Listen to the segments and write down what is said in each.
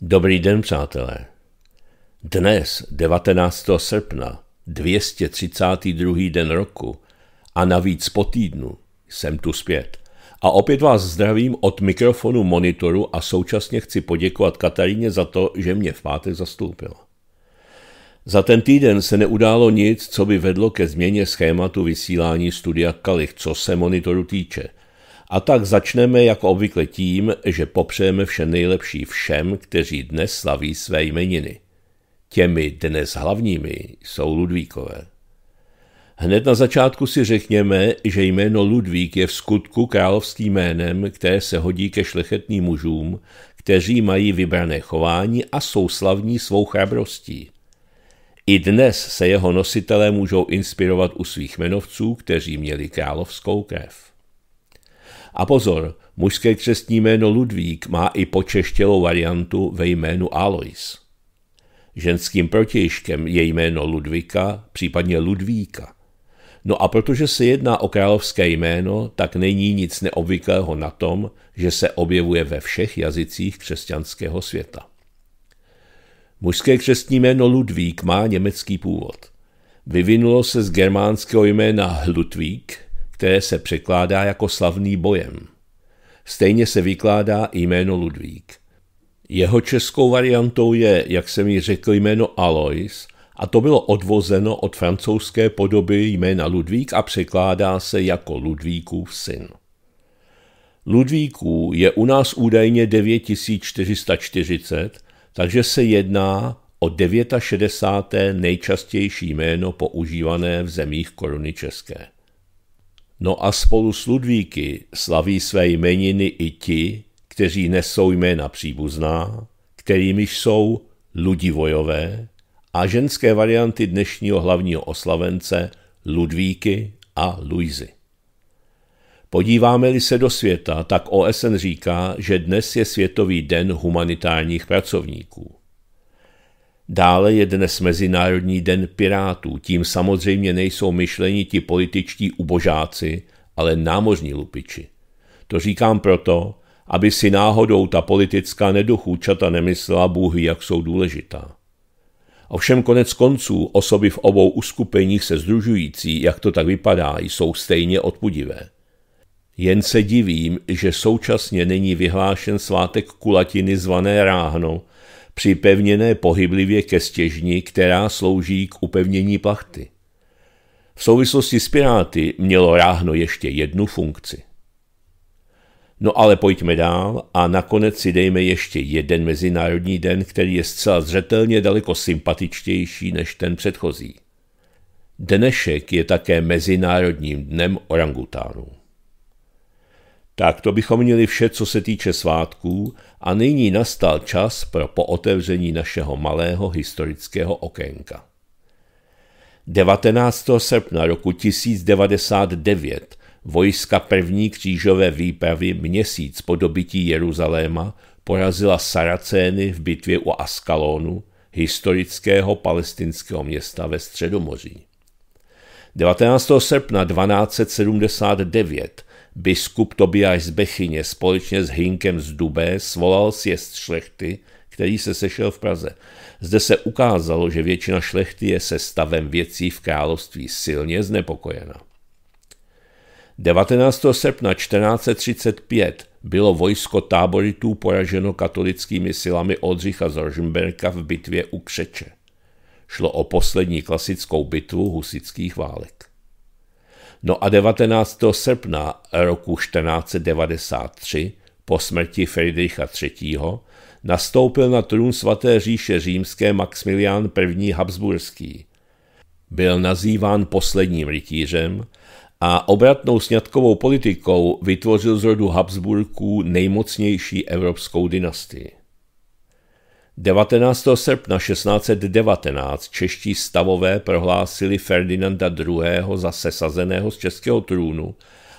Dobrý den, přátelé. Dnes, 19. srpna, 232. den roku a navíc po týdnu, jsem tu zpět. A opět vás zdravím od mikrofonu monitoru a současně chci poděkovat Kataríně za to, že mě v pátek zastoupila. Za ten týden se neudálo nic, co by vedlo ke změně schématu vysílání studia Kalich, co se monitoru týče – a tak začneme jako obvykle tím, že popřejeme vše nejlepší všem, kteří dnes slaví své jmeniny. Těmi dnes hlavními jsou Ludvíkové. Hned na začátku si řekněme, že jméno Ludvík je v skutku královským jménem, které se hodí ke šlechetným mužům, kteří mají vybrané chování a jsou slavní svou chrabrostí. I dnes se jeho nositelé můžou inspirovat u svých jmenovců, kteří měli královskou krev. A pozor, mužské křestní jméno Ludvík má i počeštělou variantu ve jménu Alois. Ženským protějškem je jméno Ludvika, případně Ludvíka. No a protože se jedná o královské jméno, tak není nic neobvyklého na tom, že se objevuje ve všech jazycích křesťanského světa. Mužské křestní jméno Ludvík má německý původ. Vyvinulo se z germánského jména Hlutvík, které se překládá jako slavný bojem. Stejně se vykládá i jméno Ludvík. Jeho českou variantou je, jak jsem ji řekl, jméno Alois a to bylo odvozeno od francouzské podoby jména Ludvík a překládá se jako Ludvíkův syn. Ludvíků je u nás údajně 9440, takže se jedná o 69. nejčastější jméno používané v zemích koruny české. No a spolu s Ludvíky slaví své jmeniny i ti, kteří nesou jména příbuzná, kterými jsou Ludivojové a ženské varianty dnešního hlavního oslavence Ludvíky a Luizy. Podíváme-li se do světa, tak OSN říká, že dnes je Světový den humanitárních pracovníků. Dále je dnes Mezinárodní den pirátů, tím samozřejmě nejsou myšleni ti političtí ubožáci, ale námořní lupiči. To říkám proto, aby si náhodou ta politická nedochůčata nemyslela bůhy, jak jsou důležitá. Ovšem konec konců osoby v obou uskupeních se združující, jak to tak vypadá, jsou stejně odpudivé. Jen se divím, že současně není vyhlášen svátek kulatiny zvané ráhno, připevněné pohyblivě ke stěžni, která slouží k upevnění plachty. V souvislosti s Piráty mělo ráhno ještě jednu funkci. No ale pojďme dál a nakonec si dejme ještě jeden mezinárodní den, který je zcela zřetelně daleko sympatičtější než ten předchozí. Dnešek je také Mezinárodním dnem orangutánů. Tak to bychom měli vše, co se týče svátků a nyní nastal čas pro pootevření našeho malého historického okénka. 19. srpna roku 1099 vojska první křížové výpravy měsíc po dobytí Jeruzaléma porazila Saracény v bitvě u Askalonu, historického palestinského města ve Středomoří. 19. srpna 1279 Biskup Tobiáš z Bechyně společně s Hinkem z Dubé svolal sjezd šlechty, který se sešel v Praze. Zde se ukázalo, že většina šlechty je se stavem věcí v království silně znepokojena. 19. srpna 1435 bylo vojsko táboritů poraženo katolickými silami Odřicha z Rožmberka v bitvě u Křeče. Šlo o poslední klasickou bitvu husických válek. No a 19. srpna roku 1493 po smrti Friedricha III. nastoupil na trůn svaté říše římské Maximilián I. Habsburský. Byl nazýván posledním rytířem a obratnou sňatkovou politikou vytvořil z rodu Habsburků nejmocnější evropskou dynastii. 19. srpna 1619 čeští stavové prohlásili Ferdinanda II. za sesazeného z českého trůnu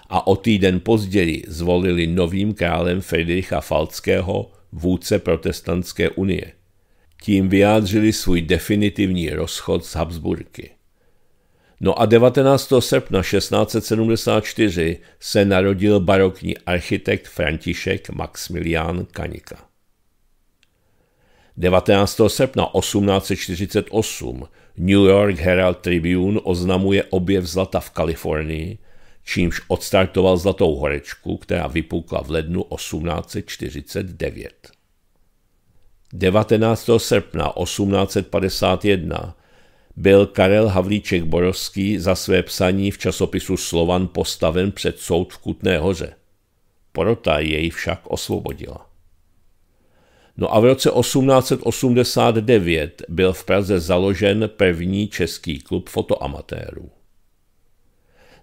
a o týden později zvolili novým králem Friedricha Falckého vůdce protestantské unie. Tím vyjádřili svůj definitivní rozchod z Habsburky. No a 19. srpna 1674 se narodil barokní architekt František Maximilián Kanika. 19. srpna 1848 New York Herald Tribune oznamuje objev zlata v Kalifornii, čímž odstartoval zlatou horečku, která vypukla v lednu 1849. 19. srpna 1851 byl Karel Havlíček Borovský za své psaní v časopisu Slovan postaven před soud v Kutné hoře. Porota jej však osvobodila. No a v roce 1889 byl v Praze založen první český klub fotoamatérů.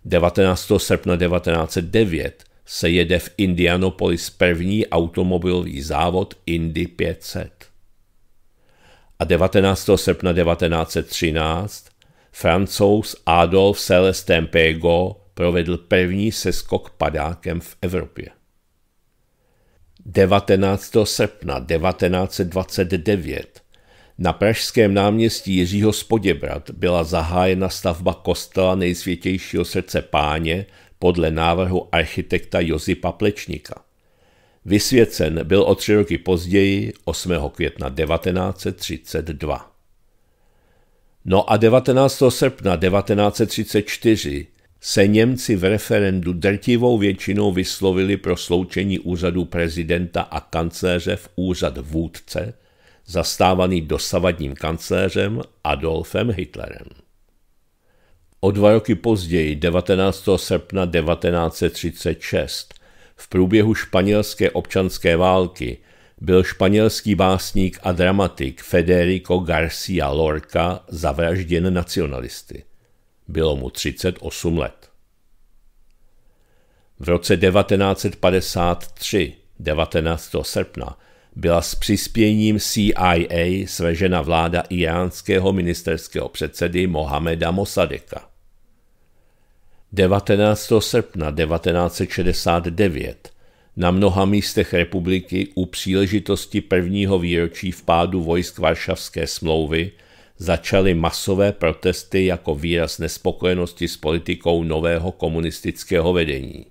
19. srpna 1909 se jede v Indianapolis první automobilový závod Indy 500. A 19. srpna 1913 francouz Adolf Celestin Pego provedl první seskok padákem v Evropě. 19. srpna 1929 na pražském náměstí Jiřího Spoděbrat byla zahájena stavba kostela nejsvětějšího srdce páně podle návrhu architekta Josipa Plečníka. Vysvěcen byl o tři roky později, 8. května 1932. No a 19. srpna 1934 se Němci v referendu drtivou většinou vyslovili pro sloučení úřadu prezidenta a kancléře v úřad vůdce, zastávaný dosavadním kancléřem Adolfem Hitlerem. O dva roky později, 19. srpna 1936, v průběhu španělské občanské války byl španělský básník a dramatik Federico García Lorca zavražděn nacionalisty – bylo mu 38 let. V roce 1953, 19. srpna, byla s přispěním CIA svežena vláda iránského ministerského předsedy Mohameda Mosadeka. 19. srpna 1969 na mnoha místech republiky u příležitosti prvního výročí vpádu vojsk Varšavské smlouvy začaly masové protesty jako výraz nespokojenosti s politikou nového komunistického vedení.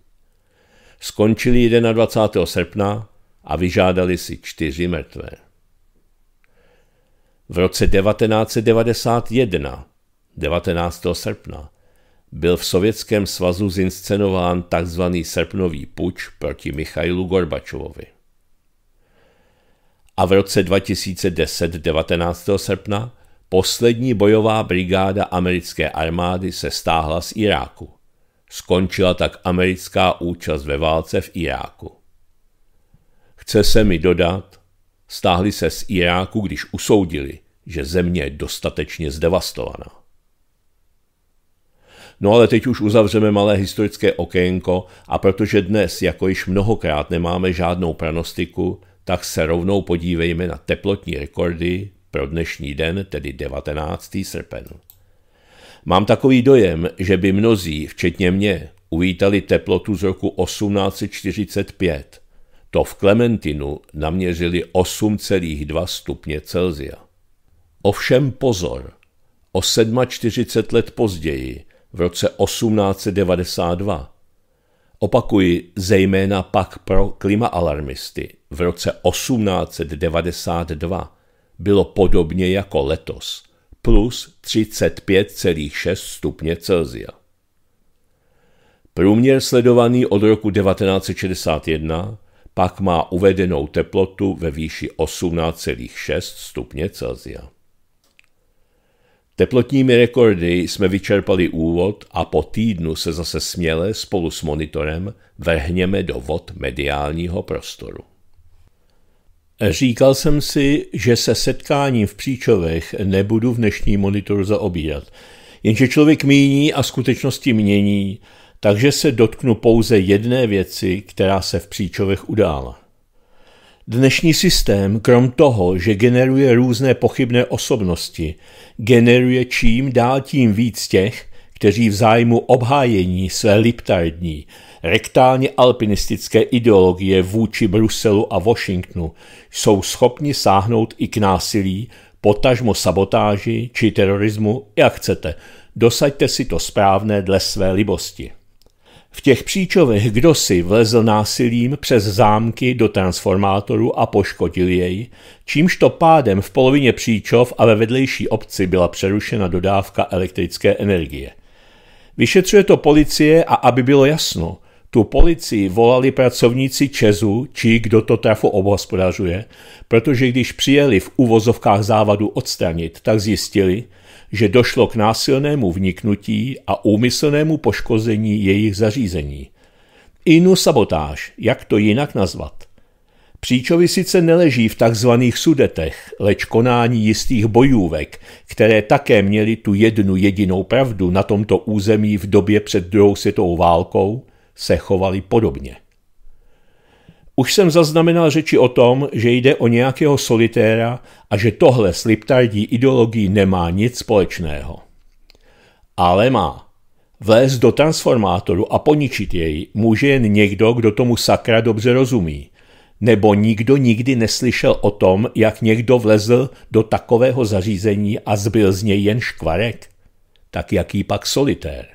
Skončili 21. srpna a vyžádali si čtyři mrtvé. V roce 1991, 19. srpna, byl v Sovětském svazu zinscenován tzv. srpnový puč proti Michailu Gorbačovovi. A v roce 2010, 19. srpna, Poslední bojová brigáda americké armády se stáhla z Iráku. Skončila tak americká účast ve válce v Iráku. Chce se mi dodat, stáhli se z Iráku, když usoudili, že země je dostatečně zdevastovaná. No ale teď už uzavřeme malé historické okénko a protože dnes, jako již mnohokrát, nemáme žádnou pranostiku, tak se rovnou podívejme na teplotní rekordy pro dnešní den, tedy 19. srpen. Mám takový dojem, že by mnozí, včetně mě, uvítali teplotu z roku 1845. To v Klementinu naměřili 8,2 stupně Celzia. Ovšem pozor, o 47 let později, v roce 1892, opakuji zejména pak pro klimaalarmisty, v roce 1892 bylo podobně jako letos, plus 35,6 stupně Celsia. Průměr sledovaný od roku 1961 pak má uvedenou teplotu ve výši 18,6 stupně Celsia. Teplotními rekordy jsme vyčerpali úvod a po týdnu se zase směle spolu s monitorem vrhněme do vod mediálního prostoru. Říkal jsem si, že se setkáním v Příčovech nebudu v dnešní monitor zaobírat. Jenže člověk míní a skutečnosti mění, takže se dotknu pouze jedné věci, která se v Příčovech udála. Dnešní systém, krom toho, že generuje různé pochybné osobnosti, generuje čím dál tím víc těch, kteří v zájmu obhájení své liptardní, rektálně alpinistické ideologie vůči Bruselu a Washingtonu jsou schopni sáhnout i k násilí, potažmo sabotáži či terorismu, jak chcete. Dosaďte si to správné dle své libosti. V těch příčovech kdo si vlezl násilím přes zámky do transformátoru a poškodil jej, čímž to pádem v polovině příčov a ve vedlejší obci byla přerušena dodávka elektrické energie. Vyšetřuje to policie a aby bylo jasno, tu policii volali pracovníci Čezu, či kdo to trafu obhospodařuje, protože když přijeli v uvozovkách závadu odstranit, tak zjistili, že došlo k násilnému vniknutí a úmyslnému poškození jejich zařízení. Inu sabotáž, jak to jinak nazvat? Příčovy sice neleží v takzvaných sudetech, leč konání jistých bojůvek, které také měly tu jednu jedinou pravdu na tomto území v době před druhou světovou válkou – se chovali podobně. Už jsem zaznamenal řeči o tom, že jde o nějakého solitéra a že tohle s Liptardí ideologií nemá nic společného. Ale má. Vlézt do transformátoru a poničit jej může jen někdo, kdo tomu sakra dobře rozumí. Nebo nikdo nikdy neslyšel o tom, jak někdo vlezl do takového zařízení a zbyl z něj jen škvarek. Tak jaký pak solitér?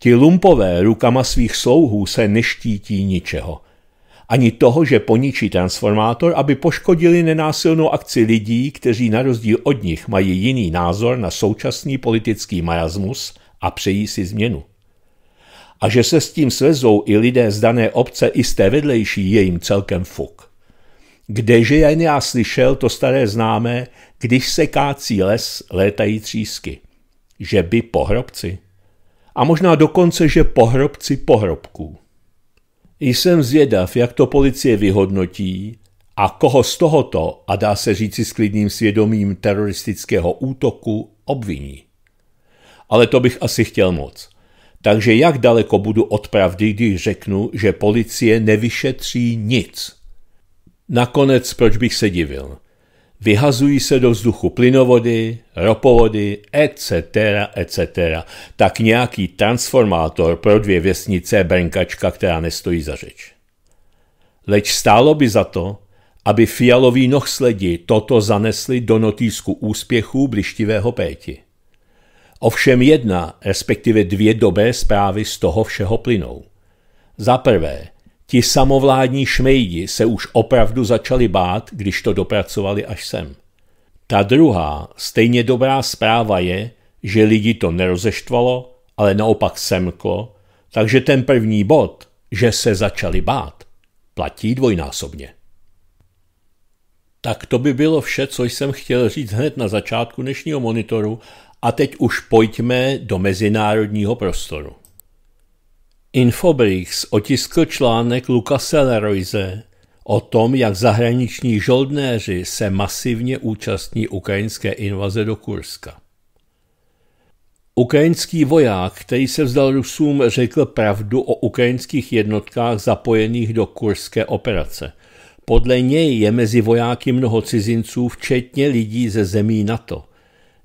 Ti lumpové rukama svých slouhů se neštítí ničeho. Ani toho, že poničí transformátor, aby poškodili nenásilnou akci lidí, kteří na rozdíl od nich mají jiný názor na současný politický majazmus a přejí si změnu. A že se s tím svezou i lidé z dané obce i z té vedlejší, je jim celkem fuk. Kdeže jen já slyšel to staré známé, když se kácí les, létají třísky. Že by pohrobci? a možná dokonce, že pohrobci pohrobků. Jsem zvědav, jak to policie vyhodnotí a koho z tohoto, a dá se říci s klidným svědomím teroristického útoku, obviní. Ale to bych asi chtěl moc. Takže jak daleko budu od pravdy, když řeknu, že policie nevyšetří nic? Nakonec, proč bych se divil? Vyhazují se do vzduchu plynovody, ropovody, etc., etc. Tak nějaký transformátor pro dvě věsnice brnkačka, která nestojí za řeč. Leč stálo by za to, aby fialový noh sledi toto zanesli do notýsku úspěchů blištivého péti. Ovšem jedna, respektive dvě dobré zprávy z toho všeho plynou. Za prvé, Ti samovládní šmejdi se už opravdu začali bát, když to dopracovali až sem. Ta druhá, stejně dobrá zpráva je, že lidi to nerozeštvalo, ale naopak semklo, takže ten první bod, že se začali bát, platí dvojnásobně. Tak to by bylo vše, co jsem chtěl říct hned na začátku dnešního monitoru a teď už pojďme do mezinárodního prostoru. Infobrix otiskl článek Lukase Leroyze o tom, jak zahraniční žoldnéři se masivně účastní ukrajinské invaze do Kurska. Ukrajinský voják, který se vzdal Rusům, řekl pravdu o ukrajinských jednotkách zapojených do kurské operace. Podle něj je mezi vojáky mnoho cizinců, včetně lidí ze zemí NATO.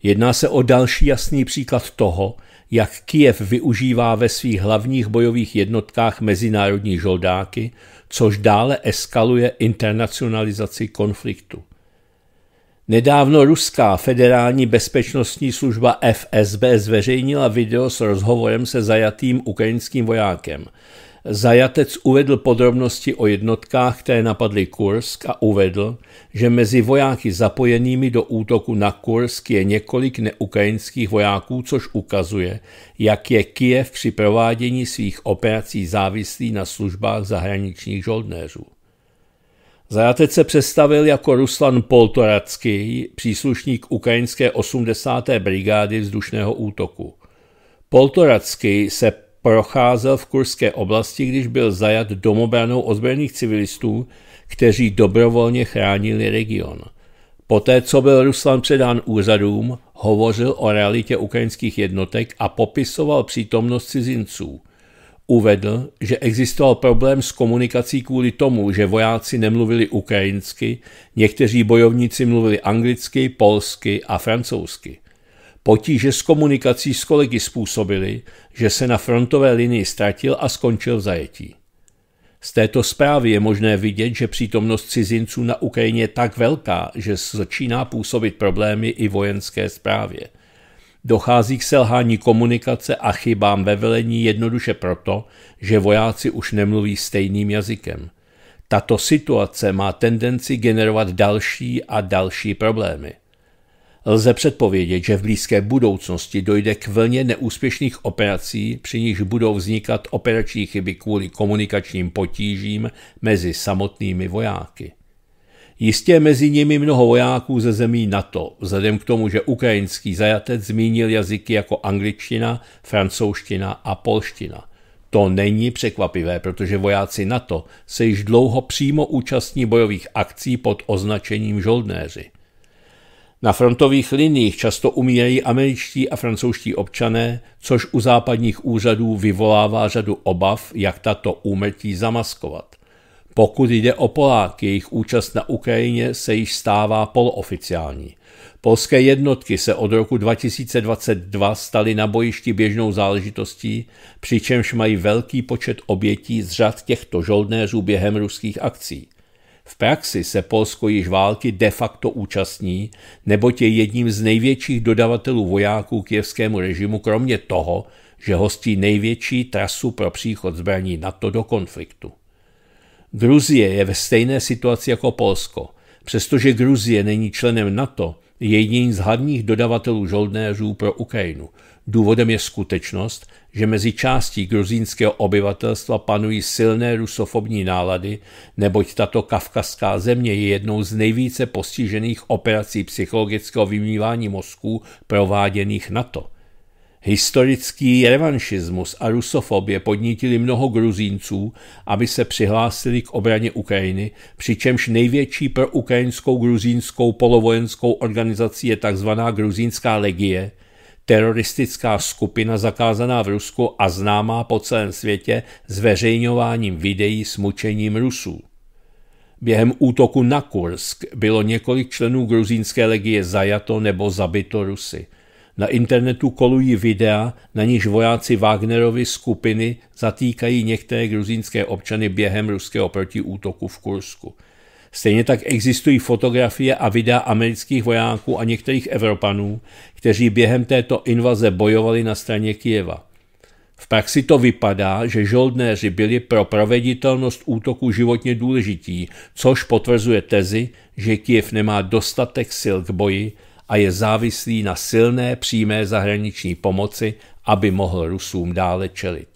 Jedná se o další jasný příklad toho, jak Kiev využívá ve svých hlavních bojových jednotkách mezinárodní žoldáky, což dále eskaluje internacionalizaci konfliktu. Nedávno ruská federální bezpečnostní služba FSB zveřejnila video s rozhovorem se zajatým ukrajinským vojákem. Zajatec uvedl podrobnosti o jednotkách, které napadly Kursk a uvedl, že mezi vojáky zapojenými do útoku na Kursk je několik neukrajinských vojáků, což ukazuje, jak je Kiev při provádění svých operací závislý na službách zahraničních žoldnéřů. Zajatec se představil jako Ruslan Poltoracký, příslušník ukrajinské 80. brigády vzdušného útoku. Poltoracký se procházel v kurské oblasti, když byl zajat domobranou ozbrojených civilistů, kteří dobrovolně chránili region. Poté, co byl Ruslan předán úřadům, hovořil o realitě ukrajinských jednotek a popisoval přítomnost cizinců. Uvedl, že existoval problém s komunikací kvůli tomu, že vojáci nemluvili ukrajinsky, někteří bojovníci mluvili anglicky, polsky a francouzsky. Potíže s komunikací s kolegy způsobily, že se na frontové linii ztratil a skončil v zajetí. Z této zprávy je možné vidět, že přítomnost cizinců na Ukrajině je tak velká, že začíná působit problémy i vojenské zprávě. Dochází k selhání komunikace a chybám ve velení jednoduše proto, že vojáci už nemluví stejným jazykem. Tato situace má tendenci generovat další a další problémy. Lze předpovědět, že v blízké budoucnosti dojde k vlně neúspěšných operací, při nichž budou vznikat operační chyby kvůli komunikačním potížím mezi samotnými vojáky. Jistě mezi nimi mnoho vojáků ze zemí NATO, vzhledem k tomu, že ukrajinský zajatec zmínil jazyky jako angličtina, francouzština a polština. To není překvapivé, protože vojáci NATO se již dlouho přímo účastní bojových akcí pod označením žoldnéři – na frontových liniích často umírají američtí a francouzští občané, což u západních úřadů vyvolává řadu obav, jak tato úmrtí zamaskovat. Pokud jde o Poláky, jejich účast na Ukrajině se již stává polooficiální. Polské jednotky se od roku 2022 staly na bojišti běžnou záležitostí, přičemž mají velký počet obětí z řad těchto žoldnéřů během ruských akcí. V praxi se Polsko již války de facto účastní, neboť je jedním z největších dodavatelů vojáků kijevskému režimu, kromě toho, že hostí největší trasu pro příchod zbraní NATO do konfliktu. Gruzie je ve stejné situaci jako Polsko. Přestože Gruzie není členem NATO, je jedním z hlavních dodavatelů žoldnéřů pro Ukrajinu. Důvodem je skutečnost, že mezi částí gruzínského obyvatelstva panují silné rusofobní nálady, neboť tato kavkazská země je jednou z nejvíce postižených operací psychologického vymývání mozků prováděných NATO. Historický revanšismus a rusofobie podnítili mnoho gruzínců, aby se přihlásili k obraně Ukrajiny, přičemž největší pro ukrajinskou gruzínskou polovojenskou organizací je tzv. gruzínská legie – teroristická skupina zakázaná v Rusku a známá po celém světě zveřejňováním videí s mučením Rusů. Během útoku na Kursk bylo několik členů gruzínské legie zajato nebo zabito Rusy. Na internetu kolují videa, na níž vojáci Wagnerovy skupiny zatýkají některé gruzínské občany během ruského protiútoku v Kursku – Stejně tak existují fotografie a videa amerických vojáků a některých Evropanů, kteří během této invaze bojovali na straně Kijeva. V praxi to vypadá, že žoldnéři byli pro proveditelnost útoku životně důležití, což potvrzuje tezi, že Kiev nemá dostatek sil k boji a je závislý na silné přímé zahraniční pomoci, aby mohl Rusům dále čelit.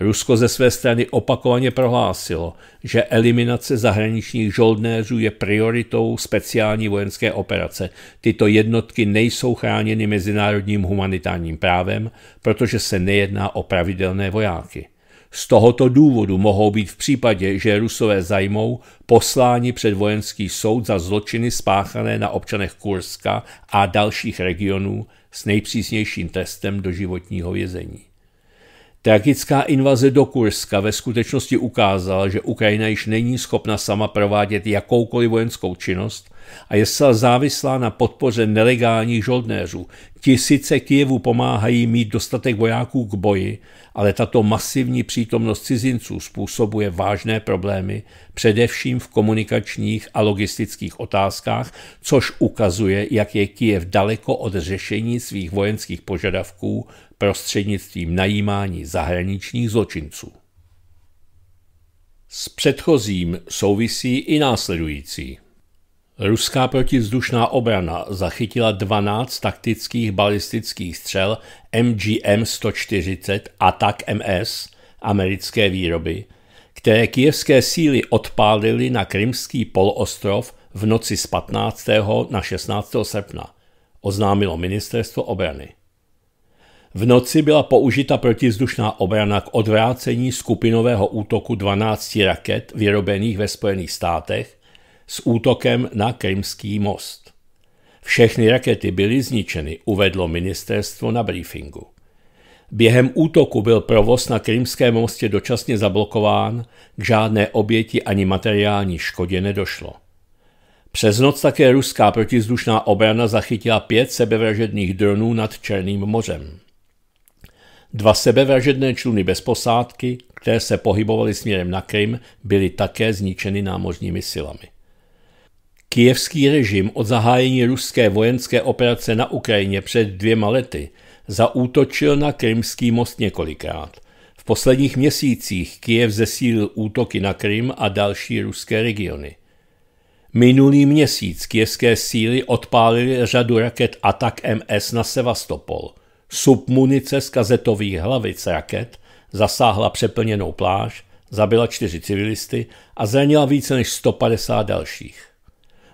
Rusko ze své strany opakovaně prohlásilo, že eliminace zahraničních žoldnéřů je prioritou speciální vojenské operace. Tyto jednotky nejsou chráněny mezinárodním humanitárním právem, protože se nejedná o pravidelné vojáky. Z tohoto důvodu mohou být v případě, že Rusové zajmou, posláni před vojenský soud za zločiny spáchané na občanech Kurska a dalších regionů s nejpřísnějším testem do životního vězení. Tragická invaze do Kurska ve skutečnosti ukázala, že Ukrajina již není schopna sama provádět jakoukoliv vojenskou činnost a je zcela závislá na podpoře nelegálních žoldnéřů. Tisíce Kijevu pomáhají mít dostatek vojáků k boji, ale tato masivní přítomnost cizinců způsobuje vážné problémy, především v komunikačních a logistických otázkách, což ukazuje, jak je Kijev daleko od řešení svých vojenských požadavků prostřednictvím najímání zahraničních zločinců. S předchozím souvisí i následující. Ruská protizdušná obrana zachytila 12 taktických balistických střel MGM-140 tak MS americké výroby, které kijevské síly odpálily na krymský poloostrov v noci z 15. na 16. srpna, oznámilo ministerstvo obrany. V noci byla použita protizdušná obrana k odvrácení skupinového útoku 12 raket vyrobených ve Spojených státech s útokem na Krymský most. Všechny rakety byly zničeny, uvedlo ministerstvo na briefingu. Během útoku byl provoz na Krymském mostě dočasně zablokován, k žádné oběti ani materiální škodě nedošlo. Přes noc také ruská protizdušná obrana zachytila pět sebevražedných dronů nad Černým mořem. Dva sebevražedné čluny bez posádky, které se pohybovaly směrem na Krym, byly také zničeny námořními silami. Kijevský režim od zahájení ruské vojenské operace na Ukrajině před dvěma lety zaútočil na Krymský most několikrát. V posledních měsících Kijev zesílil útoky na Krym a další ruské regiony. Minulý měsíc kijevské síly odpálily řadu raket atak MS na Sevastopol – Submunice z kazetových hlavic raket zasáhla přeplněnou pláž, zabila čtyři civilisty a zranila více než 150 dalších.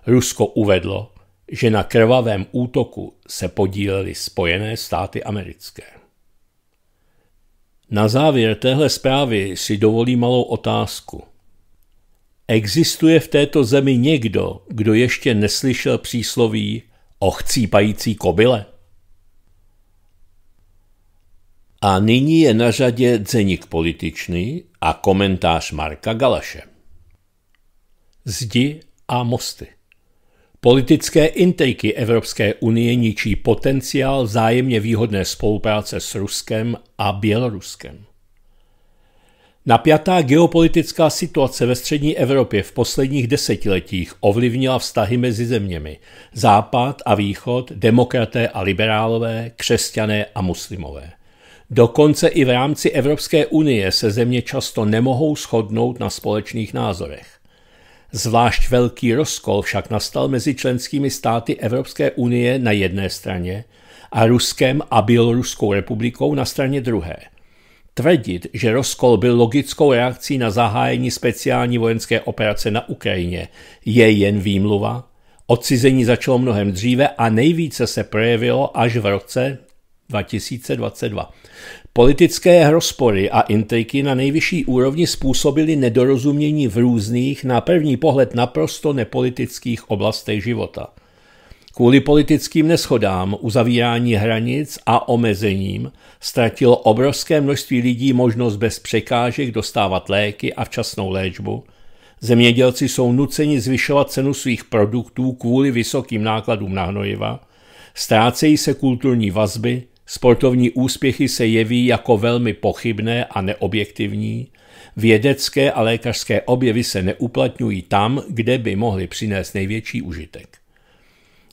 Rusko uvedlo, že na krvavém útoku se podílely Spojené státy americké. Na závěr téhle zprávy si dovolí malou otázku. Existuje v této zemi někdo, kdo ještě neslyšel přísloví o chcípající kobyle? A nyní je na řadě Deník političný a komentář Marka Galaše. Zdi a mosty. Politické intriky Evropské unie ničí potenciál vzájemně výhodné spolupráce s Ruskem a Běloruskem. Napjatá geopolitická situace ve střední Evropě v posledních desetiletích ovlivnila vztahy mezi zeměmi Západ a Východ, demokraté a liberálové, křesťané a muslimové – Dokonce i v rámci Evropské unie se země často nemohou shodnout na společných názorech. Zvlášť velký rozkol však nastal mezi členskými státy Evropské unie na jedné straně a Ruskem a Běloruskou republikou na straně druhé. Tvrdit, že rozkol byl logickou reakcí na zahájení speciální vojenské operace na Ukrajině, je jen výmluva. Odcizení začalo mnohem dříve a nejvíce se projevilo až v roce 2022. Politické rozpory a intriky na nejvyšší úrovni způsobily nedorozumění v různých, na první pohled naprosto nepolitických oblastech života. Kvůli politickým neschodám, uzavírání hranic a omezením ztratilo obrovské množství lidí možnost bez překážek dostávat léky a včasnou léčbu. Zemědělci jsou nuceni zvyšovat cenu svých produktů kvůli vysokým nákladům na hnojiva. Ztrácejí se kulturní vazby, Sportovní úspěchy se jeví jako velmi pochybné a neobjektivní, vědecké a lékařské objevy se neuplatňují tam, kde by mohly přinést největší užitek.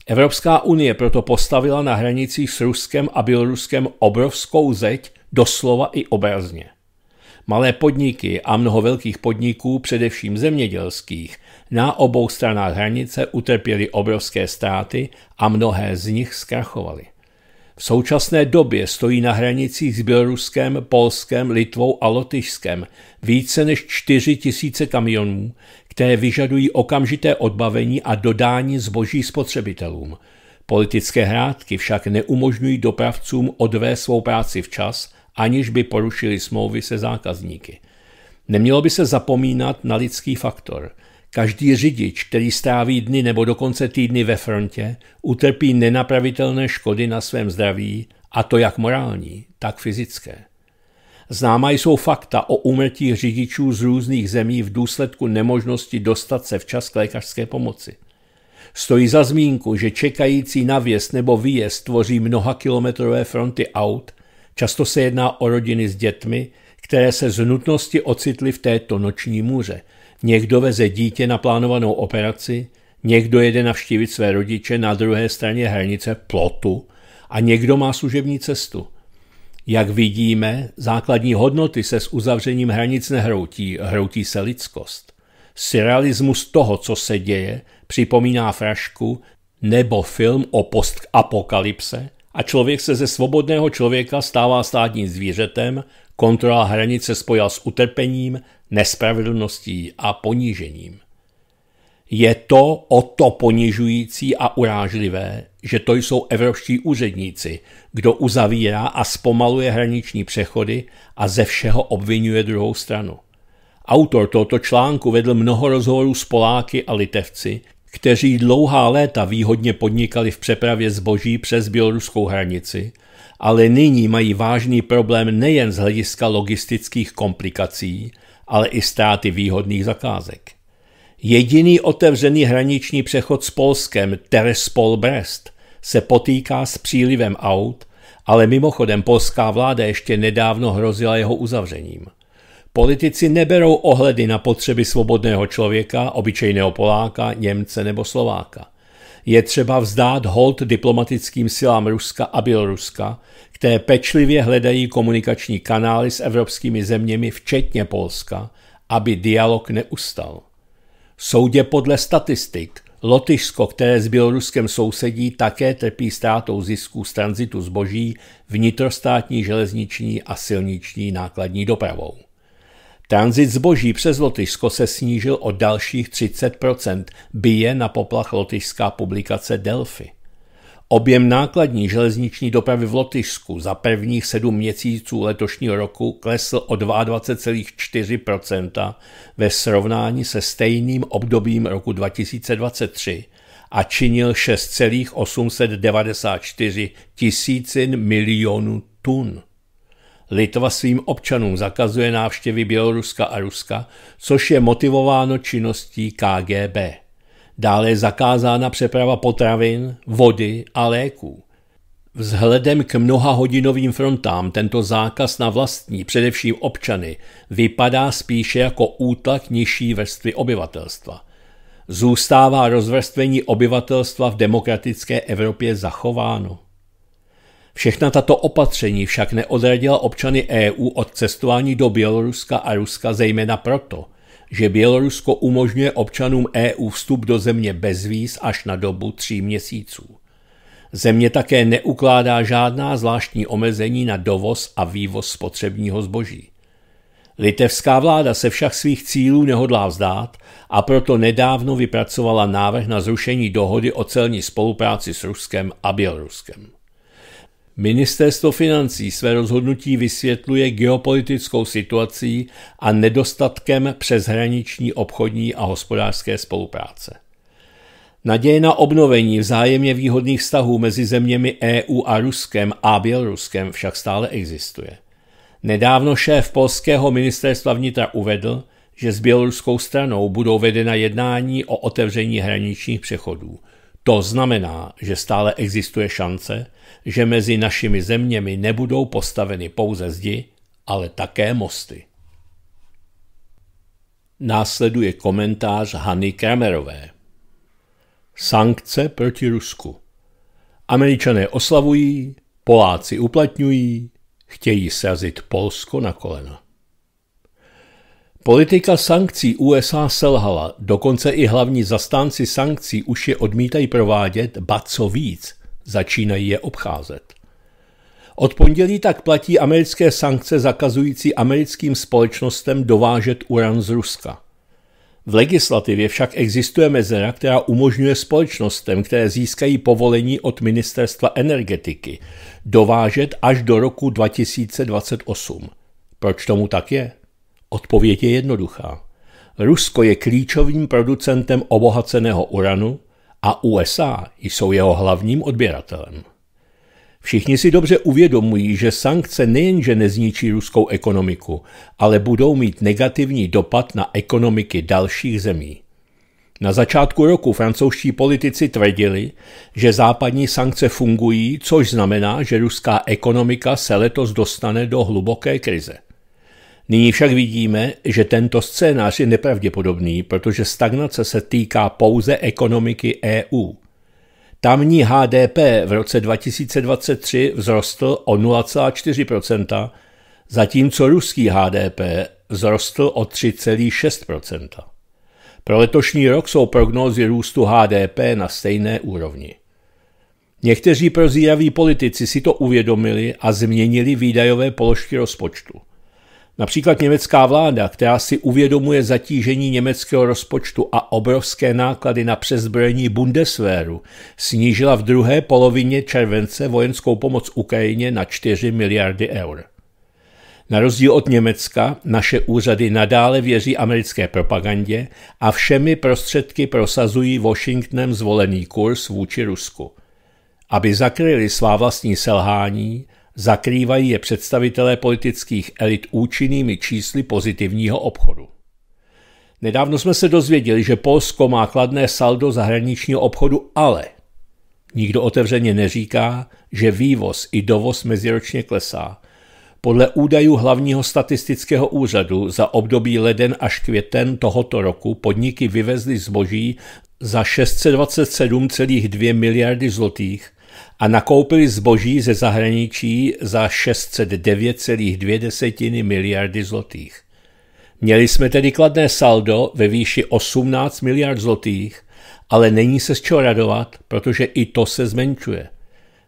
Evropská unie proto postavila na hranicích s Ruskem a Běloruskem obrovskou zeď doslova i obrazně. Malé podniky a mnoho velkých podniků, především zemědělských, na obou stranách hranice utrpěly obrovské ztráty a mnohé z nich zkrachovaly. V současné době stojí na hranicích s Běloruskem, Polskem, Litvou a Lotyšskem více než 4 tisíce kamionů, které vyžadují okamžité odbavení a dodání zboží spotřebitelům. Politické hrátky však neumožňují dopravcům odvést svou práci včas, aniž by porušili smlouvy se zákazníky. Nemělo by se zapomínat na lidský faktor – Každý řidič, který stráví dny nebo dokonce týdny ve frontě, utrpí nenapravitelné škody na svém zdraví, a to jak morální, tak fyzické. Známa jsou fakta o úmrtích řidičů z různých zemí v důsledku nemožnosti dostat se včas k lékařské pomoci. Stojí za zmínku, že čekající na vjezd nebo výjezd tvoří mnoha kilometrové fronty aut, často se jedná o rodiny s dětmi, které se z nutnosti ocitly v této noční můře, Někdo veze dítě na plánovanou operaci, někdo jede navštívit své rodiče na druhé straně hranice plotu a někdo má služební cestu. Jak vidíme, základní hodnoty se s uzavřením hranic nehroutí, hroutí se lidskost. Surrealismus toho, co se děje, připomíná frašku nebo film o postapokalypse a člověk se ze svobodného člověka stává státním zvířetem, kontrola hranice spojila s utrpením, nespravedlností a ponížením. Je to o to ponižující a urážlivé, že to jsou evropští úředníci, kdo uzavírá a zpomaluje hraniční přechody a ze všeho obvinuje druhou stranu. Autor tohoto článku vedl mnoho rozhovorů s Poláky a Litevci, kteří dlouhá léta výhodně podnikali v přepravě zboží přes běloruskou hranici, ale nyní mají vážný problém nejen z hlediska logistických komplikací, ale i ztráty výhodných zakázek. Jediný otevřený hraniční přechod s Polskem, Terespol Brest, se potýká s přílivem aut, ale mimochodem polská vláda ještě nedávno hrozila jeho uzavřením. Politici neberou ohledy na potřeby svobodného člověka, obyčejného Poláka, Němce nebo Slováka. Je třeba vzdát hold diplomatickým silám Ruska a Běloruska, které pečlivě hledají komunikační kanály s evropskými zeměmi, včetně Polska, aby dialog neustal. Soudě podle statistik, Lotyšsko, které s Běloruskem sousedí, také trpí ztrátou zisků z tranzitu zboží vnitrostátní železniční a silniční nákladní dopravou. Tranzit zboží přes Lotyšsko se snížil o dalších 30 bije na poplach lotyšská publikace Delphi. Objem nákladní železniční dopravy v Lotyšsku za prvních sedm měsíců letošního roku klesl o 22,4 ve srovnání se stejným obdobím roku 2023 a činil 6,894 tisícin milionů tun. Litva svým občanům zakazuje návštěvy Běloruska a Ruska, což je motivováno činností KGB. Dále je zakázána přeprava potravin, vody a léků. Vzhledem k mnoha hodinovým frontám tento zákaz na vlastní, především občany, vypadá spíše jako útlak nižší vrstvy obyvatelstva. Zůstává rozvrstvení obyvatelstva v demokratické Evropě zachováno. Všechna tato opatření však neodradila občany EU od cestování do Běloruska a Ruska zejména proto, že Bělorusko umožňuje občanům EU vstup do země bez víz až na dobu tří měsíců. Země také neukládá žádná zvláštní omezení na dovoz a vývoz spotřebního zboží. Litevská vláda se však svých cílů nehodlá vzdát a proto nedávno vypracovala návrh na zrušení dohody o celní spolupráci s Ruskem a Běloruskem. Ministerstvo financí své rozhodnutí vysvětluje geopolitickou situací a nedostatkem přeshraniční obchodní a hospodářské spolupráce. Naděje na obnovení vzájemně výhodných vztahů mezi zeměmi EU a Ruskem a Běloruskem však stále existuje. Nedávno šéf polského ministerstva vnitra uvedl, že s běloruskou stranou budou vedena jednání o otevření hraničních přechodů – to znamená, že stále existuje šance, že mezi našimi zeměmi nebudou postaveny pouze zdi, ale také mosty. Následuje komentář Hany Kramerové. Sankce proti Rusku. Američané oslavují, Poláci uplatňují, chtějí srazit Polsko na kolena. Politika sankcí USA selhala, dokonce i hlavní zastánci sankcí už je odmítají provádět, ba co víc, začínají je obcházet. Od pondělí tak platí americké sankce zakazující americkým společnostem dovážet uran z Ruska. V legislativě však existuje mezera, která umožňuje společnostem, které získají povolení od Ministerstva energetiky, dovážet až do roku 2028. Proč tomu tak je? Odpověď je jednoduchá. Rusko je klíčovým producentem obohaceného uranu a USA jsou jeho hlavním odběratelem. Všichni si dobře uvědomují, že sankce nejenže nezničí ruskou ekonomiku, ale budou mít negativní dopad na ekonomiky dalších zemí. Na začátku roku francouzští politici tvrdili, že západní sankce fungují, což znamená, že ruská ekonomika se letos dostane do hluboké krize. Nyní však vidíme, že tento scénář je nepravděpodobný, protože stagnace se týká pouze ekonomiky EU. Tamní HDP v roce 2023 vzrostl o 0,4%, zatímco ruský HDP vzrostl o 3,6%. Pro letošní rok jsou prognózy růstu HDP na stejné úrovni. Někteří prozíraví politici si to uvědomili a změnili výdajové položky rozpočtu – Například německá vláda, která si uvědomuje zatížení německého rozpočtu a obrovské náklady na přezbrojení Bundeswehru, snížila v druhé polovině července vojenskou pomoc Ukrajině na 4 miliardy eur. Na rozdíl od Německa, naše úřady nadále věří americké propagandě a všemi prostředky prosazují Washingtonem zvolený kurz vůči Rusku. Aby zakryli svá vlastní selhání, Zakrývají je představitelé politických elit účinnými čísly pozitivního obchodu. Nedávno jsme se dozvěděli, že Polsko má kladné saldo zahraničního obchodu, ale nikdo otevřeně neříká, že vývoz i dovoz meziročně klesá. Podle údajů hlavního statistického úřadu za období leden až květen tohoto roku podniky vyvezly zboží za 627,2 miliardy zlotých, a nakoupili zboží ze zahraničí za 609,2 miliardy zlotých. Měli jsme tedy kladné saldo ve výši 18 miliard zlotých, ale není se z čeho radovat, protože i to se zmenšuje.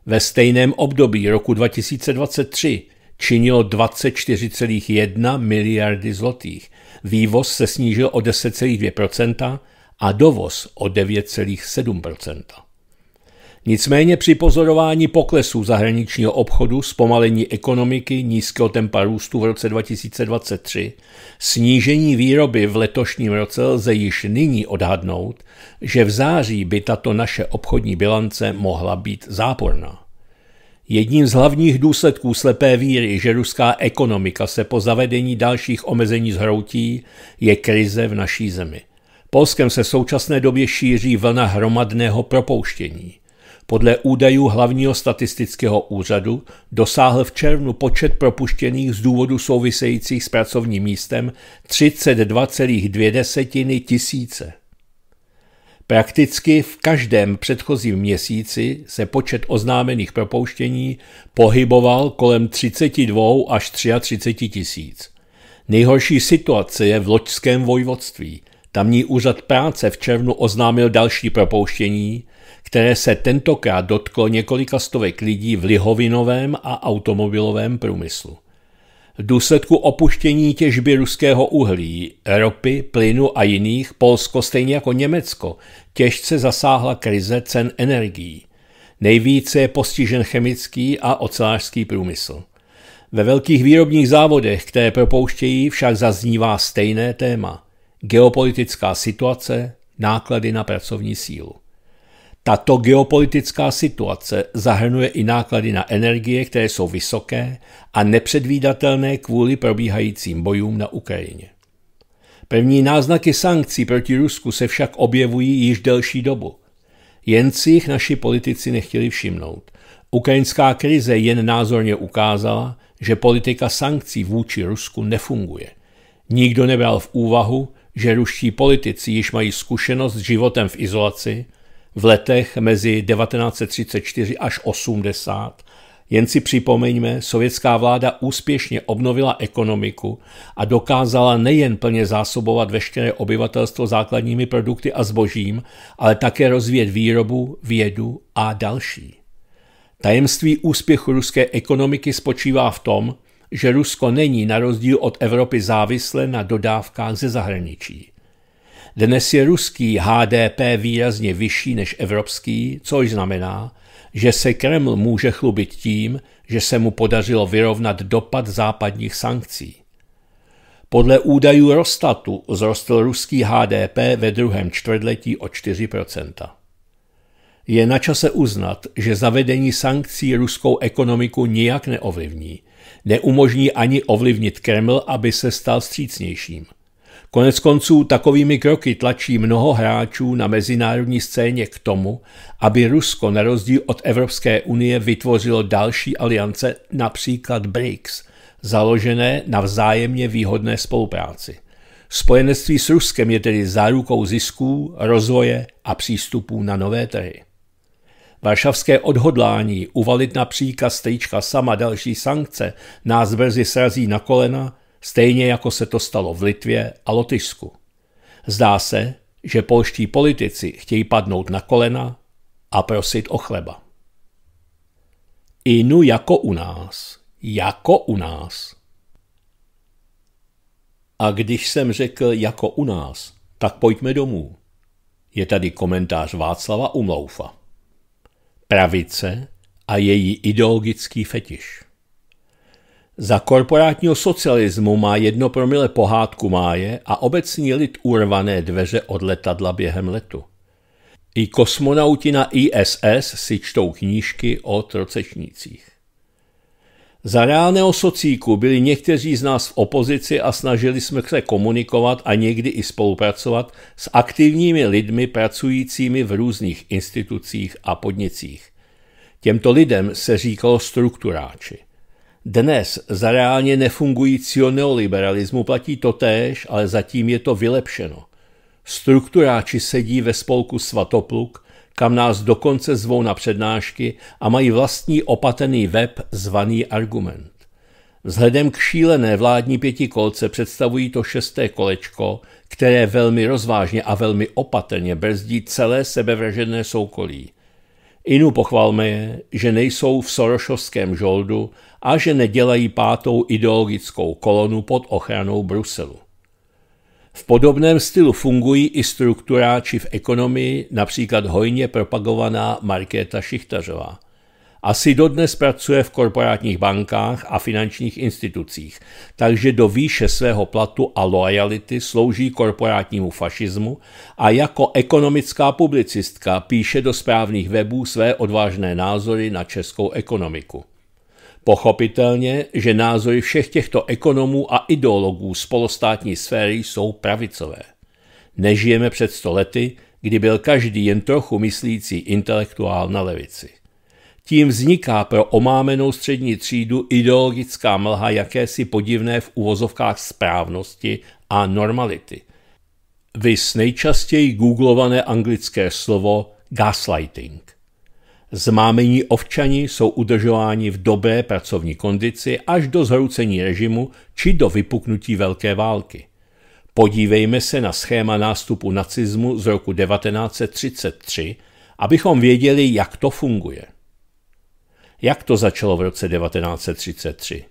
Ve stejném období roku 2023 činilo 24,1 miliardy zlotých. Vývoz se snížil o 10,2% a dovoz o 9,7%. Nicméně při pozorování poklesu zahraničního obchodu, zpomalení ekonomiky, nízkého tempa růstu v roce 2023, snížení výroby v letošním roce lze již nyní odhadnout, že v září by tato naše obchodní bilance mohla být záporná. Jedním z hlavních důsledků slepé víry, že ruská ekonomika se po zavedení dalších omezení zhroutí, je krize v naší zemi. Polskem se v současné době šíří vlna hromadného propouštění. Podle údajů hlavního statistického úřadu dosáhl v červnu počet propuštěných z důvodu souvisejících s pracovním místem 32,2 tisíce. Prakticky v každém předchozím měsíci se počet oznámených propouštění pohyboval kolem 32 až 33 tisíc. Nejhorší situace je v loďském vojvodství. Tamní úřad práce v červnu oznámil další propouštění, které se tentokrát dotklo několika stovek lidí v lihovinovém a automobilovém průmyslu. V důsledku opuštění těžby ruského uhlí, ropy, plynu a jiných Polsko stejně jako Německo těžce zasáhla krize cen energií. Nejvíce je postižen chemický a ocelářský průmysl. Ve velkých výrobních závodech, které propouštějí, však zaznívá stejné téma – geopolitická situace, náklady na pracovní sílu. Tato geopolitická situace zahrnuje i náklady na energie, které jsou vysoké a nepředvídatelné kvůli probíhajícím bojům na Ukrajině. První náznaky sankcí proti Rusku se však objevují již delší dobu. Jen si jich naši politici nechtěli všimnout. Ukrajinská krize jen názorně ukázala, že politika sankcí vůči Rusku nefunguje. Nikdo nebral v úvahu, že ruští politici již mají zkušenost s životem v izolaci – v letech mezi 1934 až 80. Jen si připomeňme, sovětská vláda úspěšně obnovila ekonomiku a dokázala nejen plně zásobovat veškeré obyvatelstvo základními produkty a zbožím, ale také rozvíjet výrobu, vědu a další. Tajemství úspěchu ruské ekonomiky spočívá v tom, že Rusko není na rozdíl od Evropy závislé na dodávkách ze zahraničí. Dnes je ruský HDP výrazně vyšší než evropský, což znamená, že se Kreml může chlubit tím, že se mu podařilo vyrovnat dopad západních sankcí. Podle údajů Rostatu zrostl ruský HDP ve druhém čtvrtletí o 4 Je na čase uznat, že zavedení sankcí ruskou ekonomiku nijak neovlivní, neumožní ani ovlivnit Kreml, aby se stal střícnějším. Konec konců takovými kroky tlačí mnoho hráčů na mezinárodní scéně k tomu, aby Rusko na rozdíl od Evropské unie vytvořilo další aliance, například BRICS, založené na vzájemně výhodné spolupráci. Spojenectví s Ruskem je tedy zárukou zisků, rozvoje a přístupů na nové trhy. Varšavské odhodlání uvalit například stejčka sama další sankce nás brzy srazí na kolena stejně jako se to stalo v Litvě a Lotyšsku. Zdá se, že polští politici chtějí padnout na kolena a prosit o chleba. Inu jako u nás, jako u nás. A když jsem řekl jako u nás, tak pojďme domů. Je tady komentář Václava Umloufa. Pravice a její ideologický fetiš. Za korporátního socialismu má jedno promile pohádku máje a obecní lid urvané dveře od letadla během letu. I kosmonauti na ISS si čtou knížky o trocečnících. Za reálného socíku byli někteří z nás v opozici a snažili jsme se komunikovat a někdy i spolupracovat s aktivními lidmi pracujícími v různých institucích a podnicích. Těmto lidem se říkalo strukturáči. Dnes za reálně nefungujícího neoliberalismu platí totéž, ale zatím je to vylepšeno. Strukturáči sedí ve spolku Svatopluk, kam nás dokonce zvou na přednášky a mají vlastní opatený web zvaný Argument. Vzhledem k šílené vládní pětikolce představují to šesté kolečko, které velmi rozvážně a velmi opatrně brzdí celé sebevražené soukolí. Inu pochvalme je, že nejsou v sorošovském žoldu a že nedělají pátou ideologickou kolonu pod ochranou Bruselu. V podobném stylu fungují i strukturáči v ekonomii, například hojně propagovaná Markéta Šichtařová. Asi dodnes pracuje v korporátních bankách a finančních institucích, takže do výše svého platu a loajality slouží korporátnímu fašismu a jako ekonomická publicistka píše do správných webů své odvážné názory na českou ekonomiku. Pochopitelně, že názory všech těchto ekonomů a ideologů z polostátní sféry jsou pravicové. Nežijeme před stolety, kdy byl každý jen trochu myslící intelektuál na levici. Tím vzniká pro omámenou střední třídu ideologická mlha jakési podivné v uvozovkách správnosti a normality. Vys nejčastěji googlované anglické slovo gaslighting. Zmámení ovčani jsou udržováni v dobré pracovní kondici až do zhroucení režimu či do vypuknutí velké války. Podívejme se na schéma nástupu nacismu z roku 1933, abychom věděli, jak to funguje. Jak to začalo v roce 1933?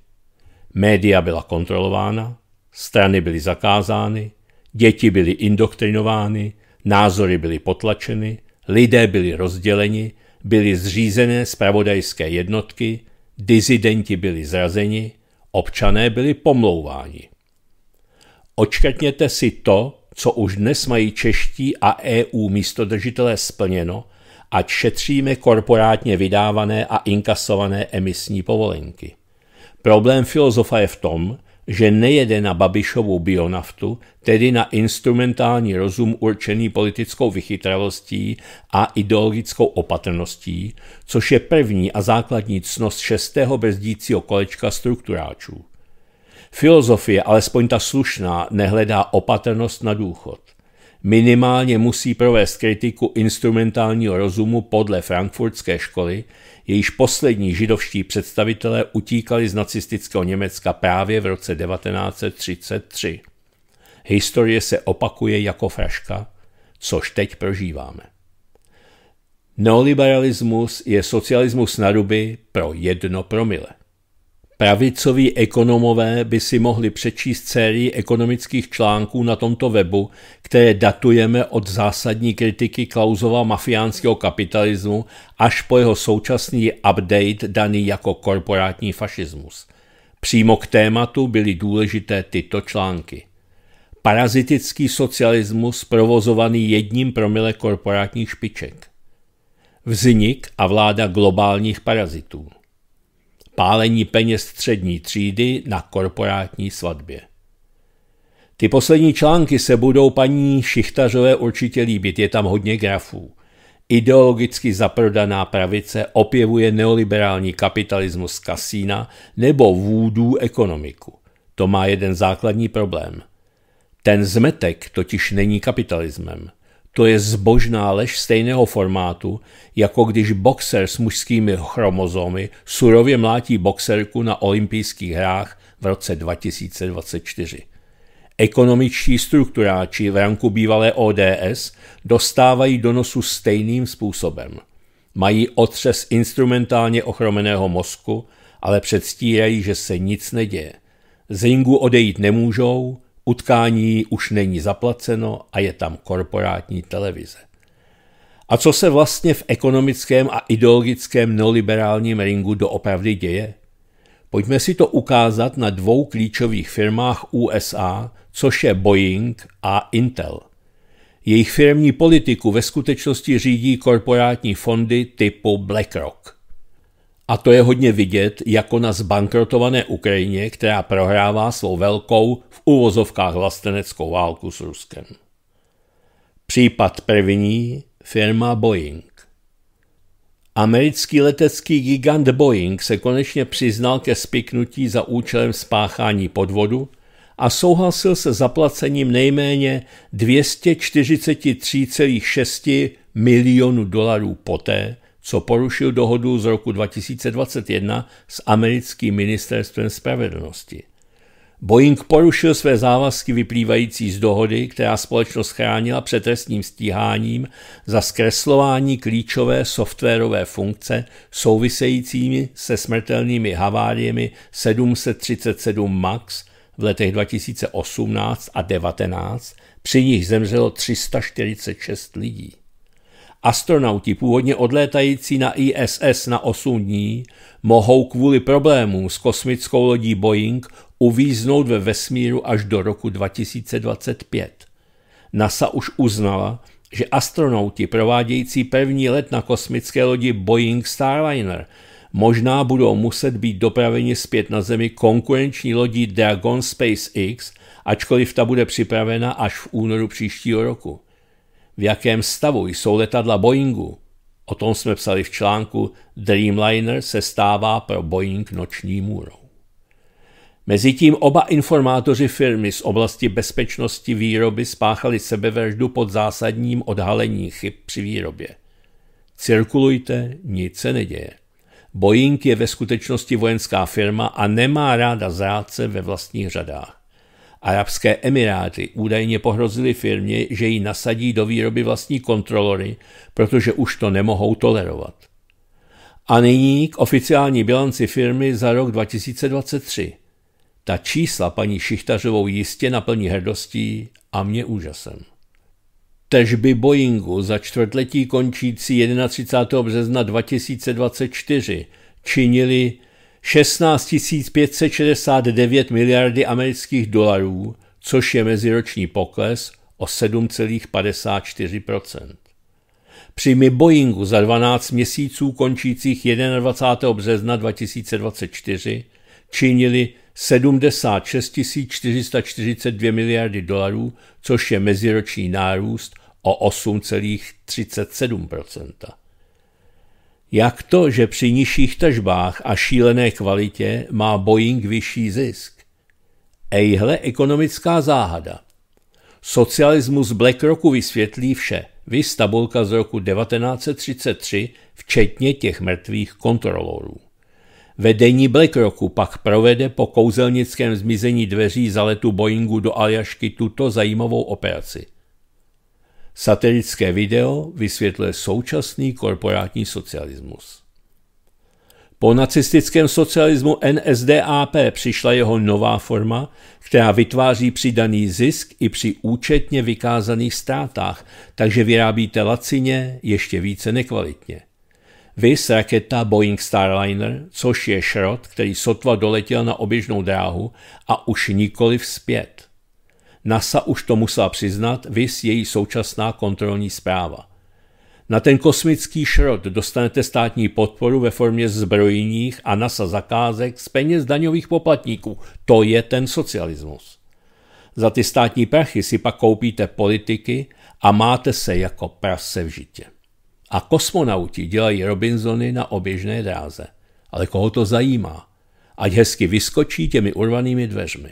Média byla kontrolována, strany byly zakázány, děti byly indoktrinovány, názory byly potlačeny, lidé byli rozděleni, byly zřízené spravodajské jednotky, dizidenti byli zrazeni, občané byli pomlouváni. Očkrtněte si to, co už dnes mají čeští a EU místodržitelé splněno, ať šetříme korporátně vydávané a inkasované emisní povolenky. Problém filozofa je v tom, že nejede na Babišovu bionaftu, tedy na instrumentální rozum určený politickou vychytralostí a ideologickou opatrností, což je první a základní cnost šestého brzdícího kolečka strukturáčů. Filozofie, alespoň ta slušná, nehledá opatrnost na důchod minimálně musí provést kritiku instrumentálního rozumu podle frankfurtské školy, jejíž poslední židovští představitelé utíkali z nacistického Německa právě v roce 1933. Historie se opakuje jako fraška, což teď prožíváme. Neoliberalismus je socialismus naruby pro jedno promile. Pravicoví ekonomové by si mohli přečíst sérii ekonomických článků na tomto webu, které datujeme od zásadní kritiky Klausova mafiánského kapitalismu až po jeho současný update daný jako korporátní fašismus. Přímo k tématu byly důležité tyto články. Parazitický socialismus provozovaný jedním promile korporátních špiček. Vznik a vláda globálních parazitů pálení peněz střední třídy na korporátní svatbě. Ty poslední články se budou paní Šichtařové určitě líbit, je tam hodně grafů. Ideologicky zaprodaná pravice opěvuje neoliberální kapitalismus kasína nebo vůdů ekonomiku. To má jeden základní problém. Ten zmetek totiž není kapitalismem. To je zbožná lež stejného formátu, jako když boxer s mužskými chromozomy surově mlátí boxerku na olympijských hrách v roce 2024. Ekonomičtí strukturáči v ranku bývalé ODS dostávají do nosu stejným způsobem. Mají otřes instrumentálně ochromeného mozku, ale předstírají, že se nic neděje. Z ringu odejít nemůžou, Utkání už není zaplaceno a je tam korporátní televize. A co se vlastně v ekonomickém a ideologickém neoliberálním ringu doopravdy děje? Pojďme si to ukázat na dvou klíčových firmách USA, což je Boeing a Intel. Jejich firmní politiku ve skutečnosti řídí korporátní fondy typu BlackRock. A to je hodně vidět jako na zbankrotované Ukrajině, která prohrává svou velkou v uvozovkách vlasteneckou válku s Ruskem. Případ první firma Boeing. Americký letecký gigant Boeing se konečně přiznal ke spiknutí za účelem spáchání podvodu a souhlasil se zaplacením nejméně 243,6 milionů dolarů poté, co porušil dohodu z roku 2021 s americkým ministerstvem spravedlnosti. Boeing porušil své závazky vyplývající z dohody, která společnost chránila před trestním stíháním za zkreslování klíčové softwarové funkce souvisejícími se smrtelnými haváriemi 737 MAX v letech 2018 a 2019, při nich zemřelo 346 lidí. Astronauti původně odlétající na ISS na 8 dní mohou kvůli problému s kosmickou lodí Boeing uvíznout ve vesmíru až do roku 2025. NASA už uznala, že astronauti provádějící první let na kosmické lodi Boeing Starliner možná budou muset být dopraveni zpět na Zemi konkurenční lodí Dragon SpaceX, ačkoliv ta bude připravena až v únoru příštího roku v jakém stavu jsou letadla Boeingu. O tom jsme psali v článku Dreamliner se stává pro Boeing noční můrou. Mezitím oba informátoři firmy z oblasti bezpečnosti výroby spáchali sebevraždu pod zásadním odhalení chyb při výrobě. Cirkulujte, nic se neděje. Boeing je ve skutečnosti vojenská firma a nemá ráda zráce ve vlastních řadách. Arabské Emiráty údajně pohrozily firmě, že ji nasadí do výroby vlastní kontrolory, protože už to nemohou tolerovat. A nyní k oficiální bilanci firmy za rok 2023. Ta čísla paní Šichtařovou jistě naplní hrdostí a mě úžasem. Tržby Boeingu za čtvrtletí končící 31. března 2024 činili. 16 569 miliardy amerických dolarů, což je meziroční pokles o 7,54 Příjmy Boeingu za 12 měsíců končících 21. března 2024 činili 76 442 miliardy dolarů, což je meziroční nárůst o 8,37 jak to, že při nižších tržbách a šílené kvalitě má Boeing vyšší zisk? Ejhle ekonomická záhada. Socialismus BlackRocku vysvětlí vše, vys tabulka z roku 1933, včetně těch mrtvých kontrolorů. Vedení BlackRocku pak provede po kouzelnickém zmizení dveří za letu Boeingu do Aljašky tuto zajímavou operaci. Satirické video vysvětluje současný korporátní socialismus. Po nacistickém socialismu NSDAP přišla jeho nová forma, která vytváří přidaný zisk i při účetně vykázaných ztrátách, takže vyrábíte lacině ještě více nekvalitně. Vys raketa Boeing Starliner, což je šrot, který sotva doletěl na oběžnou dráhu a už nikoli vzpět. NASA už to musela přiznat, vys její současná kontrolní zpráva. Na ten kosmický šrot dostanete státní podporu ve formě zbrojních a NASA zakázek z peněz daňových poplatníků. To je ten socialismus. Za ty státní prachy si pak koupíte politiky a máte se jako prase v žitě. A kosmonauti dělají Robinsony na oběžné dráze. Ale koho to zajímá? Ať hezky vyskočí těmi urvanými dveřmi.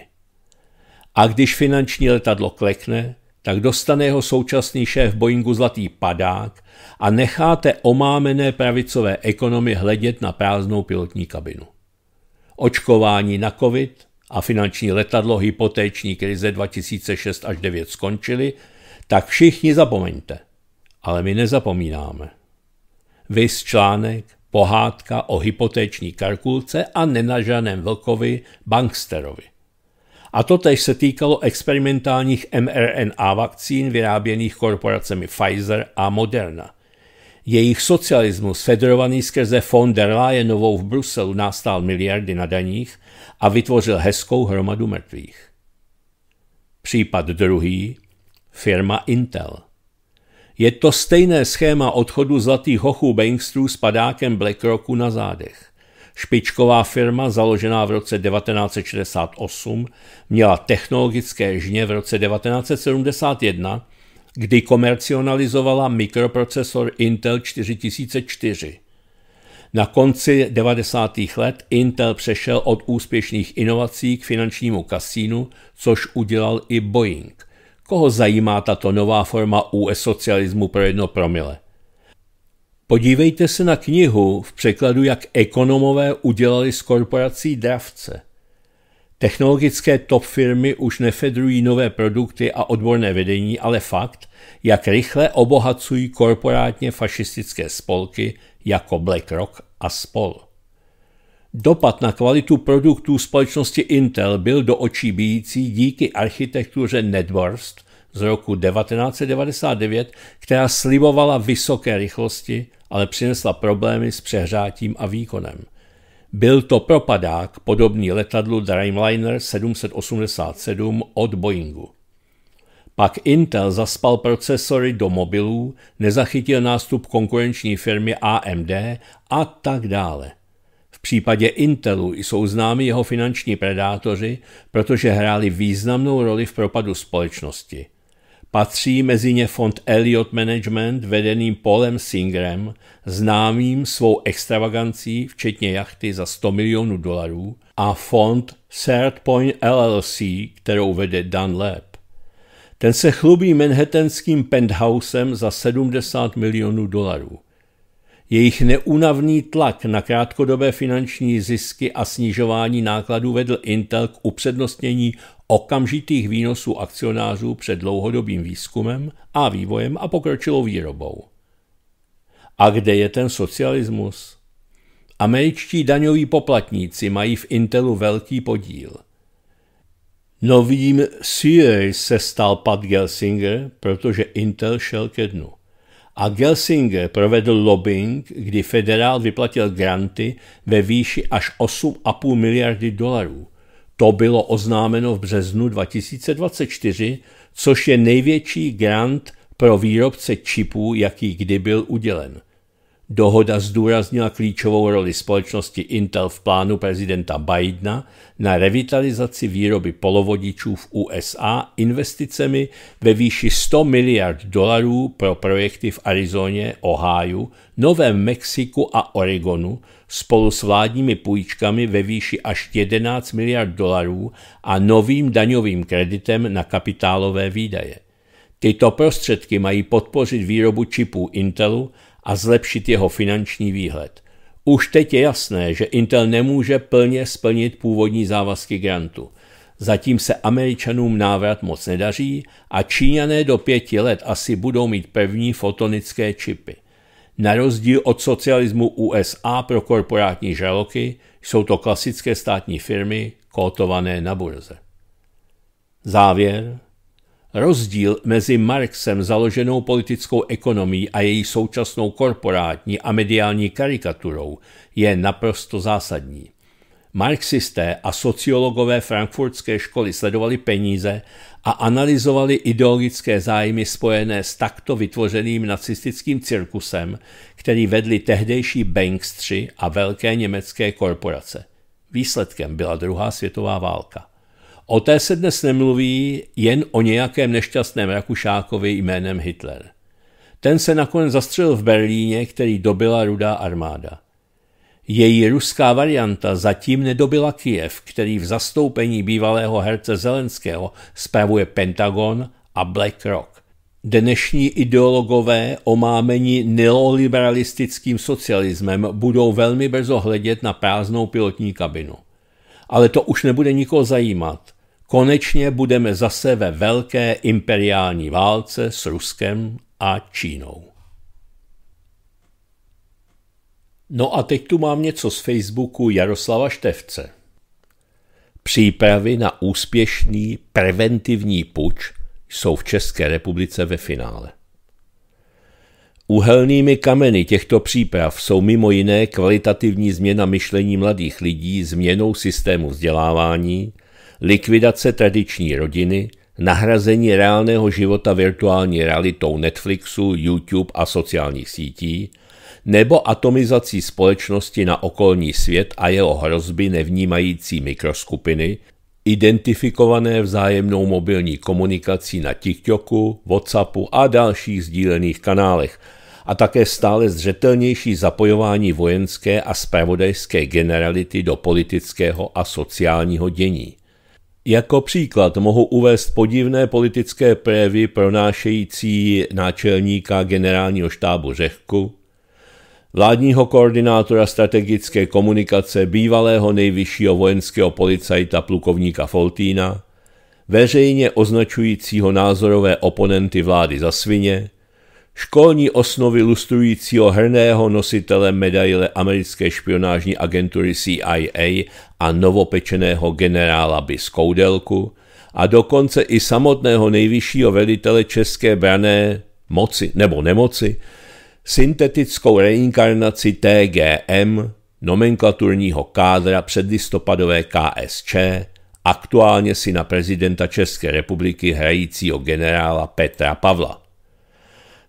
A když finanční letadlo klekne, tak dostane jeho současný šéf Boeingu zlatý padák a necháte omámené pravicové ekonomy hledět na prázdnou pilotní kabinu. Očkování na covid a finanční letadlo hypotéční krize 2006 až 9 skončily, tak všichni zapomeňte. Ale my nezapomínáme. Vys článek Pohádka o hypotéční karkulce a nenažaném vlkovi Banksterovi. A to tež se týkalo experimentálních mRNA vakcín vyráběných korporacemi Pfizer a Moderna. Jejich socialismus, federovaný skrze von der Leyenovou v Bruselu, nastál miliardy na daních a vytvořil hezkou hromadu mrtvých. Případ druhý. Firma Intel. Je to stejné schéma odchodu zlatých hochů bankstrů s padákem BlackRocku na zádech. Špičková firma, založená v roce 1968, měla technologické žně v roce 1971, kdy komercionalizovala mikroprocesor Intel 4004. Na konci 90. let Intel přešel od úspěšných inovací k finančnímu kasínu, což udělal i Boeing. Koho zajímá tato nová forma US socialismu pro jedno promile? Podívejte se na knihu v překladu, jak ekonomové udělali s korporací dravce. Technologické top firmy už nefedrují nové produkty a odborné vedení, ale fakt, jak rychle obohacují korporátně fašistické spolky jako BlackRock a spol. Dopad na kvalitu produktů společnosti Intel byl do očí bíjící díky architektuře Nedworst z roku 1999, která slibovala vysoké rychlosti, ale přinesla problémy s přehrátím a výkonem. Byl to propadák podobný letadlu Dreamliner 787 od Boeingu. Pak Intel zaspal procesory do mobilů, nezachytil nástup konkurenční firmy AMD a tak dále. V případě Intelu jsou známi jeho finanční predátoři, protože hráli významnou roli v propadu společnosti – Patří mezi ně fond Elliot Management vedeným Polem Singrem, známým svou extravagancí, včetně jachty za 100 milionů dolarů, a fond Third Point LLC, kterou vede Dan Lab. Ten se chlubí manhattanským penthousem za 70 milionů dolarů. Jejich neunavný tlak na krátkodobé finanční zisky a snižování nákladů vedl Intel k upřednostnění okamžitých výnosů akcionářů před dlouhodobým výzkumem a vývojem a pokročilou výrobou. A kde je ten socialismus? Američtí daňoví poplatníci mají v Intelu velký podíl. Novým CEO se stal Pat Gelsinger, protože Intel šel ke dnu. A Gelsinger provedl lobbying, kdy federál vyplatil granty ve výši až 8,5 miliardy dolarů to bylo oznámeno v březnu 2024, což je největší grant pro výrobce čipů, jaký kdy byl udělen. Dohoda zdůraznila klíčovou roli společnosti Intel v plánu prezidenta Bidena na revitalizaci výroby polovodičů v USA investicemi ve výši 100 miliard dolarů pro projekty v Arizoně, Ohio, Novém Mexiku a Oregonu, spolu s vládními půjčkami ve výši až 11 miliard dolarů a novým daňovým kreditem na kapitálové výdaje. Tyto prostředky mají podpořit výrobu čipů Intelu a zlepšit jeho finanční výhled. Už teď je jasné, že Intel nemůže plně splnit původní závazky grantu. Zatím se Američanům návrat moc nedaří a Číňané do pěti let asi budou mít první fotonické čipy – na rozdíl od socialismu USA pro korporátní žaloky jsou to klasické státní firmy kotované na burze. Závěr. Rozdíl mezi Marxem založenou politickou ekonomií a její současnou korporátní a mediální karikaturou je naprosto zásadní. Marxisté a sociologové frankfurtské školy sledovali peníze a analyzovali ideologické zájmy spojené s takto vytvořeným nacistickým cirkusem, který vedli tehdejší bankstři a velké německé korporace. Výsledkem byla druhá světová válka. O té se dnes nemluví jen o nějakém nešťastném Rakušákovi jménem Hitler. Ten se nakonec zastřelil v Berlíně, který dobila rudá armáda. Její ruská varianta zatím nedobila Kiev, který v zastoupení bývalého herce Zelenského zpravuje Pentagon a BlackRock. Dnešní ideologové omámení neoliberalistickým socialismem budou velmi brzo hledět na prázdnou pilotní kabinu. Ale to už nebude nikoho zajímat. Konečně budeme zase ve velké imperiální válce s Ruskem a Čínou. No a teď tu mám něco z Facebooku Jaroslava Števce. Přípravy na úspěšný preventivní puč jsou v České republice ve finále. Uhelnými kameny těchto příprav jsou mimo jiné kvalitativní změna myšlení mladých lidí změnou systému vzdělávání, likvidace tradiční rodiny, nahrazení reálného života virtuální realitou Netflixu, YouTube a sociálních sítí, nebo atomizací společnosti na okolní svět a jeho hrozby nevnímající mikroskupiny, identifikované vzájemnou mobilní komunikací na TikToku, WhatsAppu a dalších sdílených kanálech, a také stále zřetelnější zapojování vojenské a spravodajské generality do politického a sociálního dění. Jako příklad mohu uvést podivné politické prévy pronášející náčelníka generálního štábu Řehku, vládního koordinátora strategické komunikace bývalého nejvyššího vojenského policajta plukovníka Foltína, veřejně označujícího názorové oponenty vlády za svině, školní osnovy lustrujícího hrného nositele medaile americké špionážní agentury CIA a novopečeného generála Biskoudelku a dokonce i samotného nejvyššího velitele české brané moci nebo nemoci, syntetickou reinkarnaci TGM, nomenklaturního kádra předlistopadové KSČ, aktuálně si na prezidenta České republiky hrajícího generála Petra Pavla.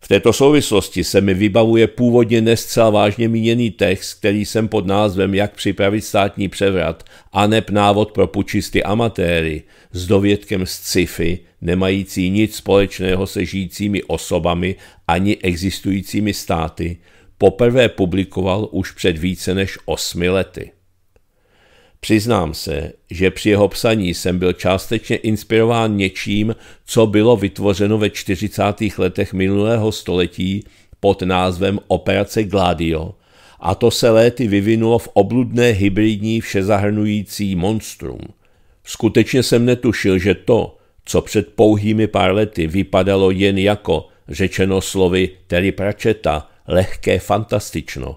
V této souvislosti se mi vybavuje původně nescela vážně míněný text, který jsem pod názvem Jak připravit státní převrat a neb návod pro pučisty amatéry s dovědkem z sci-fi, nemající nic společného se žijícími osobami ani existujícími státy, poprvé publikoval už před více než osmi lety. Přiznám se, že při jeho psaní jsem byl částečně inspirován něčím, co bylo vytvořeno ve 40. letech minulého století pod názvem Operace Gladio, a to se léty vyvinulo v obludné hybridní všezahrnující monstrum. Skutečně jsem netušil, že to, co před pouhými pár lety vypadalo jen jako, řečeno slovy Terry Pratchetta, lehké fantastično,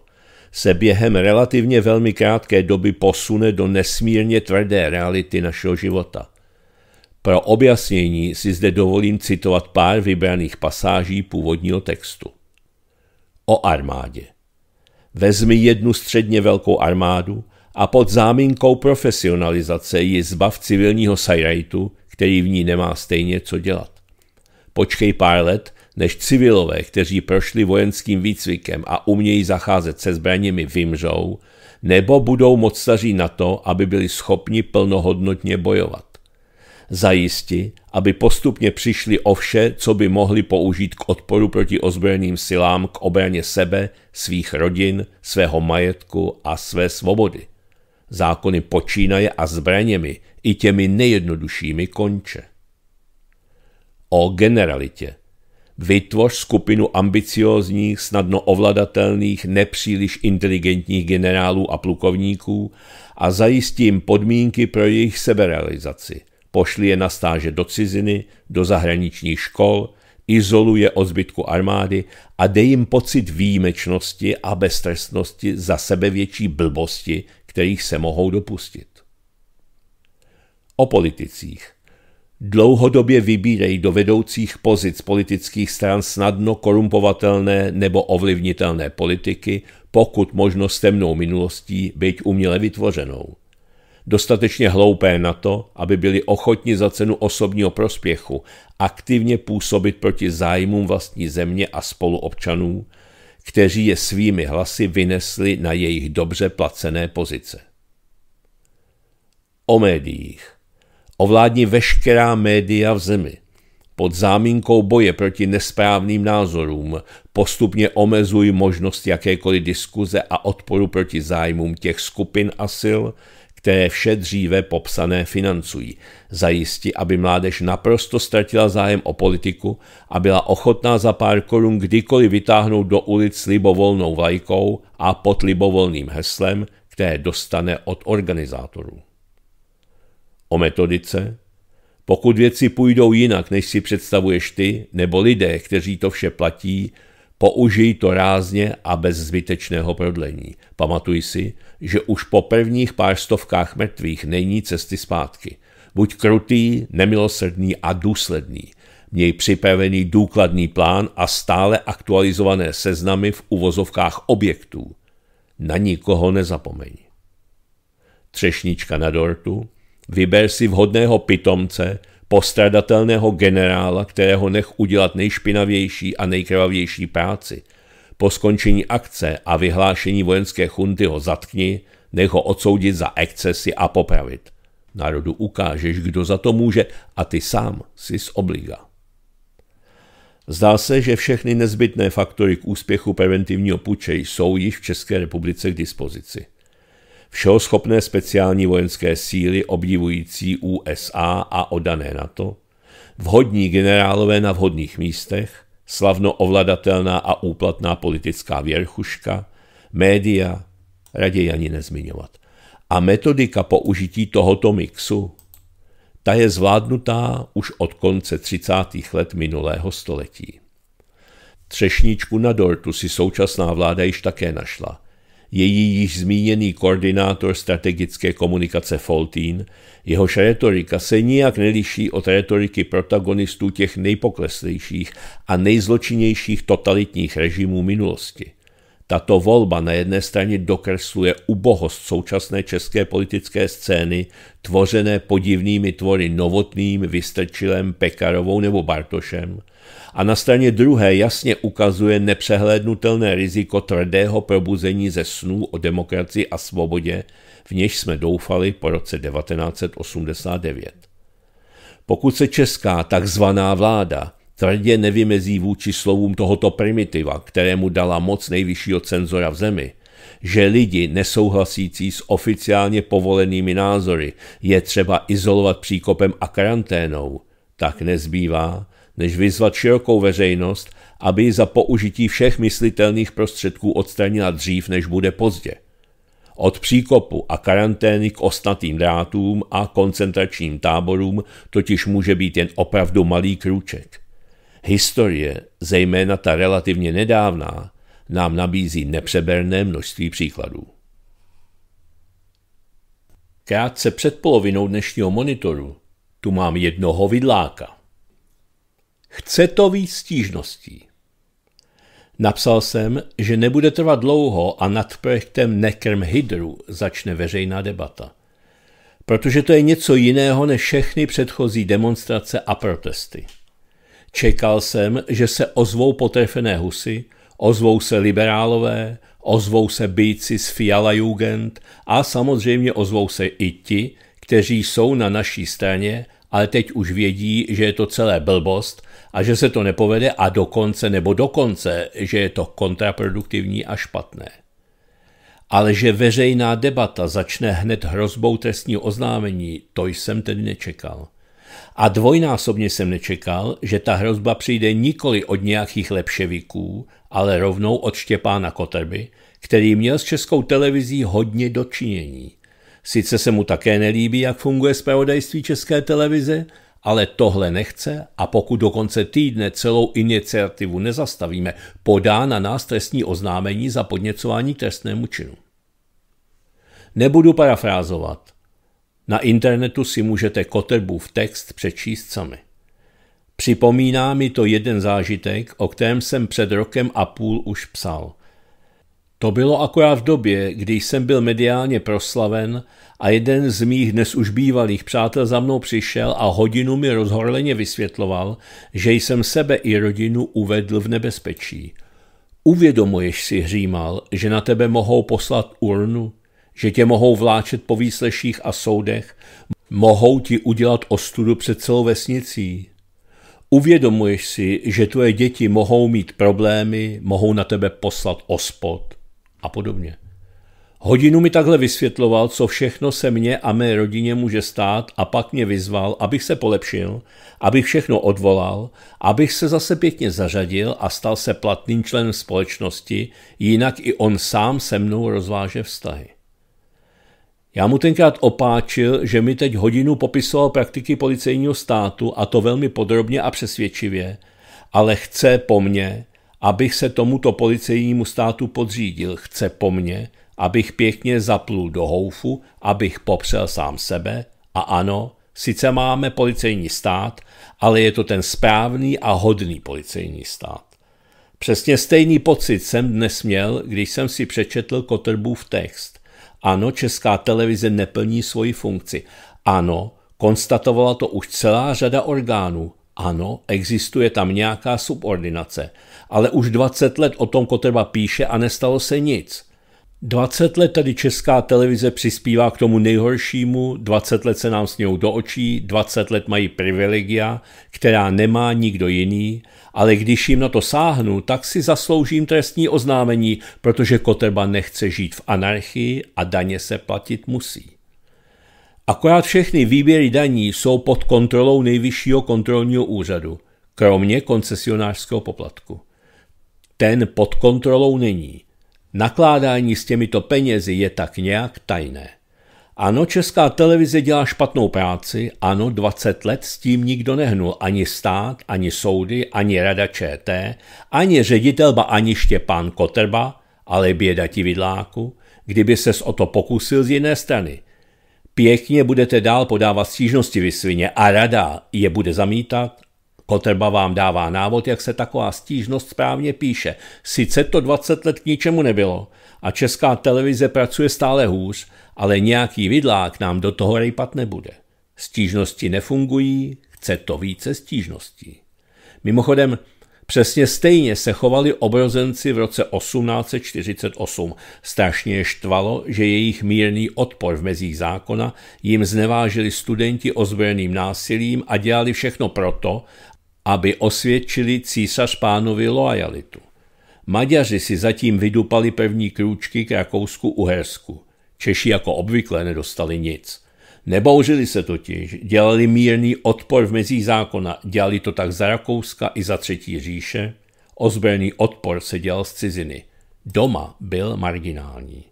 se během relativně velmi krátké doby posune do nesmírně tvrdé reality našeho života. Pro objasnění si zde dovolím citovat pár vybraných pasáží původního textu. O armádě. Vezmi jednu středně velkou armádu a pod záminkou profesionalizace ji zbav civilního sajrajtu, který v ní nemá stejně co dělat. Počkej pár let než civilové, kteří prošli vojenským výcvikem a umějí zacházet se zbraněmi, vymřou, nebo budou moc staří na to, aby byli schopni plnohodnotně bojovat. Zajisti, aby postupně přišli o vše, co by mohli použít k odporu proti ozbrojeným silám, k obraně sebe, svých rodin, svého majetku a své svobody. Zákony počínaje a zbraněmi, i těmi nejjednoduššími konče. O generalitě. Vytvoř skupinu ambiciózních, snadno ovladatelných, nepříliš inteligentních generálů a plukovníků a zajistí jim podmínky pro jejich seberealizaci. Pošli je na stáže do ciziny, do zahraničních škol, izoluje od zbytku armády a dej jim pocit výjimečnosti a beztrestnosti za sebevětší blbosti, kterých se mohou dopustit. O politicích dlouhodobě vybírají do vedoucích pozic politických stran snadno korumpovatelné nebo ovlivnitelné politiky, pokud možno s temnou minulostí, být uměle vytvořenou. Dostatečně hloupé na to, aby byli ochotni za cenu osobního prospěchu aktivně působit proti zájmům vlastní země a spoluobčanů, kteří je svými hlasy vynesli na jejich dobře placené pozice. O médiích ovládni veškerá média v zemi. Pod záminkou boje proti nesprávným názorům postupně omezuj možnost jakékoliv diskuze a odporu proti zájmům těch skupin a sil, které vše dříve popsané financují. Zajisti, aby mládež naprosto ztratila zájem o politiku a byla ochotná za pár korun kdykoliv vytáhnout do ulic libovolnou vlajkou a pod libovolným heslem, které dostane od organizátorů o metodice, pokud věci půjdou jinak, než si představuješ ty, nebo lidé, kteří to vše platí, použij to rázně a bez zbytečného prodlení. Pamatuj si, že už po prvních pár stovkách mrtvých není cesty zpátky. Buď krutý, nemilosrdný a důsledný. Měj připravený důkladný plán a stále aktualizované seznamy v uvozovkách objektů. Na nikoho nezapomeň. Třešnička na dortu Vyber si vhodného pitomce, postradatelného generála, kterého nech udělat nejšpinavější a nejkrvavější práci. Po skončení akce a vyhlášení vojenské chunty ho zatkni, nech ho odsoudit za excesy a popravit. Národu ukážeš, kdo za to může a ty sám si z obliga. Zdá se, že všechny nezbytné faktory k úspěchu preventivního puče jsou již v České republice k dispozici schopné speciální vojenské síly obdivující USA a odané NATO, vhodní generálové na vhodných místech, slavno ovladatelná a úplatná politická věrchuška, média, raději ani nezmiňovat. A metodika použití tohoto mixu, ta je zvládnutá už od konce 30. let minulého století. Třešníčku na dortu si současná vláda již také našla – její již zmíněný koordinátor strategické komunikace Foltín, jehož retorika se nijak neliší od retoriky protagonistů těch nejpokleslejších a nejzločinnějších totalitních režimů minulosti. Tato volba na jedné straně dokresluje ubohost současné české politické scény, tvořené podivnými tvory novotným, Vystrčilem, Pekarovou nebo Bartošem – a na straně druhé jasně ukazuje nepřehlédnutelné riziko tvrdého probuzení ze snů o demokracii a svobodě, v něž jsme doufali po roce 1989. Pokud se česká takzvaná vláda tvrdě nevymezí vůči slovům tohoto primitiva, kterému dala moc nejvyššího cenzora v zemi, že lidi nesouhlasící s oficiálně povolenými názory je třeba izolovat příkopem a karanténou, tak nezbývá, než vyzvat širokou veřejnost, aby ji za použití všech myslitelných prostředků odstranila dřív, než bude pozdě. Od příkopu a karantény k osnatým drátům a koncentračním táborům totiž může být jen opravdu malý krůček. Historie, zejména ta relativně nedávná, nám nabízí nepřeberné množství příkladů. Krátce před polovinou dnešního monitoru tu mám jednoho vidláka. Chce to víc stížností. Napsal jsem, že nebude trvat dlouho a nad projektem Nekrm hydru začne veřejná debata. Protože to je něco jiného než všechny předchozí demonstrace a protesty. Čekal jsem, že se ozvou potrefené husy, ozvou se liberálové, ozvou se býci z Fiala Jugend a samozřejmě ozvou se i ti, kteří jsou na naší straně, ale teď už vědí, že je to celé blbost a že se to nepovede a dokonce nebo dokonce, že je to kontraproduktivní a špatné. Ale že veřejná debata začne hned hrozbou trestního oznámení, to jsem tedy nečekal. A dvojnásobně jsem nečekal, že ta hrozba přijde nikoli od nějakých lepševiků, ale rovnou od Štěpána Kotrby, který měl s českou televizí hodně dočinění. Sice se mu také nelíbí, jak funguje zpravodajství české televize, ale tohle nechce a pokud do konce týdne celou iniciativu nezastavíme, podá na nás trestní oznámení za podněcování trestnému činu. Nebudu parafrázovat. Na internetu si můžete Kotrbův text přečíst sami. Připomíná mi to jeden zážitek, o kterém jsem před rokem a půl už psal – to bylo akorát v době, kdy jsem byl mediálně proslaven a jeden z mých dnes už bývalých přátel za mnou přišel a hodinu mi rozhorleně vysvětloval, že jsem sebe i rodinu uvedl v nebezpečí. Uvědomuješ si, hřímal, že na tebe mohou poslat urnu, že tě mohou vláčet po výsleších a soudech, mohou ti udělat ostudu před celou vesnicí. Uvědomuješ si, že tvoje děti mohou mít problémy, mohou na tebe poslat ospod a podobně. Hodinu mi takhle vysvětloval, co všechno se mně a mé rodině může stát a pak mě vyzval, abych se polepšil, abych všechno odvolal, abych se zase pěkně zařadil a stal se platným členem společnosti, jinak i on sám se mnou rozváže vztahy. Já mu tenkrát opáčil, že mi teď hodinu popisoval praktiky policejního státu a to velmi podrobně a přesvědčivě, ale chce po mně, abych se tomuto policejnímu státu podřídil, chce po mně, abych pěkně zaplul do houfu, abych popřel sám sebe a ano, sice máme policejní stát, ale je to ten správný a hodný policejní stát. Přesně stejný pocit jsem dnes měl, když jsem si přečetl Kotrbův text. Ano, česká televize neplní svoji funkci. Ano, konstatovala to už celá řada orgánů, ano, existuje tam nějaká subordinace, ale už 20 let o tom Kotrba píše a nestalo se nic. 20 let tady česká televize přispívá k tomu nejhoršímu, 20 let se nám snějou do očí, 20 let mají privilegia, která nemá nikdo jiný, ale když jim na to sáhnu, tak si zasloužím trestní oznámení, protože Kotrba nechce žít v anarchii a daně se platit musí. Akorát všechny výběry daní jsou pod kontrolou nejvyššího kontrolního úřadu, kromě koncesionářského poplatku. Ten pod kontrolou není. Nakládání s těmito penězi je tak nějak tajné. Ano, česká televize dělá špatnou práci, ano, 20 let s tím nikdo nehnul, ani stát, ani soudy, ani rada ČT, ani ředitelba, ani Štěpán Kotrba, ale běda ti vidláku, kdyby ses o to pokusil z jiné strany – Pěkně budete dál podávat stížnosti vysvině a rada je bude zamítat. Kotrba vám dává návod, jak se taková stížnost správně píše. Sice to 20 let k ničemu nebylo a česká televize pracuje stále hůř, ale nějaký vidlák nám do toho rejpat nebude. Stížnosti nefungují, chce to více stížností. Mimochodem, Přesně stejně se chovali obrozenci v roce 1848. Strašně je štvalo, že jejich mírný odpor v mezích zákona jim znevážili studenti ozbrojeným násilím a dělali všechno proto, aby osvědčili císař pánovi loajalitu. Maďaři si zatím vydupali první krůčky k Rakousku-Uhersku. Češi jako obvykle nedostali nic. Nebouřili se totiž, dělali mírný odpor v mezích zákona, dělali to tak za Rakouska i za Třetí říše, ozbrojený odpor se dělal z ciziny. Doma byl marginální.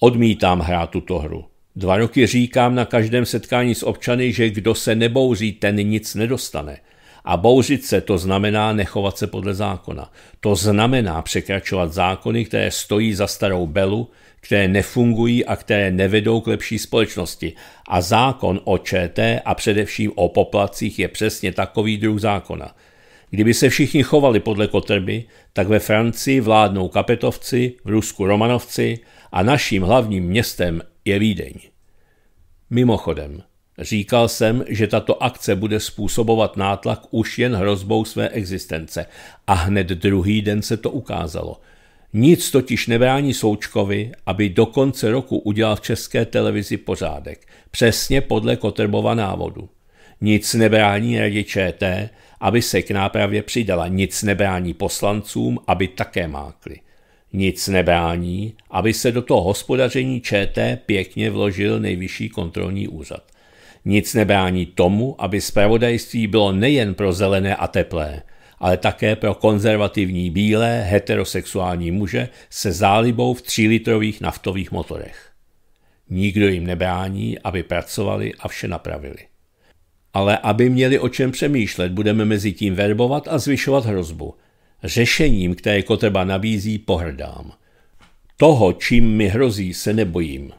Odmítám hrát tuto hru. Dva roky říkám na každém setkání s občany, že kdo se nebouří, ten nic nedostane. A bouřit se to znamená nechovat se podle zákona. To znamená překračovat zákony, které stojí za starou belu, které nefungují a které nevedou k lepší společnosti. A zákon o ČT a především o poplacích je přesně takový druh zákona. Kdyby se všichni chovali podle kotrby, tak ve Francii vládnou kapetovci, v Rusku romanovci a naším hlavním městem je Vídeň. Mimochodem, Říkal jsem, že tato akce bude způsobovat nátlak už jen hrozbou své existence a hned druhý den se to ukázalo. Nic totiž nebrání Součkovi, aby do konce roku udělal v české televizi pořádek, přesně podle Kotrbova návodu. Nic nebrání radě ČT, aby se k nápravě přidala. Nic nebrání poslancům, aby také mákli. Nic nebrání, aby se do toho hospodaření ČT pěkně vložil nejvyšší kontrolní úřad. Nic nebrání tomu, aby zpravodajství bylo nejen pro zelené a teplé, ale také pro konzervativní bílé heterosexuální muže se zálibou v třílitrových naftových motorech. Nikdo jim nebrání, aby pracovali a vše napravili. Ale aby měli o čem přemýšlet, budeme mezi tím verbovat a zvyšovat hrozbu. Řešením, které Kotrba nabízí, pohrdám. Toho, čím mi hrozí, se nebojím.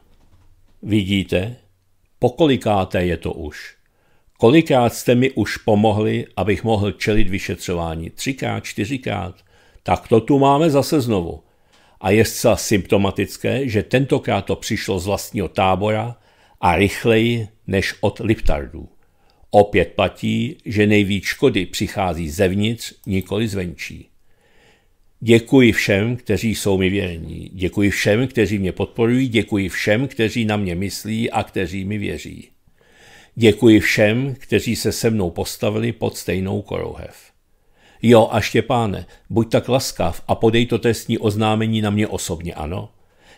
Vidíte? Pokolikáté je to už. Kolikrát jste mi už pomohli, abych mohl čelit vyšetřování? Třikrát, čtyřikrát? Tak to tu máme zase znovu. A je zcela symptomatické, že tentokrát to přišlo z vlastního tábora a rychleji než od Liptardů. Opět platí, že nejvíc škody přichází zevnitř, nikoli zvenčí. Děkuji všem, kteří jsou mi věrní. Děkuji všem, kteří mě podporují. Děkuji všem, kteří na mě myslí a kteří mi věří. Děkuji všem, kteří se se mnou postavili pod stejnou korouhev. Jo a Štěpáne, buď tak laskav a podej to trestní oznámení na mě osobně, ano?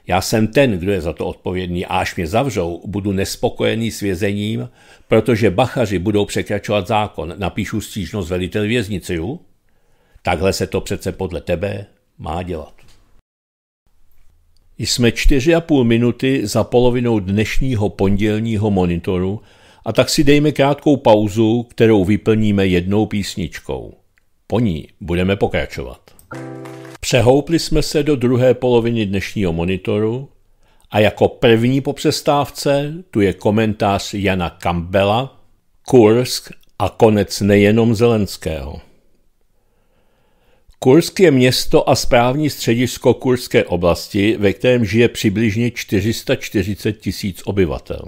Já jsem ten, kdo je za to odpovědný a až mě zavřou, budu nespokojený s vězením, protože bachaři budou překračovat zákon, napíšu stížnost velitel věznice, ju? Takhle se to přece podle tebe má dělat. Jsme čtyři a půl minuty za polovinou dnešního pondělního monitoru, a tak si dejme krátkou pauzu, kterou vyplníme jednou písničkou. Po ní budeme pokračovat. Přehoupli jsme se do druhé poloviny dnešního monitoru a jako první po přestávce tu je komentář Jana Campbella, Kursk a konec nejenom Zelenského. Kursk je město a správní středisko Kurské oblasti, ve kterém žije přibližně 440 tisíc obyvatel.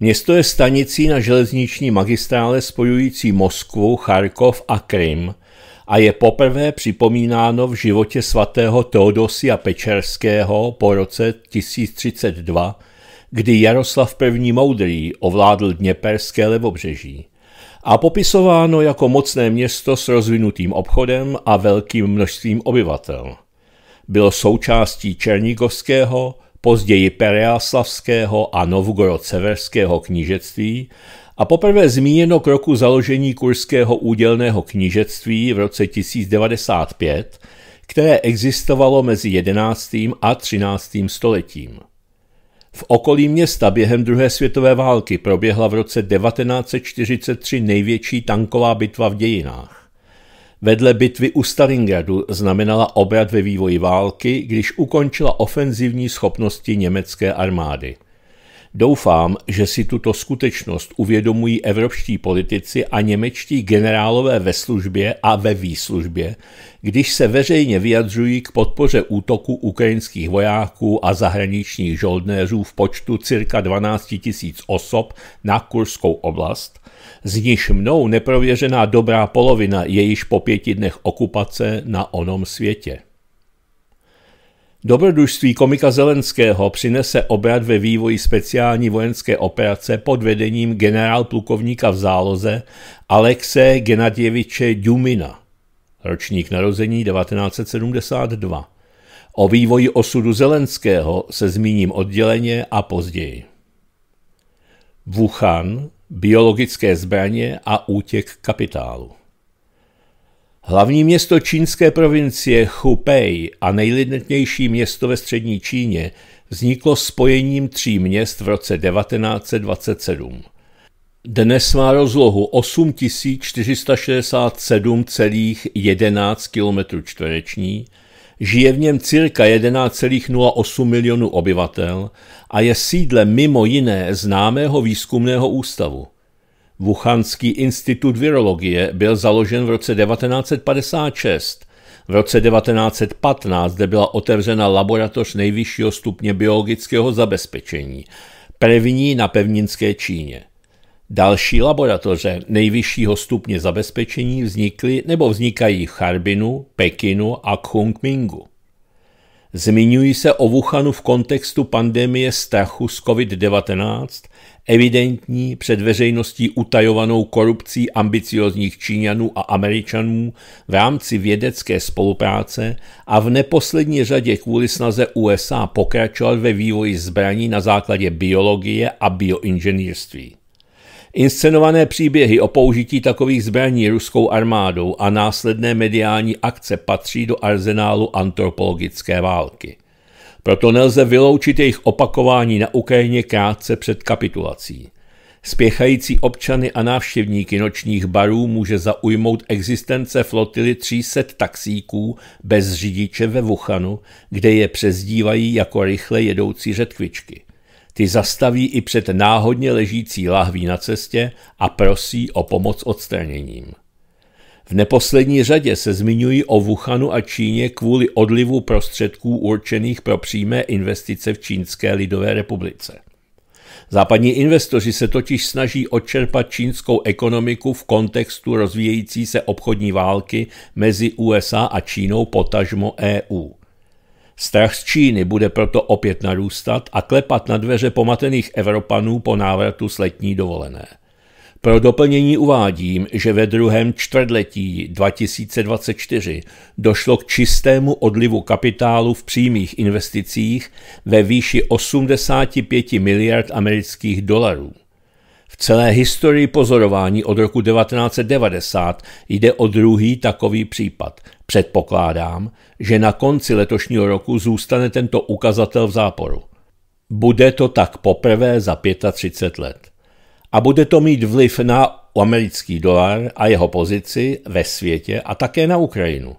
Město je stanicí na železniční magistrále spojující Moskvu, Charkov a Krym a je poprvé připomínáno v životě svatého Teodosia Pečerského po roce 1032, kdy Jaroslav I. Moudrý ovládl Dněperské levobřeží a popisováno jako mocné město s rozvinutým obchodem a velkým množstvím obyvatel. Bylo součástí Černíkovského, později Pereaslavského a Novgorod-Severského knížectví a poprvé zmíněno k roku založení Kurského údělného knížectví v roce 1095, které existovalo mezi 11. a 13. stoletím. V okolí města během druhé světové války proběhla v roce 1943 největší tanková bitva v dějinách vedle bitvy u Stalingradu znamenala obrat ve vývoji války, když ukončila ofenzivní schopnosti německé armády. Doufám, že si tuto skutečnost uvědomují evropští politici a němečtí generálové ve službě a ve výslužbě, když se veřejně vyjadřují k podpoře útoku ukrajinských vojáků a zahraničních žoldnéřů v počtu cirka 12 000 osob na Kurskou oblast – z níž mnou neprověřená dobrá polovina je již po pěti dnech okupace na onom světě. Dobrodružství komika Zelenského přinese obrat ve vývoji speciální vojenské operace pod vedením generál plukovníka v záloze Alexe Genadjeviče Dumina, ročník narození 1972. O vývoji osudu Zelenského se zmíním odděleně a později. Wuchan, biologické zbraně a útěk kapitálu. Hlavní město čínské provincie Chupei a nejlidnější město ve střední Číně vzniklo spojením tří měst v roce 1927. Dnes má rozlohu 8467,11 km čtvereční Žije v něm cirka 1,08 milionu obyvatel a je sídlem mimo jiné známého výzkumného ústavu. Wuchanský institut virologie byl založen v roce 1956. V roce 1915 zde byla otevřena laboratoř nejvyššího stupně biologického zabezpečení, první na pevninské Číně. Další laboratoře nejvyššího stupně zabezpečení vznikly nebo vznikají v Charbinu, Pekinu a Chongmingu. Zmiňují se o Wuhanu v kontextu pandemie strachu z COVID-19, evidentní před veřejností utajovanou korupcí ambiciozních Číňanů a Američanů v rámci vědecké spolupráce a v neposlední řadě kvůli snaze USA pokračovat ve vývoji zbraní na základě biologie a bioinženýrství. Inscenované příběhy o použití takových zbraní ruskou armádou a následné mediální akce patří do arzenálu antropologické války. Proto nelze vyloučit jejich opakování na Ukrajině krátce před kapitulací. Spěchající občany a návštěvníky nočních barů může zaujmout existence flotily 300 taxíků bez řidiče ve Vuchanu, kde je přezdívají jako rychle jedoucí řetkvičky. Ty zastaví i před náhodně ležící lahví na cestě a prosí o pomoc odstraněním. V neposlední řadě se zmiňují o Wuhanu a Číně kvůli odlivu prostředků určených pro přímé investice v Čínské lidové republice. Západní investoři se totiž snaží odčerpat čínskou ekonomiku v kontextu rozvíjející se obchodní války mezi USA a Čínou potažmo EU. Strach z Číny bude proto opět narůstat a klepat na dveře pomatených Evropanů po návratu s letní dovolené. Pro doplnění uvádím, že ve druhém čtvrtletí 2024 došlo k čistému odlivu kapitálu v přímých investicích ve výši 85 miliard amerických dolarů. V celé historii pozorování od roku 1990 jde o druhý takový případ – Předpokládám, že na konci letošního roku zůstane tento ukazatel v záporu. Bude to tak poprvé za 35 let. A bude to mít vliv na americký dolar a jeho pozici ve světě a také na Ukrajinu.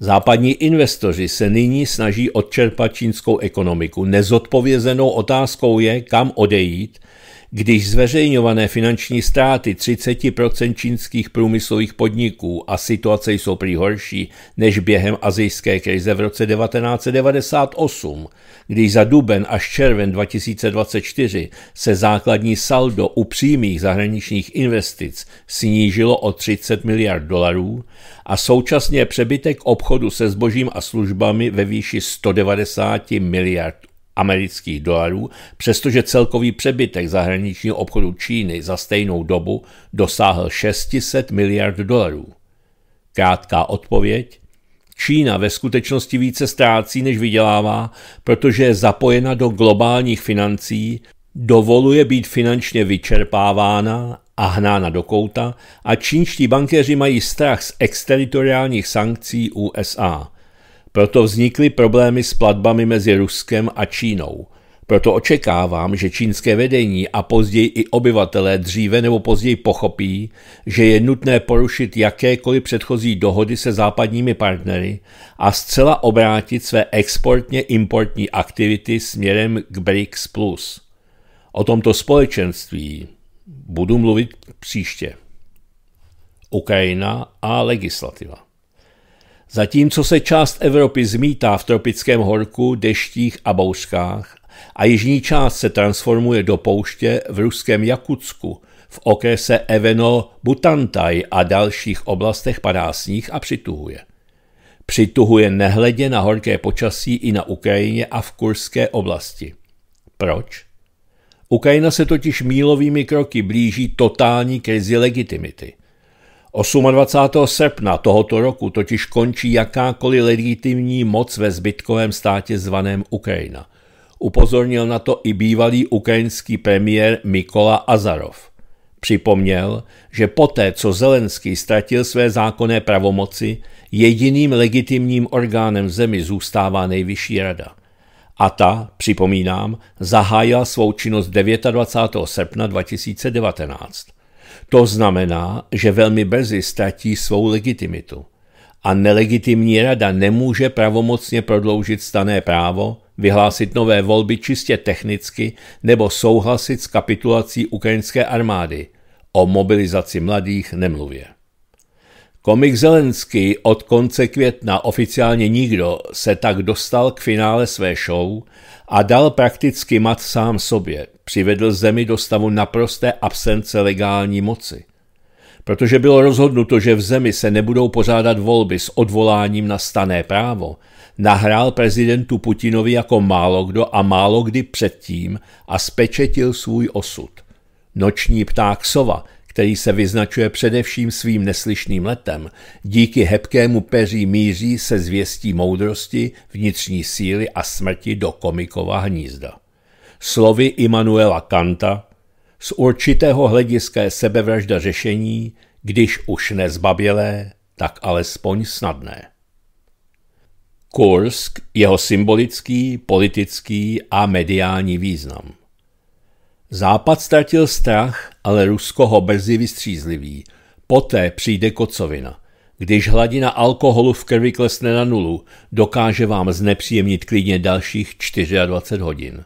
Západní investoři se nyní snaží odčerpat čínskou ekonomiku. Nezodpovězenou otázkou je, kam odejít když zveřejňované finanční ztráty 30% čínských průmyslových podniků a situace jsou prý horší než během azijské krize v roce 1998, když za duben až červen 2024 se základní saldo u přímých zahraničních investic snížilo o 30 miliard dolarů a současně přebytek obchodu se zbožím a službami ve výši 190 miliard amerických dolarů, přestože celkový přebytek zahraničního obchodu Číny za stejnou dobu dosáhl 600 miliard dolarů. Krátká odpověď. Čína ve skutečnosti více ztrácí, než vydělává, protože je zapojena do globálních financí, dovoluje být finančně vyčerpávána a hnána do kouta a čínští bankéři mají strach z exteritoriálních sankcí USA. Proto vznikly problémy s platbami mezi Ruskem a Čínou. Proto očekávám, že čínské vedení a později i obyvatelé dříve nebo později pochopí, že je nutné porušit jakékoliv předchozí dohody se západními partnery a zcela obrátit své exportně importní aktivity směrem k BRICS+. O tomto společenství budu mluvit příště. Ukrajina a legislativa. Zatímco se část Evropy zmítá v tropickém horku, deštích a bouřkách a jižní část se transformuje do pouště v ruském Jakutsku, v okrese Eveno Butantaj a dalších oblastech padá sníh a přituhuje. Přituhuje nehledě na horké počasí i na Ukrajině a v kurské oblasti. Proč? Ukrajina se totiž mílovými kroky blíží totální krizi legitimity – 28. srpna tohoto roku totiž končí jakákoliv legitimní moc ve zbytkovém státě zvaném Ukrajina. Upozornil na to i bývalý ukrajinský premiér Mikola Azarov. Připomněl, že poté, co Zelenský ztratil své zákonné pravomoci, jediným legitimním orgánem v zemi zůstává nejvyšší rada. A ta, připomínám, zahájila svou činnost 29. srpna 2019. To znamená, že velmi brzy ztratí svou legitimitu. A nelegitimní rada nemůže pravomocně prodloužit stané právo, vyhlásit nové volby čistě technicky nebo souhlasit s kapitulací ukrajinské armády, o mobilizaci mladých nemluvě. Komik Zelensky od konce května oficiálně nikdo se tak dostal k finále své show a dal prakticky mat sám sobě. Přivedl zemi do stavu naprosté absence legální moci. Protože bylo rozhodnuto, že v zemi se nebudou pořádat volby s odvoláním na stané právo, nahrál prezidentu Putinovi jako málo kdo a málo kdy předtím a spečetil svůj osud. Noční pták sova který se vyznačuje především svým neslyšným letem, díky hebkému peří míří se zvěstí moudrosti, vnitřní síly a smrti do komikova hnízda. Slovy Immanuela Kanta z určitého hlediska je sebevražda řešení, když už nezbabělé, tak alespoň snadné. Kursk, jeho symbolický, politický a mediální význam – Západ ztratil strach, ale Rusko ho brzy vystřízliví. Poté přijde kocovina. Když hladina alkoholu v krvi klesne na nulu, dokáže vám znepříjemnit klidně dalších 24 hodin.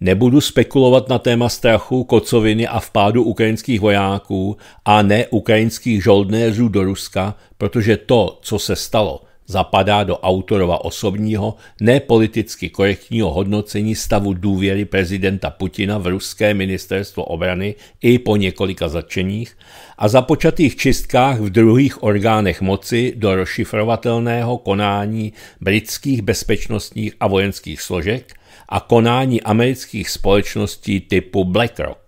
Nebudu spekulovat na téma strachu, kocoviny a vpádu ukrajinských vojáků a ne ukrajinských žoldnéřů do Ruska, protože to, co se stalo – zapadá do autorova osobního, nepoliticky korektního hodnocení stavu důvěry prezidenta Putina v ruské ministerstvo obrany i po několika začeních a započatých čistkách v druhých orgánech moci do rozšifrovatelného konání britských bezpečnostních a vojenských složek a konání amerických společností typu BlackRock.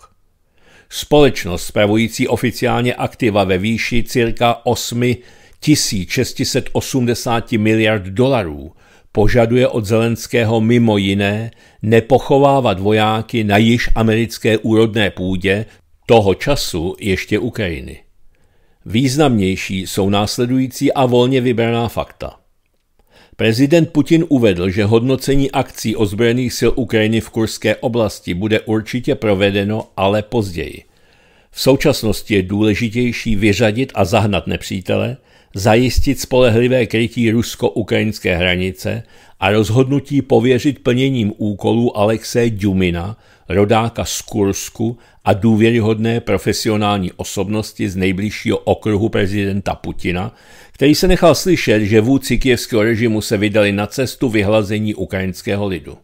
Společnost spravující oficiálně aktiva ve výši cirka 8 1680 miliard dolarů požaduje od Zelenského mimo jiné nepochovávat vojáky na již americké úrodné půdě, toho času ještě Ukrajiny. Významnější jsou následující a volně vybraná fakta. Prezident Putin uvedl, že hodnocení akcí ozbrojených sil Ukrajiny v kurské oblasti bude určitě provedeno, ale později. V současnosti je důležitější vyřadit a zahnat nepřítele, zajistit spolehlivé krytí rusko-ukrajinské hranice a rozhodnutí pověřit plněním úkolů Alexe Dumina, rodáka z Kursku a důvěryhodné profesionální osobnosti z nejbližšího okruhu prezidenta Putina, který se nechal slyšet, že vůdci kijevského režimu se vydali na cestu vyhlazení ukrajinského lidu.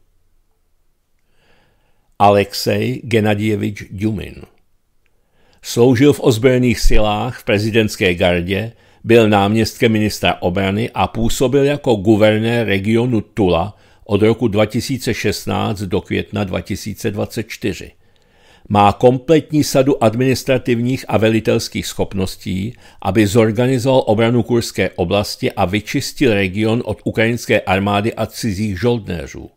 Alexej Genadievič Dumin Sloužil v ozbrojených silách v prezidentské gardě, byl náměstkem ministra obrany a působil jako guvernér regionu Tula od roku 2016 do května 2024. Má kompletní sadu administrativních a velitelských schopností, aby zorganizoval obranu kurské oblasti a vyčistil region od ukrajinské armády a cizích žoldnéřů.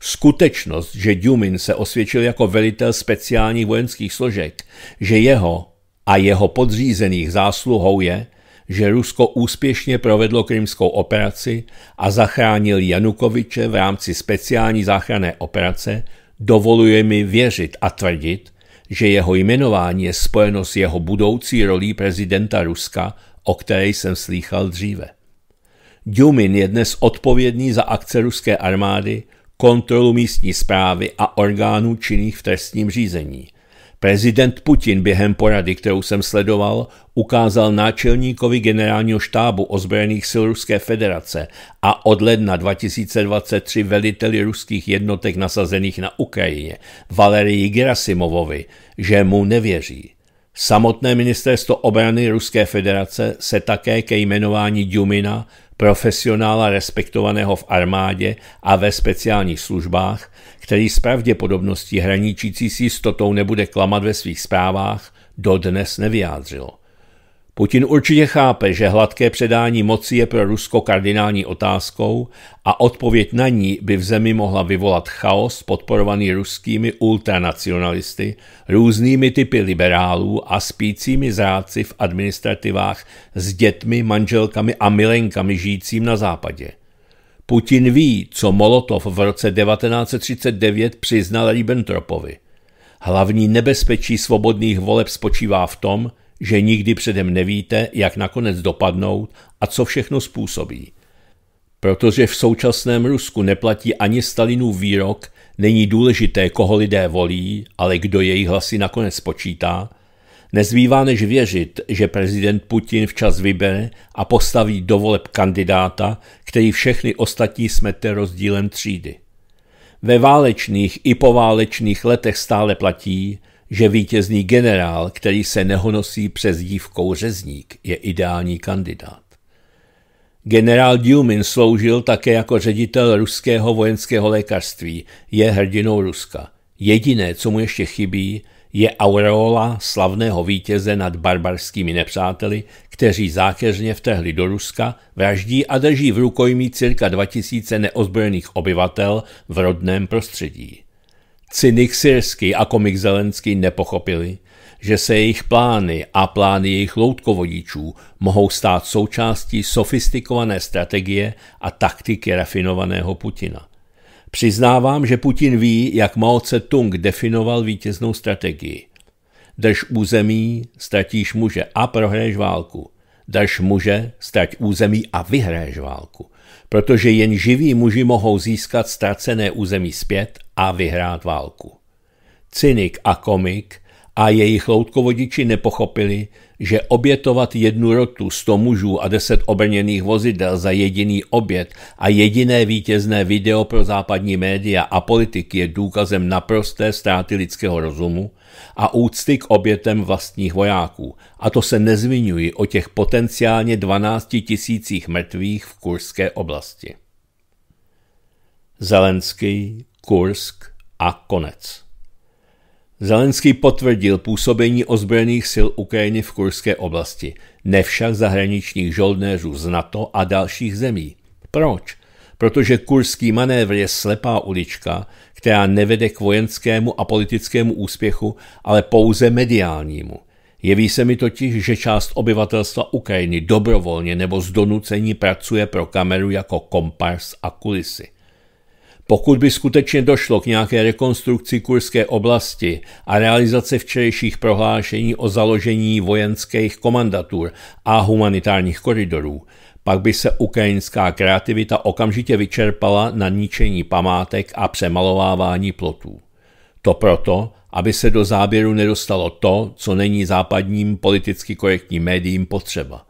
Skutečnost, že Dumin se osvědčil jako velitel speciálních vojenských složek, že jeho a jeho podřízených zásluhou je, že Rusko úspěšně provedlo krymskou operaci a zachránil Janukoviče v rámci speciální záchranné operace, dovoluje mi věřit a tvrdit, že jeho jmenování je spojeno s jeho budoucí rolí prezidenta Ruska, o které jsem slýchal dříve. Dumin je dnes odpovědný za akce ruské armády, kontrolu místní zprávy a orgánů činných v trestním řízení – Prezident Putin během porady, kterou jsem sledoval, ukázal náčelníkovi generálního štábu ozbrojených sil Ruské federace a od ledna 2023 veliteli ruských jednotek nasazených na Ukrajině, Valerii Gerasimovovi, že mu nevěří. Samotné ministerstvo obrany Ruské federace se také ke jmenování Dumina, profesionála respektovaného v armádě a ve speciálních službách, který s pravděpodobností hraničící s jistotou nebude klamat ve svých zprávách, dodnes nevyjádřil. Putin určitě chápe, že hladké předání moci je pro Rusko kardinální otázkou a odpověď na ní by v zemi mohla vyvolat chaos podporovaný ruskými ultranacionalisty, různými typy liberálů a spícími zráci v administrativách s dětmi, manželkami a milenkami žijícím na západě. Putin ví, co Molotov v roce 1939 přiznal Ribbentropovi. Hlavní nebezpečí svobodných voleb spočívá v tom, že nikdy předem nevíte, jak nakonec dopadnou a co všechno způsobí. Protože v současném Rusku neplatí ani Stalinův výrok, není důležité, koho lidé volí, ale kdo jejich hlasy nakonec počítá, Nezbývá než věřit, že prezident Putin včas vybere a postaví do voleb kandidáta, který všechny ostatní smete rozdílem třídy. Ve válečných i poválečných letech stále platí, že vítězný generál, který se nehonosí přes dívkou řezník, je ideální kandidát. Generál Dumin sloužil také jako ředitel ruského vojenského lékařství, je hrdinou Ruska. Jediné, co mu ještě chybí, je aureola slavného vítěze nad barbarskými nepřáteli, kteří zákeřně vtehli do Ruska, vraždí a drží v rukojmí cirka 2000 neozbrojených obyvatel v rodném prostředí. Cynik Syrsky a komik Zelenský nepochopili, že se jejich plány a plány jejich loutkovodičů mohou stát součástí sofistikované strategie a taktiky rafinovaného Putina. Přiznávám, že Putin ví, jak Mao Tse-tung definoval vítěznou strategii. Drž území, ztratíš muže a prohraješ válku. Drž muže, ztrať území a vyhraješ válku. Protože jen živí muži mohou získat ztracené území zpět a vyhrát válku. Cynik a komik a jejich loutkovodiči nepochopili, že obětovat jednu rotu 100 mužů a 10 obrněných vozidel za jediný oběd a jediné vítězné video pro západní média a politiky je důkazem naprosté ztráty lidského rozumu a úcty k obětem vlastních vojáků. A to se nezmiňuji o těch potenciálně 12 tisících mrtvých v kurské oblasti. Zelenský, Kursk a konec. Zelenský potvrdil působení ozbrojených sil Ukrajiny v kurské oblasti, ne však zahraničních žoldnéřů z NATO a dalších zemí. Proč? Protože kurský manévr je slepá ulička, která nevede k vojenskému a politickému úspěchu, ale pouze mediálnímu. Jeví se mi totiž, že část obyvatelstva Ukrajiny dobrovolně nebo z donucení pracuje pro kameru jako kompars a kulisy. Pokud by skutečně došlo k nějaké rekonstrukci kurské oblasti a realizace včerejších prohlášení o založení vojenských komandatur a humanitárních koridorů, pak by se ukrajinská kreativita okamžitě vyčerpala na ničení památek a přemalovávání plotů. To proto, aby se do záběru nedostalo to, co není západním politicky korektním médiím potřeba.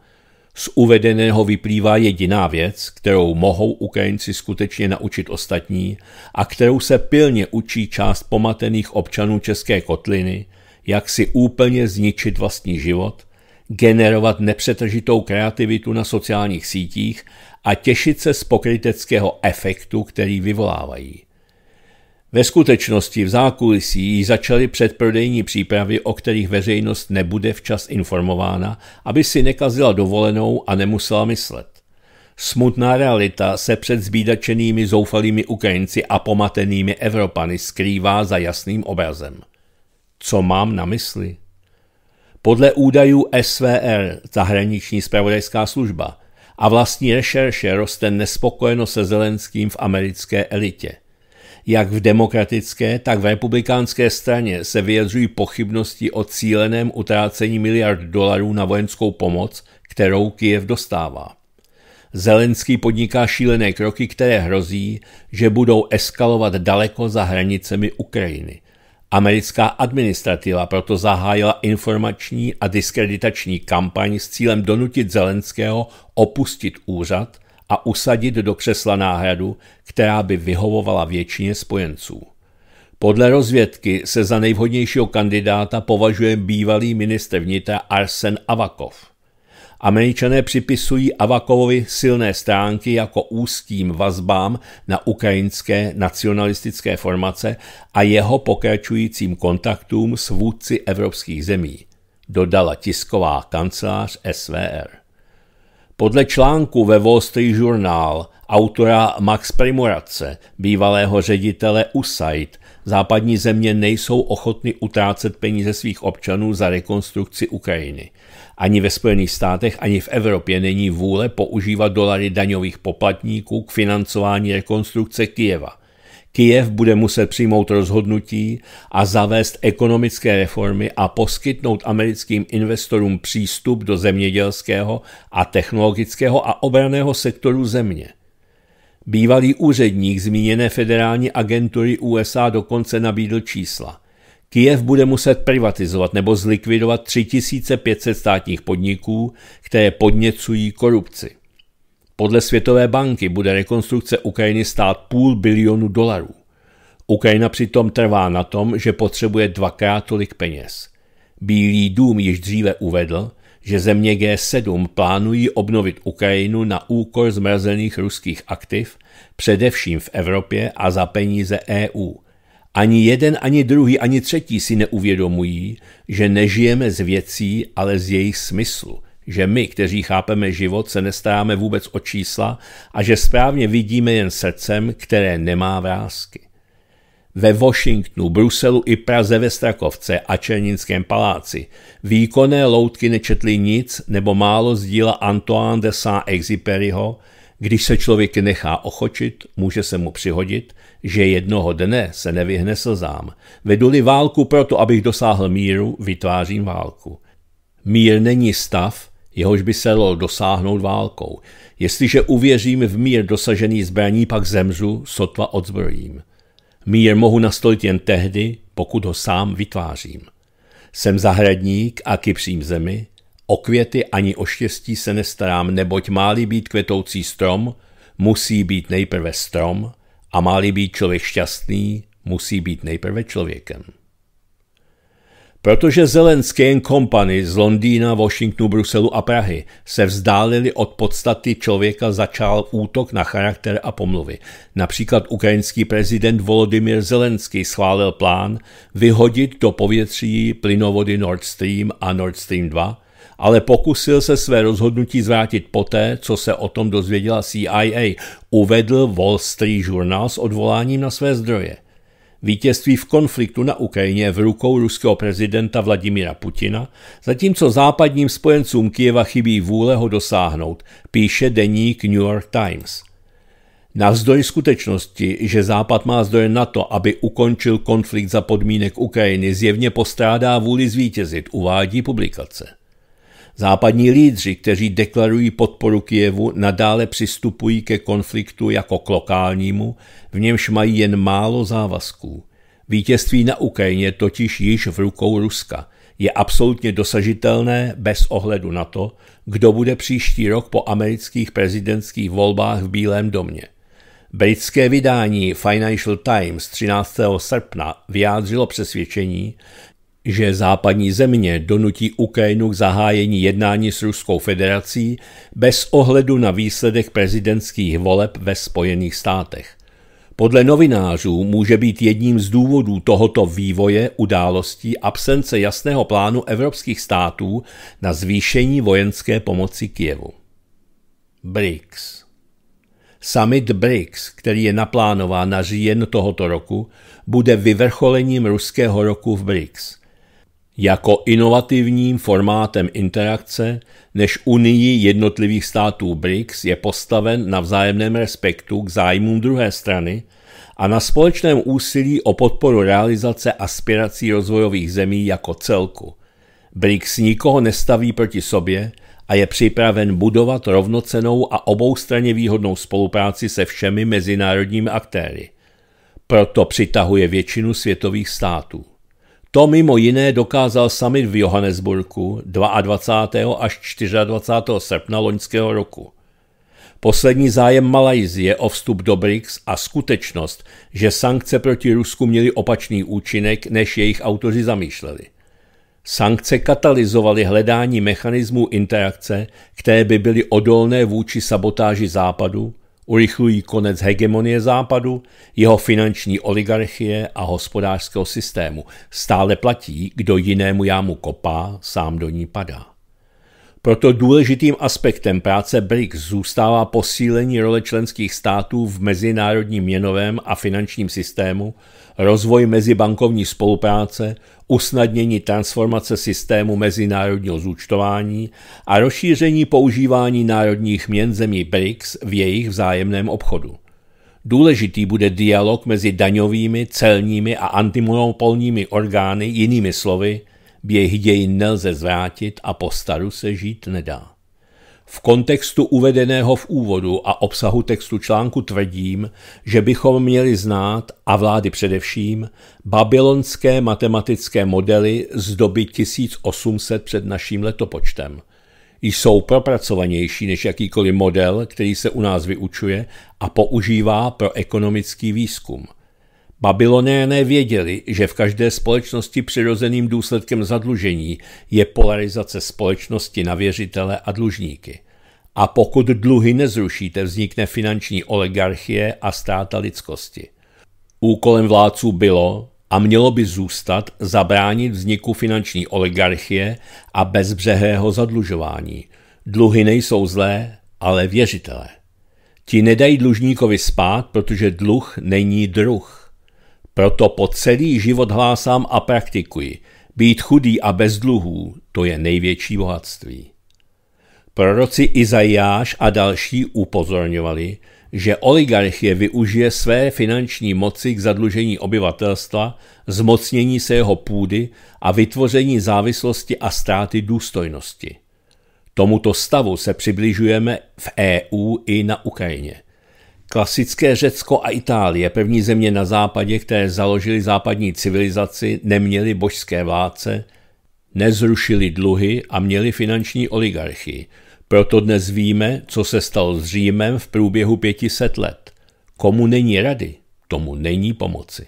Z uvedeného vyplývá jediná věc, kterou mohou Ukrajinci skutečně naučit ostatní a kterou se pilně učí část pomatených občanů České kotliny, jak si úplně zničit vlastní život, generovat nepřetržitou kreativitu na sociálních sítích a těšit se z pokryteckého efektu, který vyvolávají. Ve skutečnosti v zákulisí jí začaly předprodejní přípravy, o kterých veřejnost nebude včas informována, aby si nekazila dovolenou a nemusela myslet. Smutná realita se před zbídačenými zoufalými Ukrajinci a pomatenými Evropany skrývá za jasným obrazem. Co mám na mysli? Podle údajů SVR, zahraniční spravodajská služba, a vlastní rešerše roste nespokojeno se Zelenským v americké elitě – jak v demokratické, tak v republikánské straně se vyjadřují pochybnosti o cíleném utrácení miliard dolarů na vojenskou pomoc, kterou Kiev dostává. Zelenský podniká šílené kroky, které hrozí, že budou eskalovat daleko za hranicemi Ukrajiny. Americká administrativa proto zahájila informační a diskreditační kampaň s cílem donutit Zelenského opustit úřad – a usadit do křesla náhradu, která by vyhovovala většině spojenců. Podle rozvědky se za nejvhodnějšího kandidáta považuje bývalý ministr vnitra Arsen Avakov. Američané připisují Avakovovi silné stránky jako úzkým vazbám na ukrajinské nacionalistické formace a jeho pokračujícím kontaktům s vůdci evropských zemí, dodala tisková kancelář SVR. Podle článku ve Wall Street Journal autora Max Primorace, bývalého ředitele USAID, západní země nejsou ochotny utrácet peníze svých občanů za rekonstrukci Ukrajiny. Ani ve Spojených státech, ani v Evropě není vůle používat dolary daňových poplatníků k financování rekonstrukce Kijeva – Kijev bude muset přijmout rozhodnutí a zavést ekonomické reformy a poskytnout americkým investorům přístup do zemědělského a technologického a obraného sektoru země. Bývalý úředník zmíněné federální agentury USA dokonce nabídl čísla. Kijev bude muset privatizovat nebo zlikvidovat 3500 státních podniků, které podněcují korupci. Podle Světové banky bude rekonstrukce Ukrajiny stát půl bilionu dolarů. Ukrajina přitom trvá na tom, že potřebuje dvakrát tolik peněz. Bílý dům již dříve uvedl, že země G7 plánují obnovit Ukrajinu na úkor zmrazených ruských aktiv, především v Evropě a za peníze EU. Ani jeden, ani druhý, ani třetí si neuvědomují, že nežijeme z věcí, ale z jejich smyslu – že my, kteří chápeme život, se nestaráme vůbec o čísla a že správně vidíme jen srdcem, které nemá vrázky. Ve Washingtonu, Bruselu i Praze ve Strakovce a Černínském paláci výkonné loutky nečetly nic nebo málo z díla Antoine de Saint-Exupéryho, když se člověk nechá ochočit, může se mu přihodit, že jednoho dne se nevyhne slzám. Veduli válku proto, abych dosáhl míru, vytvářím válku. Mír není stav, jehož by se dalo dosáhnout válkou. Jestliže uvěřím v mír dosažený zbraní, pak zemřu, sotva odzbrojím. Mír mohu nastolit jen tehdy, pokud ho sám vytvářím. Jsem zahradník a kypřím zemi, o květy ani o štěstí se nestarám, neboť máli být kvetoucí strom, musí být nejprve strom a máli být člověk šťastný, musí být nejprve člověkem. Protože Zelenský Company z Londýna, Washingtonu, Bruselu a Prahy se vzdálili od podstaty člověka, začal útok na charakter a pomluvy. Například ukrajinský prezident Volodymyr Zelenský schválil plán vyhodit do povětří plynovody Nord Stream a Nord Stream 2, ale pokusil se své rozhodnutí zvrátit poté, co se o tom dozvěděla CIA, uvedl Wall Street Journal s odvoláním na své zdroje – Vítězství v konfliktu na Ukrajině v rukou ruského prezidenta Vladimira Putina, zatímco západním spojencům Kijeva chybí vůle ho dosáhnout, píše deník New York Times. Navzdory skutečnosti, že Západ má zdroje na to, aby ukončil konflikt za podmínek Ukrajiny, zjevně postrádá vůli zvítězit, uvádí publikace. Západní lídři, kteří deklarují podporu Kijevu, nadále přistupují ke konfliktu jako k lokálnímu, v němž mají jen málo závazků. Vítězství na Ukrajině totiž již v rukou Ruska. Je absolutně dosažitelné bez ohledu na to, kdo bude příští rok po amerických prezidentských volbách v Bílém domě. Britské vydání Financial Times 13. srpna vyjádřilo přesvědčení, že západní země donutí Ukrajinu k zahájení jednání s Ruskou federací bez ohledu na výsledek prezidentských voleb ve Spojených státech. Podle novinářů může být jedním z důvodů tohoto vývoje událostí absence jasného plánu evropských států na zvýšení vojenské pomoci Kijevu. BRICS Summit BRICS, který je naplánován na říjen tohoto roku, bude vyvrcholením ruského roku v BRICS jako inovativním formátem interakce než unii jednotlivých států BRICS je postaven na vzájemném respektu k zájmům druhé strany a na společném úsilí o podporu realizace aspirací rozvojových zemí jako celku. BRICS nikoho nestaví proti sobě a je připraven budovat rovnocenou a oboustranně výhodnou spolupráci se všemi mezinárodními aktéry. Proto přitahuje většinu světových států. To mimo jiné dokázal summit v Johannesburgu 22. až 24. srpna loňského roku. Poslední zájem Malajzie o vstup do BRICS a skutečnost, že sankce proti Rusku měly opačný účinek, než jejich autoři zamýšleli. Sankce katalyzovaly hledání mechanismů interakce, které by byly odolné vůči sabotáži Západu, urychlují konec hegemonie západu, jeho finanční oligarchie a hospodářského systému. Stále platí, kdo jinému jámu kopá, sám do ní padá. Proto důležitým aspektem práce BRICS zůstává posílení role členských států v mezinárodním měnovém a finančním systému rozvoj mezibankovní spolupráce, usnadnění transformace systému mezinárodního zúčtování a rozšíření používání národních měn zemí BRICS v jejich vzájemném obchodu. Důležitý bude dialog mezi daňovými, celními a antimonopolními orgány, jinými slovy, běh dějin nelze zvrátit a po staru se žít nedá. V kontextu uvedeného v úvodu a obsahu textu článku tvrdím, že bychom měli znát, a vlády především, babylonské matematické modely z doby 1800 před naším letopočtem. Jsou propracovanější než jakýkoliv model, který se u nás vyučuje a používá pro ekonomický výzkum – Babylonéné věděli, že v každé společnosti přirozeným důsledkem zadlužení je polarizace společnosti na věřitele a dlužníky. A pokud dluhy nezrušíte, vznikne finanční oligarchie a ztráta lidskosti. Úkolem vládců bylo a mělo by zůstat zabránit vzniku finanční oligarchie a bezbřehého zadlužování. Dluhy nejsou zlé, ale věřitelé. Ti nedají dlužníkovi spát, protože dluh není druh. Proto po celý život hlásám a praktikuji. Být chudý a bez dluhů, to je největší bohatství. Proroci Izajáš a další upozorňovali, že oligarchie využije své finanční moci k zadlužení obyvatelstva, zmocnění se jeho půdy a vytvoření závislosti a ztráty důstojnosti. Tomuto stavu se přibližujeme v EU i na Ukrajině – Klasické Řecko a Itálie, první země na západě, které založili západní civilizaci, neměly božské vládce, nezrušili dluhy a měli finanční oligarchii. Proto dnes víme, co se stalo s Římem v průběhu 500 let. Komu není rady, tomu není pomoci.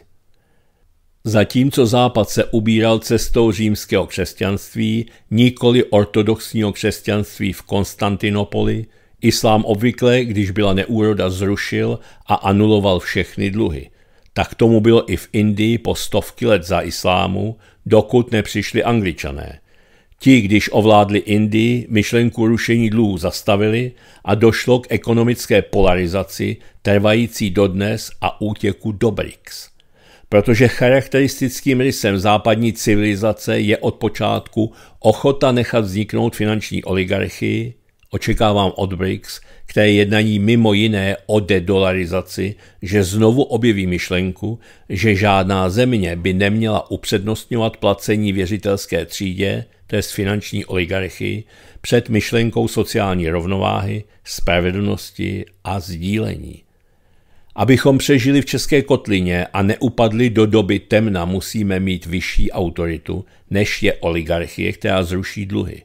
Zatímco Západ se ubíral cestou římského křesťanství, nikoli ortodoxního křesťanství v Konstantinopoli, Islám obvykle, když byla neúroda, zrušil a anuloval všechny dluhy. Tak tomu bylo i v Indii po stovky let za islámu, dokud nepřišli angličané. Ti, když ovládli Indii, myšlenku rušení dluhů zastavili a došlo k ekonomické polarizaci, trvající dodnes a útěku do BRICS. Protože charakteristickým rysem západní civilizace je od počátku ochota nechat vzniknout finanční oligarchii, Očekávám od BRICS, které jednaní mimo jiné o dedolarizaci, že znovu objeví myšlenku, že žádná země by neměla upřednostňovat placení věřitelské třídě, to je z finanční oligarchii, před myšlenkou sociální rovnováhy, spravedlnosti a sdílení. Abychom přežili v České kotlině a neupadli do doby temna, musíme mít vyšší autoritu, než je oligarchie, která zruší dluhy.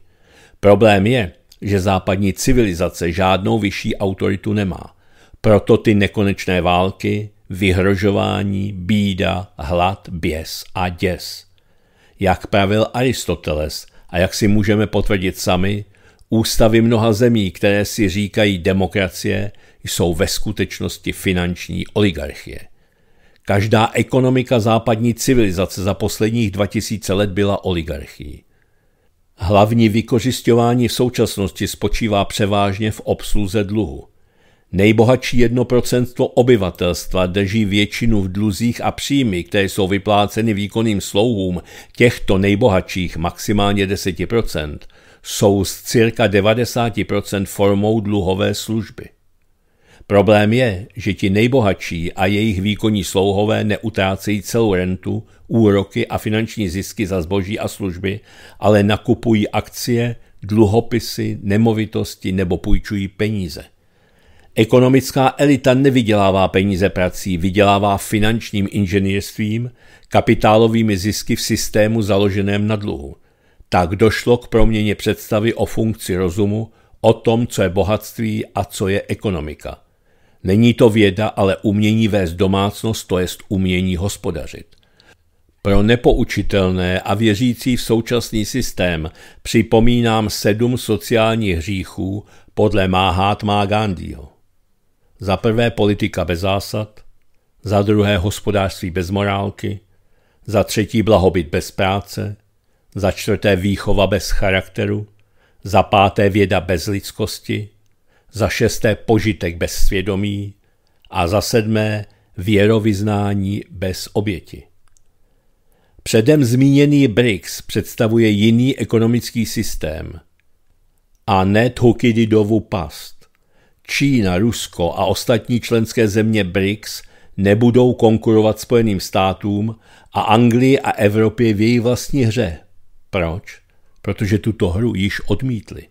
Problém je, že západní civilizace žádnou vyšší autoritu nemá. Proto ty nekonečné války, vyhrožování, bída, hlad, běs a děs. Jak pravil Aristoteles a jak si můžeme potvrdit sami, ústavy mnoha zemí, které si říkají demokracie, jsou ve skutečnosti finanční oligarchie. Každá ekonomika západní civilizace za posledních 2000 let byla oligarchií. Hlavní vykořišťování v současnosti spočívá převážně v obsluze dluhu. Nejbohatší 1% obyvatelstva drží většinu v dluzích a příjmy, které jsou vypláceny výkonným slouhům těchto nejbohatších maximálně 10%, jsou z cirka 90% formou dluhové služby. Problém je, že ti nejbohatší a jejich výkonní slouhové neutrácejí celou rentu, úroky a finanční zisky za zboží a služby, ale nakupují akcie, dluhopisy, nemovitosti nebo půjčují peníze. Ekonomická elita nevydělává peníze prací, vydělává finančním inženýrstvím, kapitálovými zisky v systému založeném na dluhu. Tak došlo k proměně představy o funkci rozumu, o tom, co je bohatství a co je ekonomika. Není to věda, ale umění vést domácnost, to jest umění hospodařit. Pro nepoučitelné a věřící v současný systém připomínám sedm sociálních hříchů podle Mahatma Gandhiho. Za prvé politika bez zásad, za druhé hospodářství bez morálky, za třetí blahobyt bez práce, za čtvrté výchova bez charakteru, za páté věda bez lidskosti, za šesté požitek bez svědomí a za sedmé věrovyznání bez oběti. Předem zmíněný BRICS představuje jiný ekonomický systém a ne Thukydidovu past. Čína, Rusko a ostatní členské země BRICS nebudou konkurovat Spojeným státům a Anglii a Evropě v její vlastní hře. Proč? Protože tuto hru již odmítli.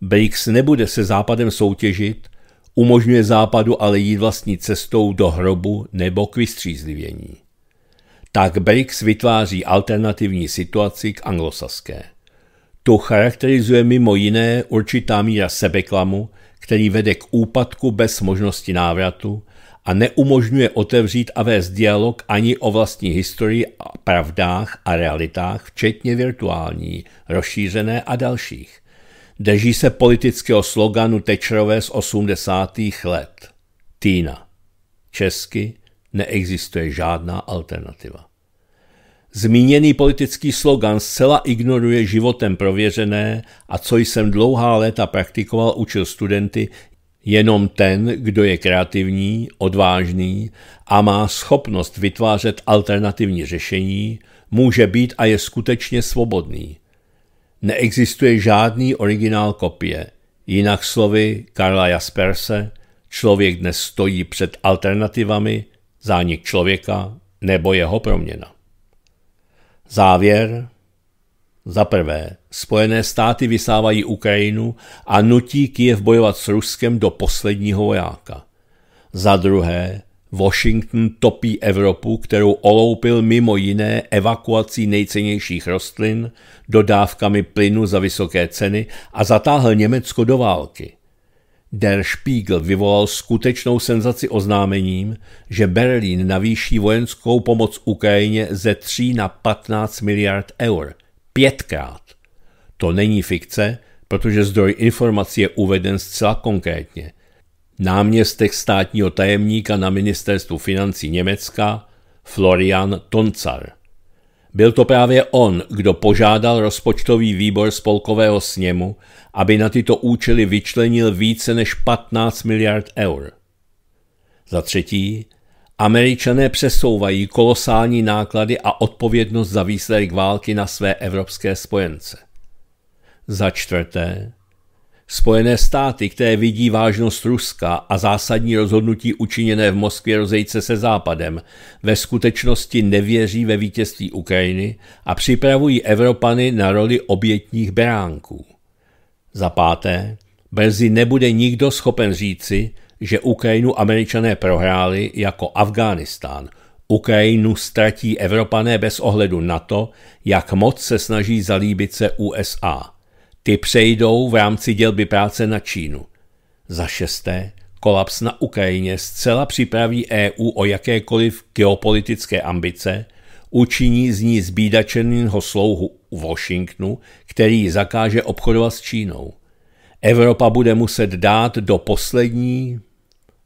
BRICS nebude se Západem soutěžit, umožňuje Západu ale jít vlastní cestou do hrobu nebo k vystřízlivění. Tak BRICS vytváří alternativní situaci k anglosaské. To charakterizuje mimo jiné určitá míra sebeklamu, který vede k úpadku bez možnosti návratu a neumožňuje otevřít a vést dialog ani o vlastní historii, pravdách a realitách, včetně virtuální, rozšířené a dalších. Drží se politického sloganu Tečerové z 80. let. Týna. Česky neexistuje žádná alternativa. Zmíněný politický slogan zcela ignoruje životem prověřené a co jsem dlouhá léta praktikoval, učil studenty, jenom ten, kdo je kreativní, odvážný a má schopnost vytvářet alternativní řešení, může být a je skutečně svobodný neexistuje žádný originál kopie. Jinak slovy Karla Jasperse, člověk dnes stojí před alternativami, zánik člověka nebo jeho proměna. Závěr. Za prvé, Spojené státy vysávají Ukrajinu a nutí Kiev bojovat s Ruskem do posledního vojáka. Za druhé, Washington topí Evropu, kterou oloupil mimo jiné evakuací nejcennějších rostlin, dodávkami plynu za vysoké ceny a zatáhl Německo do války. Der Spiegel vyvolal skutečnou senzaci oznámením, že Berlín navýší vojenskou pomoc Ukrajině ze 3 na 15 miliard eur. Pětkrát. To není fikce, protože zdroj informací je uveden zcela konkrétně náměstek státního tajemníka na ministerstvu financí Německa Florian Toncar. Byl to právě on, kdo požádal rozpočtový výbor spolkového sněmu, aby na tyto účely vyčlenil více než 15 miliard eur. Za třetí, Američané přesouvají kolosální náklady a odpovědnost za výsledek války na své evropské spojence. Za čtvrté, Spojené státy, které vidí vážnost Ruska a zásadní rozhodnutí učiněné v Moskvě rozejce se Západem, ve skutečnosti nevěří ve vítězství Ukrajiny a připravují Evropany na roli obětních beránků. Za páté, brzy nebude nikdo schopen říci, že Ukrajinu američané prohráli jako Afghánistán. Ukrajinu ztratí Evropané bez ohledu na to, jak moc se snaží zalíbit se USA – ty přejdou v rámci dělby práce na Čínu. Za šesté, kolaps na Ukrajině zcela připraví EU o jakékoliv geopolitické ambice, učiní z ní zbídačenýho slouhu Washingtonu, který zakáže obchodovat s Čínou. Evropa bude muset dát do poslední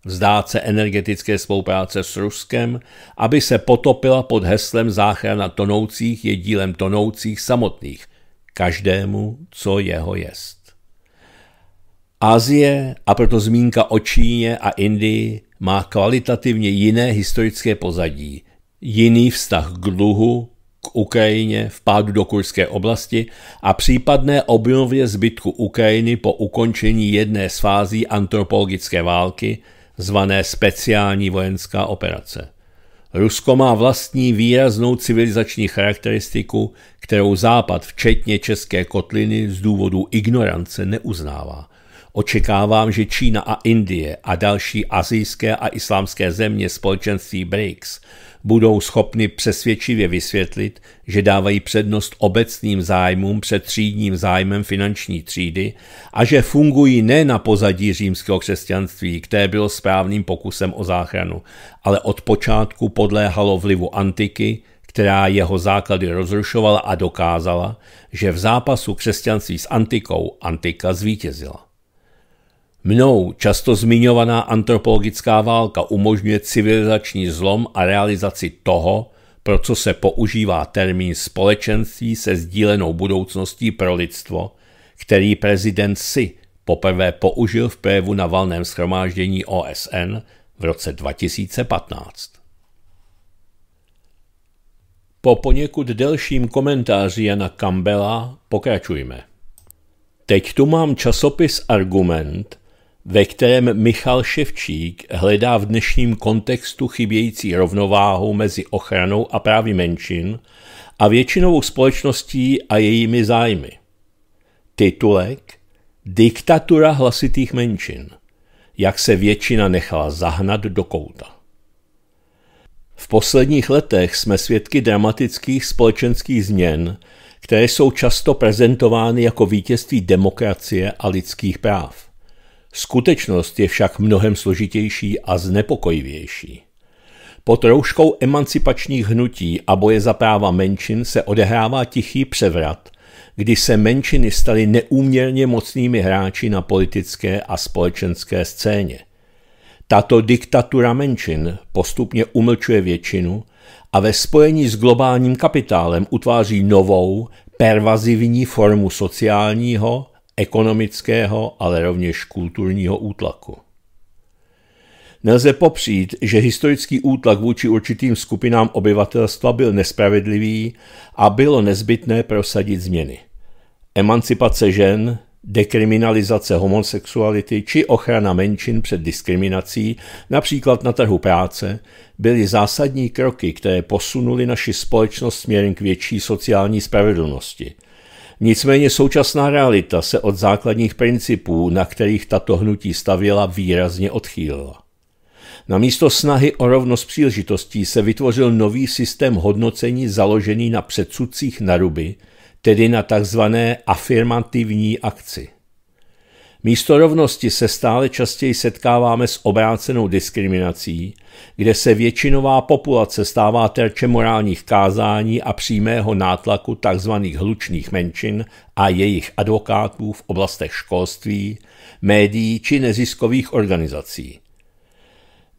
vzdát se energetické spolupráce s Ruskem, aby se potopila pod heslem záchrana tonoucích je dílem tonoucích samotných, každému, co jeho jest. Azie a proto zmínka o Číně a Indii má kvalitativně jiné historické pozadí, jiný vztah k dluhu, k Ukrajině, vpádu do kurské oblasti a případné obnově zbytku Ukrajiny po ukončení jedné z fází antropologické války, zvané speciální vojenská operace. Rusko má vlastní výraznou civilizační charakteristiku, kterou Západ, včetně české kotliny, z důvodu ignorance neuznává. Očekávám, že Čína a Indie a další azijské a islámské země společenství BRICS – budou schopny přesvědčivě vysvětlit, že dávají přednost obecným zájmům před třídním zájmem finanční třídy a že fungují ne na pozadí římského křesťanství, které bylo správným pokusem o záchranu, ale od počátku podléhalo vlivu antiky, která jeho základy rozrušovala a dokázala, že v zápasu křesťanství s antikou antika zvítězila. Mnou často zmiňovaná antropologická válka umožňuje civilizační zlom a realizaci toho, pro co se používá termín společenství se sdílenou budoucností pro lidstvo, který prezident si poprvé použil v prévu na valném schromáždění OSN v roce 2015. Po poněkud delším komentáři Jana Campbella pokračujme. Teď tu mám časopis Argument, ve kterém Michal Ševčík hledá v dnešním kontextu chybějící rovnováhu mezi ochranou a právy menšin a většinovou společností a jejími zájmy. Titulek Diktatura hlasitých menšin. Jak se většina nechala zahnat do kouta. V posledních letech jsme svědky dramatických společenských změn, které jsou často prezentovány jako vítězství demokracie a lidských práv. Skutečnost je však mnohem složitější a znepokojivější. Pod rouškou emancipačních hnutí a boje za práva menšin se odehrává tichý převrat, kdy se menšiny staly neúměrně mocnými hráči na politické a společenské scéně. Tato diktatura menšin postupně umlčuje většinu a ve spojení s globálním kapitálem utváří novou, pervazivní formu sociálního, ekonomického, ale rovněž kulturního útlaku. Nelze popřít, že historický útlak vůči určitým skupinám obyvatelstva byl nespravedlivý a bylo nezbytné prosadit změny. Emancipace žen, dekriminalizace homosexuality či ochrana menšin před diskriminací, například na trhu práce, byly zásadní kroky, které posunuly naši společnost směrem k větší sociální spravedlnosti – Nicméně současná realita se od základních principů, na kterých tato hnutí stavěla, výrazně odchýlila. Namísto snahy o rovnost příležitostí se vytvořil nový systém hodnocení založený na předsudcích naruby, tedy na tzv. afirmativní akci – Místo rovnosti se stále častěji setkáváme s obrácenou diskriminací, kde se většinová populace stává terčem morálních kázání a přímého nátlaku tzv. hlučných menšin a jejich advokátů v oblastech školství, médií či neziskových organizací.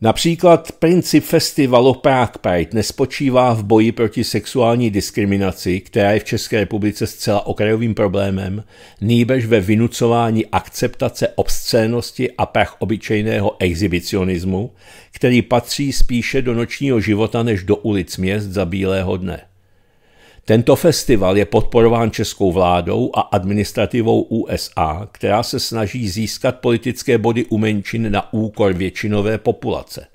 Například princip festivalu Prague Pride nespočívá v boji proti sexuální diskriminaci, která je v České republice zcela okrajovým problémem, nýbež ve vynucování akceptace obscénosti a prach obyčejného exhibicionismu, který patří spíše do nočního života než do ulic měst za bílého dne. Tento festival je podporován českou vládou a administrativou USA, která se snaží získat politické body u menšin na úkor většinové populace.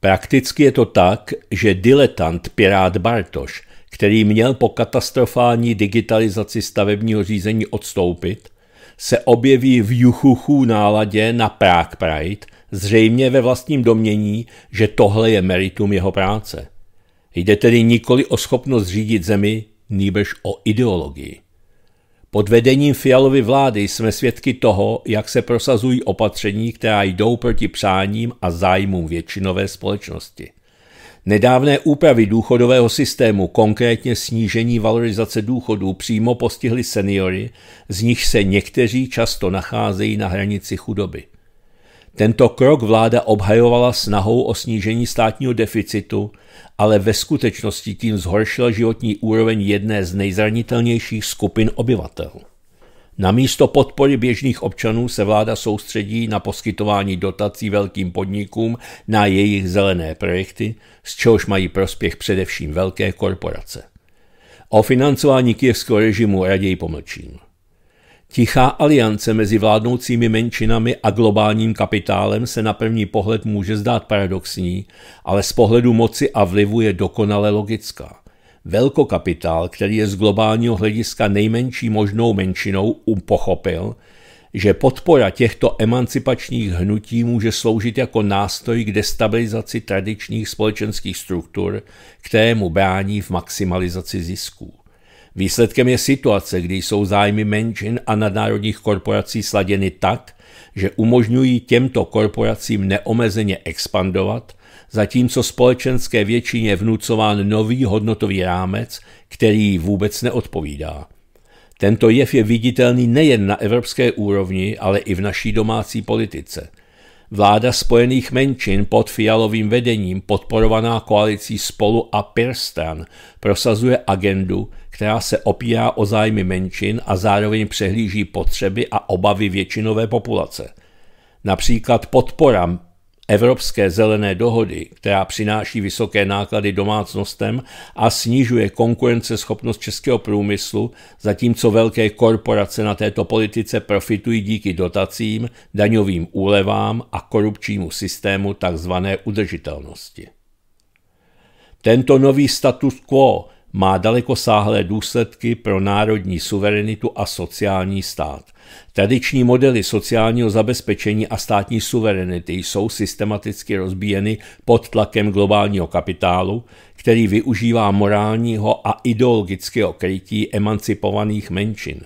Prakticky je to tak, že diletant Pirát Bartoš, který měl po katastrofální digitalizaci stavebního řízení odstoupit, se objeví v juchuchů náladě na Prague Pride, zřejmě ve vlastním domění, že tohle je meritum jeho práce. Jde tedy nikoli o schopnost řídit zemi, nýbež o ideologii. Pod vedením Fialovy vlády jsme svědky toho, jak se prosazují opatření, která jdou proti přáním a zájmům většinové společnosti. Nedávné úpravy důchodového systému, konkrétně snížení valorizace důchodů, přímo postihly seniory, z nich se někteří často nacházejí na hranici chudoby. Tento krok vláda obhajovala snahou o snížení státního deficitu, ale ve skutečnosti tím zhoršila životní úroveň jedné z nejzranitelnějších skupin obyvatel. Na místo podpory běžných občanů se vláda soustředí na poskytování dotací velkým podnikům na jejich zelené projekty, z čehož mají prospěch především velké korporace. O financování kievského režimu raději pomlčím. Tichá aliance mezi vládnoucími menšinami a globálním kapitálem se na první pohled může zdát paradoxní, ale z pohledu moci a vlivu je dokonale logická. Velkokapitál, který je z globálního hlediska nejmenší možnou menšinou, um pochopil, že podpora těchto emancipačních hnutí může sloužit jako nástroj k destabilizaci tradičních společenských struktur, které mu brání v maximalizaci zisků. Výsledkem je situace, kdy jsou zájmy menšin a nadnárodních korporací sladěny tak, že umožňují těmto korporacím neomezeně expandovat, zatímco společenské většině je vnucován nový hodnotový rámec, který vůbec neodpovídá. Tento jev je viditelný nejen na evropské úrovni, ale i v naší domácí politice. Vláda spojených menšin pod fialovým vedením, podporovaná koalicí spolu a Pirstan prosazuje agendu, která se opírá o zájmy menšin a zároveň přehlíží potřeby a obavy většinové populace. Například podpora Evropské zelené dohody, která přináší vysoké náklady domácnostem a snižuje konkurenceschopnost českého průmyslu, zatímco velké korporace na této politice profitují díky dotacím, daňovým úlevám a korupčnímu systému tzv. udržitelnosti. Tento nový status quo má dalekosáhlé důsledky pro národní suverenitu a sociální stát. Tradiční modely sociálního zabezpečení a státní suverenity jsou systematicky rozbíjeny pod tlakem globálního kapitálu, který využívá morálního a ideologického krytí emancipovaných menšin.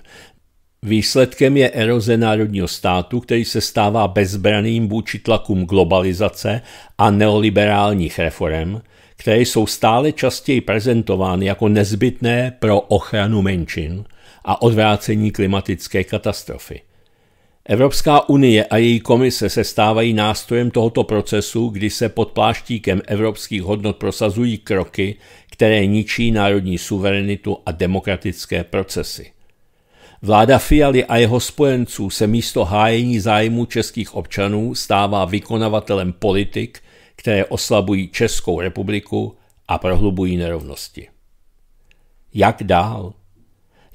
Výsledkem je eroze národního státu, který se stává bezbraným vůči tlakům globalizace a neoliberálních reform – které jsou stále častěji prezentovány jako nezbytné pro ochranu menšin a odvrácení klimatické katastrofy. Evropská unie a její komise se stávají nástrojem tohoto procesu, kdy se pod pláštíkem evropských hodnot prosazují kroky, které ničí národní suverenitu a demokratické procesy. Vláda Fialy a jeho spojenců se místo hájení zájmu českých občanů stává vykonavatelem politik, které oslabují Českou republiku a prohlubují nerovnosti. Jak dál?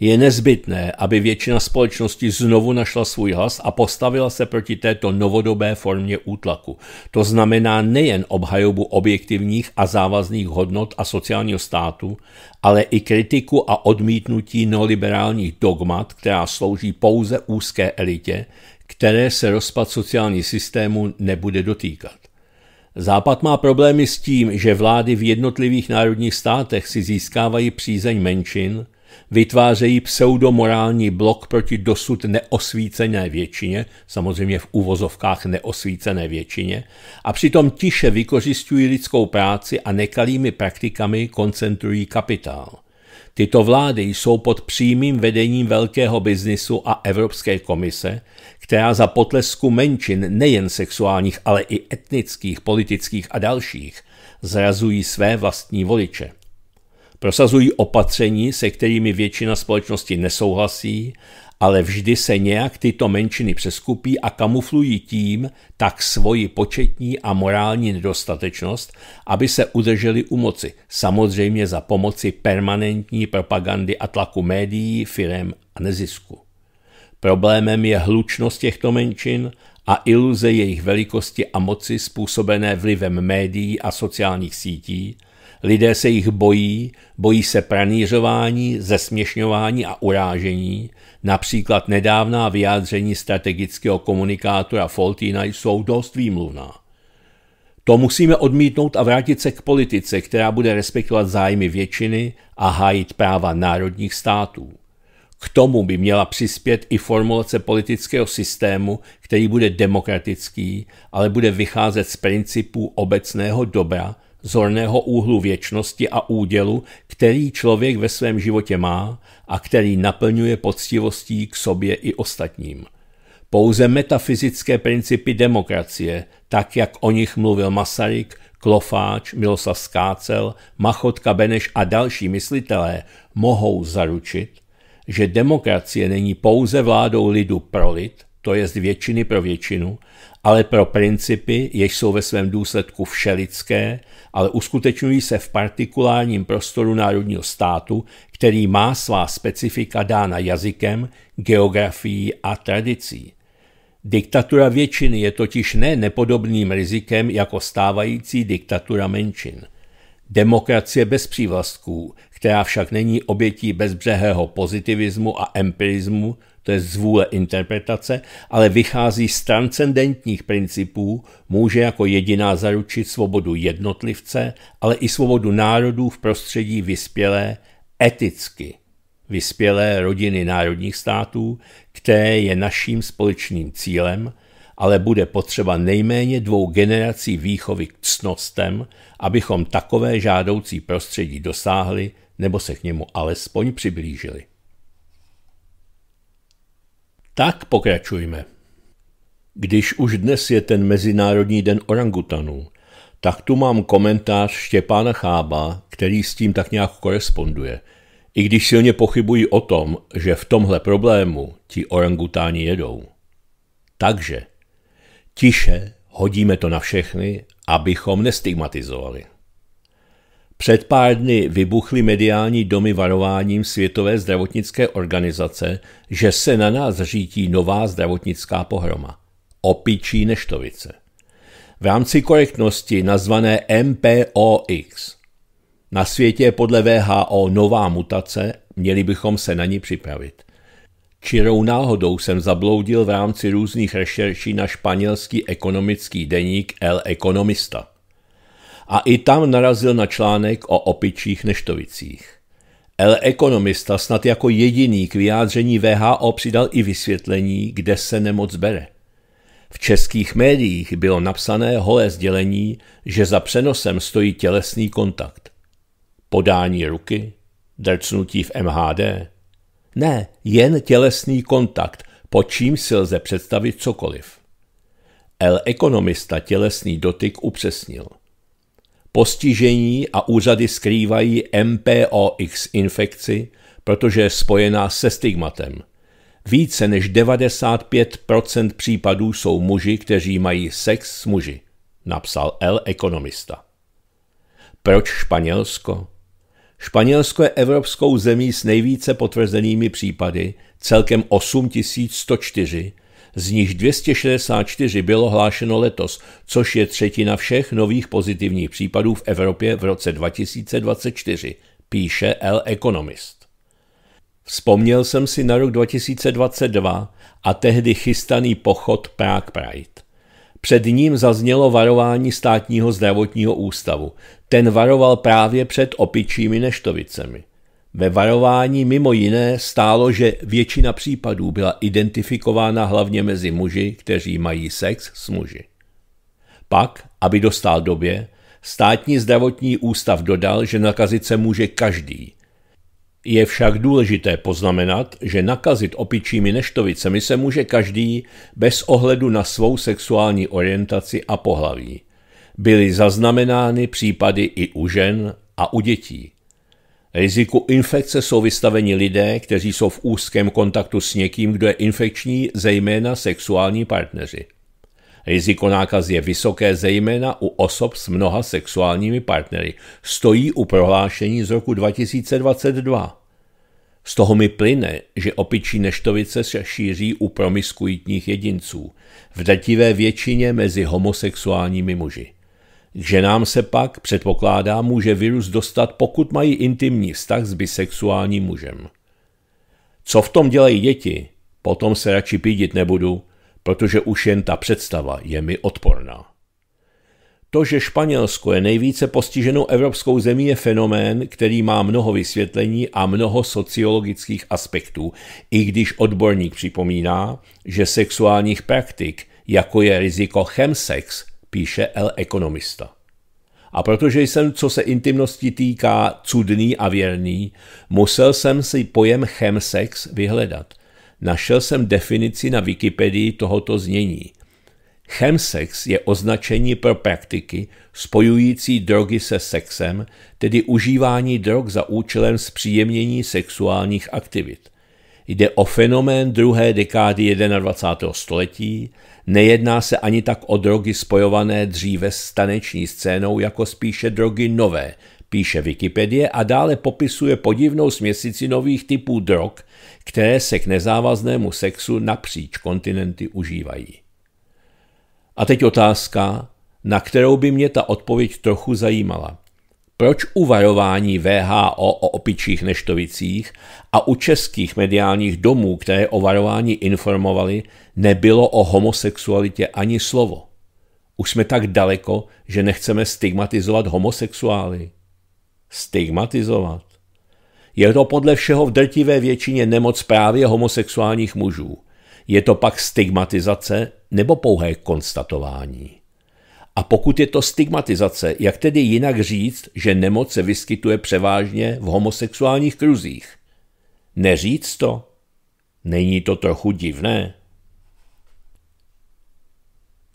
Je nezbytné, aby většina společnosti znovu našla svůj hlas a postavila se proti této novodobé formě útlaku. To znamená nejen obhajobu objektivních a závazných hodnot a sociálního státu, ale i kritiku a odmítnutí neoliberálních dogmat, která slouží pouze úzké elitě, které se rozpad sociální systému nebude dotýkat. Západ má problémy s tím, že vlády v jednotlivých národních státech si získávají přízeň menšin, vytvářejí pseudomorální blok proti dosud neosvícené většině, samozřejmě v uvozovkách neosvícené většině, a přitom tiše vykořišťují lidskou práci a nekalými praktikami koncentrují kapitál. Tyto vlády jsou pod přímým vedením velkého biznisu a Evropské komise, která za potlesku menšin nejen sexuálních, ale i etnických, politických a dalších zrazují své vlastní voliče. Prosazují opatření, se kterými většina společnosti nesouhlasí, ale vždy se nějak tyto menšiny přeskupí a kamuflují tím tak svoji početní a morální nedostatečnost, aby se udrželi u moci, samozřejmě za pomoci permanentní propagandy a tlaku médií, firem a nezisku. Problémem je hlučnost těchto menšin a iluze jejich velikosti a moci způsobené vlivem médií a sociálních sítí, lidé se jich bojí, bojí se pranířování, zesměšňování a urážení, například nedávná vyjádření strategického komunikátora Foltina jsou dost výmluvná. To musíme odmítnout a vrátit se k politice, která bude respektovat zájmy většiny a hájit práva národních států. K tomu by měla přispět i formulace politického systému, který bude demokratický, ale bude vycházet z principů obecného dobra, zorného úhlu věčnosti a údělu, který člověk ve svém životě má a který naplňuje poctivostí k sobě i ostatním. Pouze metafyzické principy demokracie, tak jak o nich mluvil Masaryk, Klofáč, Miloslav Skácel, Machotka Beneš a další myslitelé, mohou zaručit, že demokracie není pouze vládou lidu pro lid, to je z většiny pro většinu, ale pro principy, jež jsou ve svém důsledku všelidské, ale uskutečňují se v partikulárním prostoru národního státu, který má svá specifika dána jazykem, geografií a tradicí. Diktatura většiny je totiž ne nepodobným rizikem jako stávající diktatura menšin. Demokracie bez přívlastků která však není obětí bezbřehého pozitivismu a empirismu, to je zvůle interpretace, ale vychází z transcendentních principů, může jako jediná zaručit svobodu jednotlivce, ale i svobodu národů v prostředí vyspělé eticky vyspělé rodiny národních států, které je naším společným cílem, ale bude potřeba nejméně dvou generací výchovy k cnostem, abychom takové žádoucí prostředí dosáhli nebo se k němu alespoň přiblížili. Tak pokračujme. Když už dnes je ten Mezinárodní den orangutanů, tak tu mám komentář Štěpána Chába, který s tím tak nějak koresponduje. I když silně pochybuji o tom, že v tomhle problému ti orangutáni jedou. Takže, tiše, hodíme to na všechny, abychom nestigmatizovali. Před pár dny vybuchly mediální domy varováním Světové zdravotnické organizace, že se na nás řítí nová zdravotnická pohroma. Opičí neštovice. V rámci korektnosti nazvané MPOX. Na světě je podle VHO nová mutace, měli bychom se na ní připravit. Čirou náhodou jsem zabloudil v rámci různých rešerší na španělský ekonomický deník El Economista a i tam narazil na článek o opičích neštovicích. El Ekonomista snad jako jediný k vyjádření VHO přidal i vysvětlení, kde se nemoc bere. V českých médiích bylo napsané holé sdělení, že za přenosem stojí tělesný kontakt. Podání ruky? Drcnutí v MHD? Ne, jen tělesný kontakt, po čím si lze představit cokoliv. El Ekonomista tělesný dotyk upřesnil – Postižení a úřady skrývají MPOX infekci, protože je spojená se stigmatem. Více než 95% případů jsou muži, kteří mají sex s muži, napsal L. Ekonomista. Proč Španělsko? Španělsko je evropskou zemí s nejvíce potvrzenými případy, celkem 8104, z nich 264 bylo hlášeno letos, což je třetina všech nových pozitivních případů v Evropě v roce 2024, píše El Economist. Vzpomněl jsem si na rok 2022 a tehdy chystaný pochod Prague Pride. Před ním zaznělo varování státního zdravotního ústavu. Ten varoval právě před opičími neštovicemi. Ve varování mimo jiné stálo, že většina případů byla identifikována hlavně mezi muži, kteří mají sex s muži. Pak, aby dostal době, státní zdravotní ústav dodal, že nakazit se může každý. Je však důležité poznamenat, že nakazit opičími neštovicemi se může každý bez ohledu na svou sexuální orientaci a pohlaví. Byly zaznamenány případy i u žen a u dětí. Riziku infekce jsou vystaveni lidé, kteří jsou v úzkém kontaktu s někým, kdo je infekční, zejména sexuální partneři. Riziko nákaz je vysoké zejména u osob s mnoha sexuálními partnery. Stojí u prohlášení z roku 2022. Z toho mi plyne, že opičí neštovice se šíří u promiskuitních jedinců, v drtivé většině mezi homosexuálními muži. K ženám se pak, předpokládá, může virus dostat, pokud mají intimní vztah s bisexuálním mužem. Co v tom dělají děti, potom se radši pídit nebudu, protože už jen ta představa je mi odporná. To, že Španělsko je nejvíce postiženou evropskou zemí, je fenomén, který má mnoho vysvětlení a mnoho sociologických aspektů, i když odborník připomíná, že sexuálních praktik, jako je riziko chemsex, píše El Ekonomista. A protože jsem, co se intimnosti týká, cudný a věrný, musel jsem si pojem chemsex vyhledat. Našel jsem definici na Wikipedii tohoto znění. Chemsex je označení pro praktiky spojující drogy se sexem, tedy užívání drog za účelem zpříjemnění sexuálních aktivit. Jde o fenomén druhé dekády 21. století, Nejedná se ani tak o drogy spojované dříve s taneční scénou, jako spíše drogy nové, píše Wikipedie a dále popisuje podivnou směsici nových typů drog, které se k nezávaznému sexu napříč kontinenty užívají. A teď otázka, na kterou by mě ta odpověď trochu zajímala. Proč uvarování VHO o opičích neštovicích a u českých mediálních domů, které o varování informovali, nebylo o homosexualitě ani slovo? Už jsme tak daleko, že nechceme stigmatizovat homosexuály. Stigmatizovat. Je to podle všeho v drtivé většině nemoc právě homosexuálních mužů. Je to pak stigmatizace nebo pouhé konstatování? A pokud je to stigmatizace, jak tedy jinak říct, že nemoc se vyskytuje převážně v homosexuálních kruzích? Neříct to? Není to trochu divné?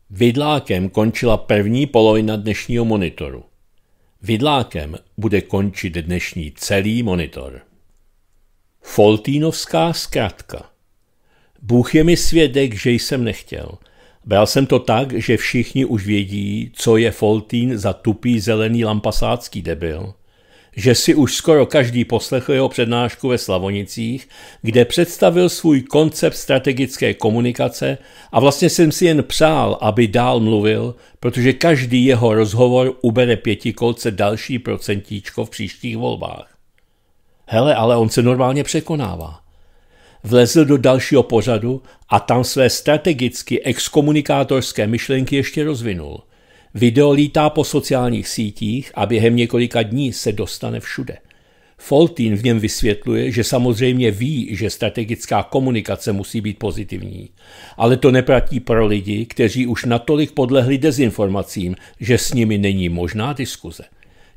Vidlákem končila první polovina dnešního monitoru. Vidlákem bude končit dnešní celý monitor. Foltínovská zkratka. Bůh je mi svědek, že jsem nechtěl – Bral jsem to tak, že všichni už vědí, co je Foltín za tupý zelený lampasácký debil. Že si už skoro každý poslechl jeho přednášku ve Slavonicích, kde představil svůj koncept strategické komunikace a vlastně jsem si jen přál, aby dál mluvil, protože každý jeho rozhovor ubere pětikolce další procentíčko v příštích volbách. Hele, ale on se normálně překonává vlezl do dalšího pořadu a tam své strategicky exkomunikátorské myšlenky ještě rozvinul. Video lítá po sociálních sítích a během několika dní se dostane všude. Foltín v něm vysvětluje, že samozřejmě ví, že strategická komunikace musí být pozitivní, ale to neplatí pro lidi, kteří už natolik podlehli dezinformacím, že s nimi není možná diskuze.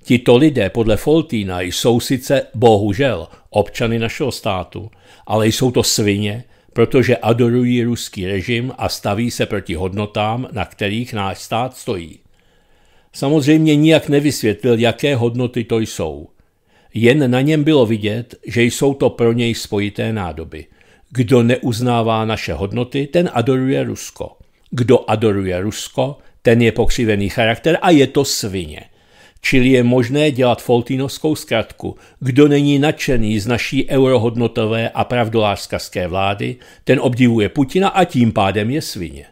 Tito lidé podle Foltína jsou sice, bohužel, občany našeho státu, ale jsou to svině, protože adorují ruský režim a staví se proti hodnotám, na kterých náš stát stojí. Samozřejmě nijak nevysvětlil, jaké hodnoty to jsou. Jen na něm bylo vidět, že jsou to pro něj spojité nádoby. Kdo neuznává naše hodnoty, ten adoruje Rusko. Kdo adoruje Rusko, ten je pokřivený charakter a je to svině – čili je možné dělat Foltínovskou zkratku. Kdo není nadšený z naší eurohodnotové a pravdolářské vlády, ten obdivuje Putina a tím pádem je svině.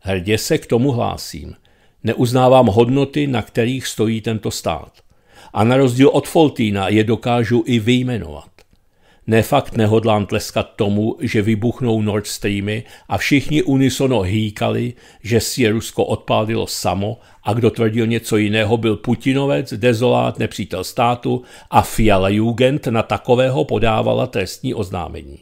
Hrdě se k tomu hlásím. Neuznávám hodnoty, na kterých stojí tento stát. A na rozdíl od Foltína je dokážu i vyjmenovat. Nefakt nehodlám tleskat tomu, že vybuchnou Nord Streamy a všichni unisono hýkali, že si je Rusko odpálilo samo a kdo tvrdil něco jiného byl Putinovec, dezolát, nepřítel státu a Fiala Jugend na takového podávala trestní oznámení.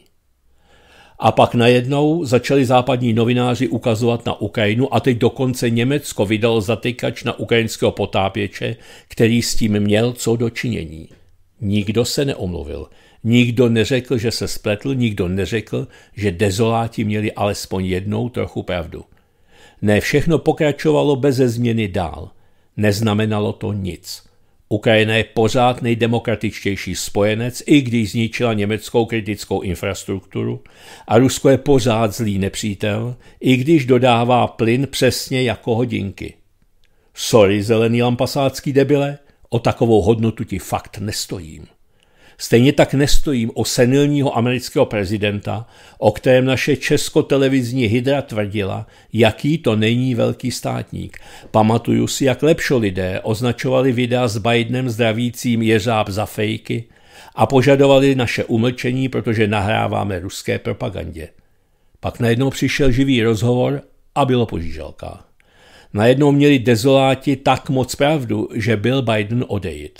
A pak najednou začali západní novináři ukazovat na Ukrajinu a teď dokonce Německo vydal zatykač na ukrajinského potápěče, který s tím měl co dočinění. Nikdo se neomluvil – Nikdo neřekl, že se spletl, nikdo neřekl, že dezoláti měli alespoň jednou trochu pravdu. Ne všechno pokračovalo beze změny dál. Neznamenalo to nic. Ukrajina je pořád nejdemokratičtější spojenec, i když zničila německou kritickou infrastrukturu a Rusko je pořád zlý nepřítel, i když dodává plyn přesně jako hodinky. Sorry, zelený lampasácký debile, o takovou hodnotu ti fakt nestojím. Stejně tak nestojím o senilního amerického prezidenta, o kterém naše českotelevizní hydra tvrdila, jaký to není velký státník. Pamatuju si, jak lepšo lidé označovali videa s Bidenem zdravícím jeřáb za fejky a požadovali naše umlčení, protože nahráváme ruské propagandě. Pak najednou přišel živý rozhovor a bylo požížalka. Najednou měli dezoláti tak moc pravdu, že byl Biden odejít.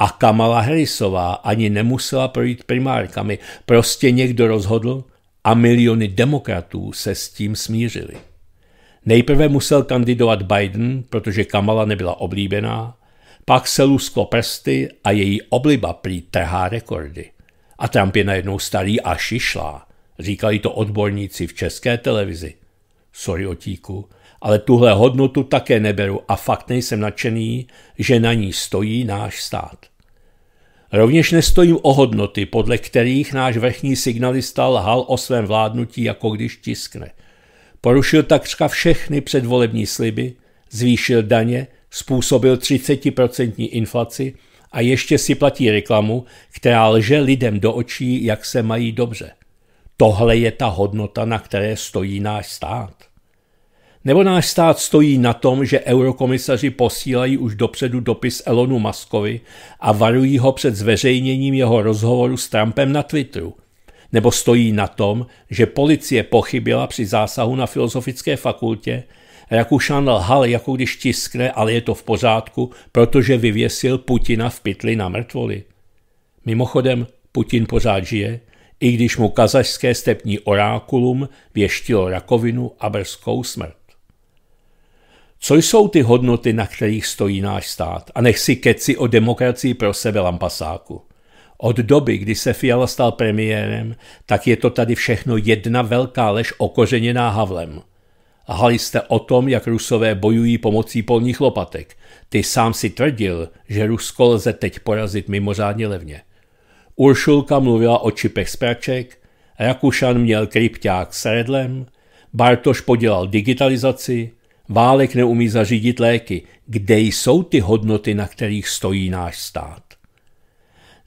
A Kamala Harrisová ani nemusela projít primárkami, prostě někdo rozhodl a miliony demokratů se s tím smířili. Nejprve musel kandidovat Biden, protože Kamala nebyla oblíbená, pak se lusklo prsty a její obliba prý trhá rekordy. A Trump je najednou starý a šišlá, říkali to odborníci v české televizi. Sorry otíku, ale tuhle hodnotu také neberu a fakt nejsem nadšený, že na ní stojí náš stát. Rovněž nestojím o hodnoty, podle kterých náš vrchní signalista lhal o svém vládnutí, jako když tiskne. Porušil takřka všechny předvolební sliby, zvýšil daně, způsobil 30% inflaci a ještě si platí reklamu, která lže lidem do očí, jak se mají dobře. Tohle je ta hodnota, na které stojí náš stát. Nebo náš stát stojí na tom, že eurokomisaři posílají už dopředu dopis Elonu Maskovi a varují ho před zveřejněním jeho rozhovoru s Trumpem na Twitteru? Nebo stojí na tom, že policie pochybila při zásahu na filozofické fakultě, Rakušan lhal, jako když tiskne, ale je to v pořádku, protože vyvěsil Putina v pytli na mrtvoli. Mimochodem, Putin pořád žije, i když mu kazašské stepní orákulum věštilo rakovinu a brzkou smrt. Co jsou ty hodnoty, na kterých stojí náš stát? A nech si keci o demokracii pro sebe, Lampasáku. Od doby, kdy se Fiala stal premiérem, tak je to tady všechno jedna velká lež okořeněná Havlem. A hali jste o tom, jak rusové bojují pomocí polních lopatek. Ty sám si tvrdil, že Rusko lze teď porazit mimořádně levně. Uršulka mluvila o čipech z praček, Rakušan měl krypták s redlem, Bartoš podělal digitalizaci, Válek neumí zařídit léky. Kde jsou ty hodnoty, na kterých stojí náš stát?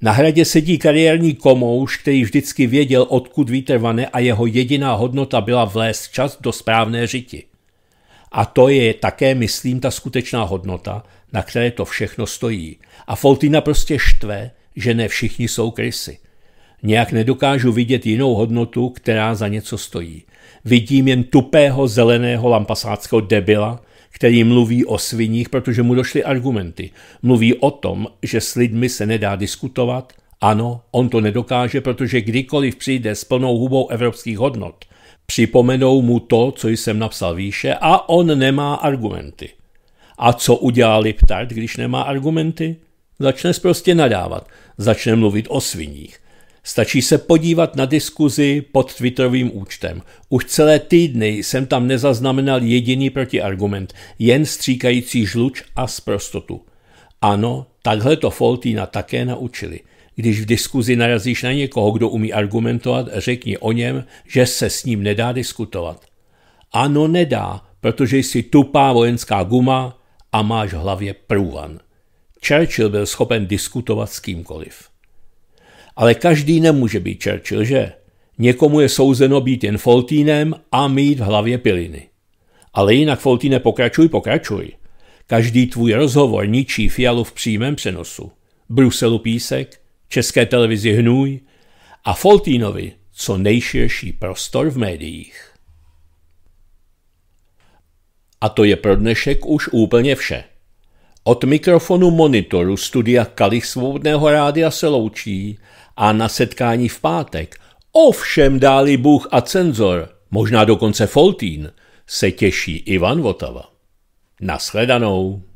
Na hradě sedí kariérní komouš, který vždycky věděl, odkud vítr a jeho jediná hodnota byla vlézt čas do správné řiti. A to je také, myslím, ta skutečná hodnota, na které to všechno stojí. A Foltina prostě štve, že ne všichni jsou krysy. Nějak nedokážu vidět jinou hodnotu, která za něco stojí. Vidím jen tupého zeleného lampasáckého debila, který mluví o sviních, protože mu došly argumenty. Mluví o tom, že s lidmi se nedá diskutovat. Ano, on to nedokáže, protože kdykoliv přijde s plnou hubou evropských hodnot, připomenou mu to, co jsem napsal výše, a on nemá argumenty. A co udělá Liptard, když nemá argumenty? Začne prostě nadávat, začne mluvit o sviních. Stačí se podívat na diskuzi pod Twitterovým účtem. Už celé týdny jsem tam nezaznamenal jediný protiargument, jen stříkající žluč a sprostotu. Ano, takhle to Foltína také naučili. Když v diskuzi narazíš na někoho, kdo umí argumentovat, řekni o něm, že se s ním nedá diskutovat. Ano, nedá, protože jsi tupá vojenská guma a máš v hlavě průvan. Churchill byl schopen diskutovat s kýmkoliv. Ale každý nemůže být Churchill, že? Někomu je souzeno být jen Foltínem a mít v hlavě piliny. Ale jinak, Foltíne, pokračuj, pokračuj. Každý tvůj rozhovor ničí Fialu v přímém přenosu. Bruselu písek, české televizi hnůj a Foltínovi co nejširší prostor v médiích. A to je pro dnešek už úplně vše. Od mikrofonu monitoru studia Kalich Svobodného rádia se loučí a na setkání v pátek. Ovšem dáli Bůh a cenzor, možná dokonce Foltín, se těší Ivan Votava. Nashledanou.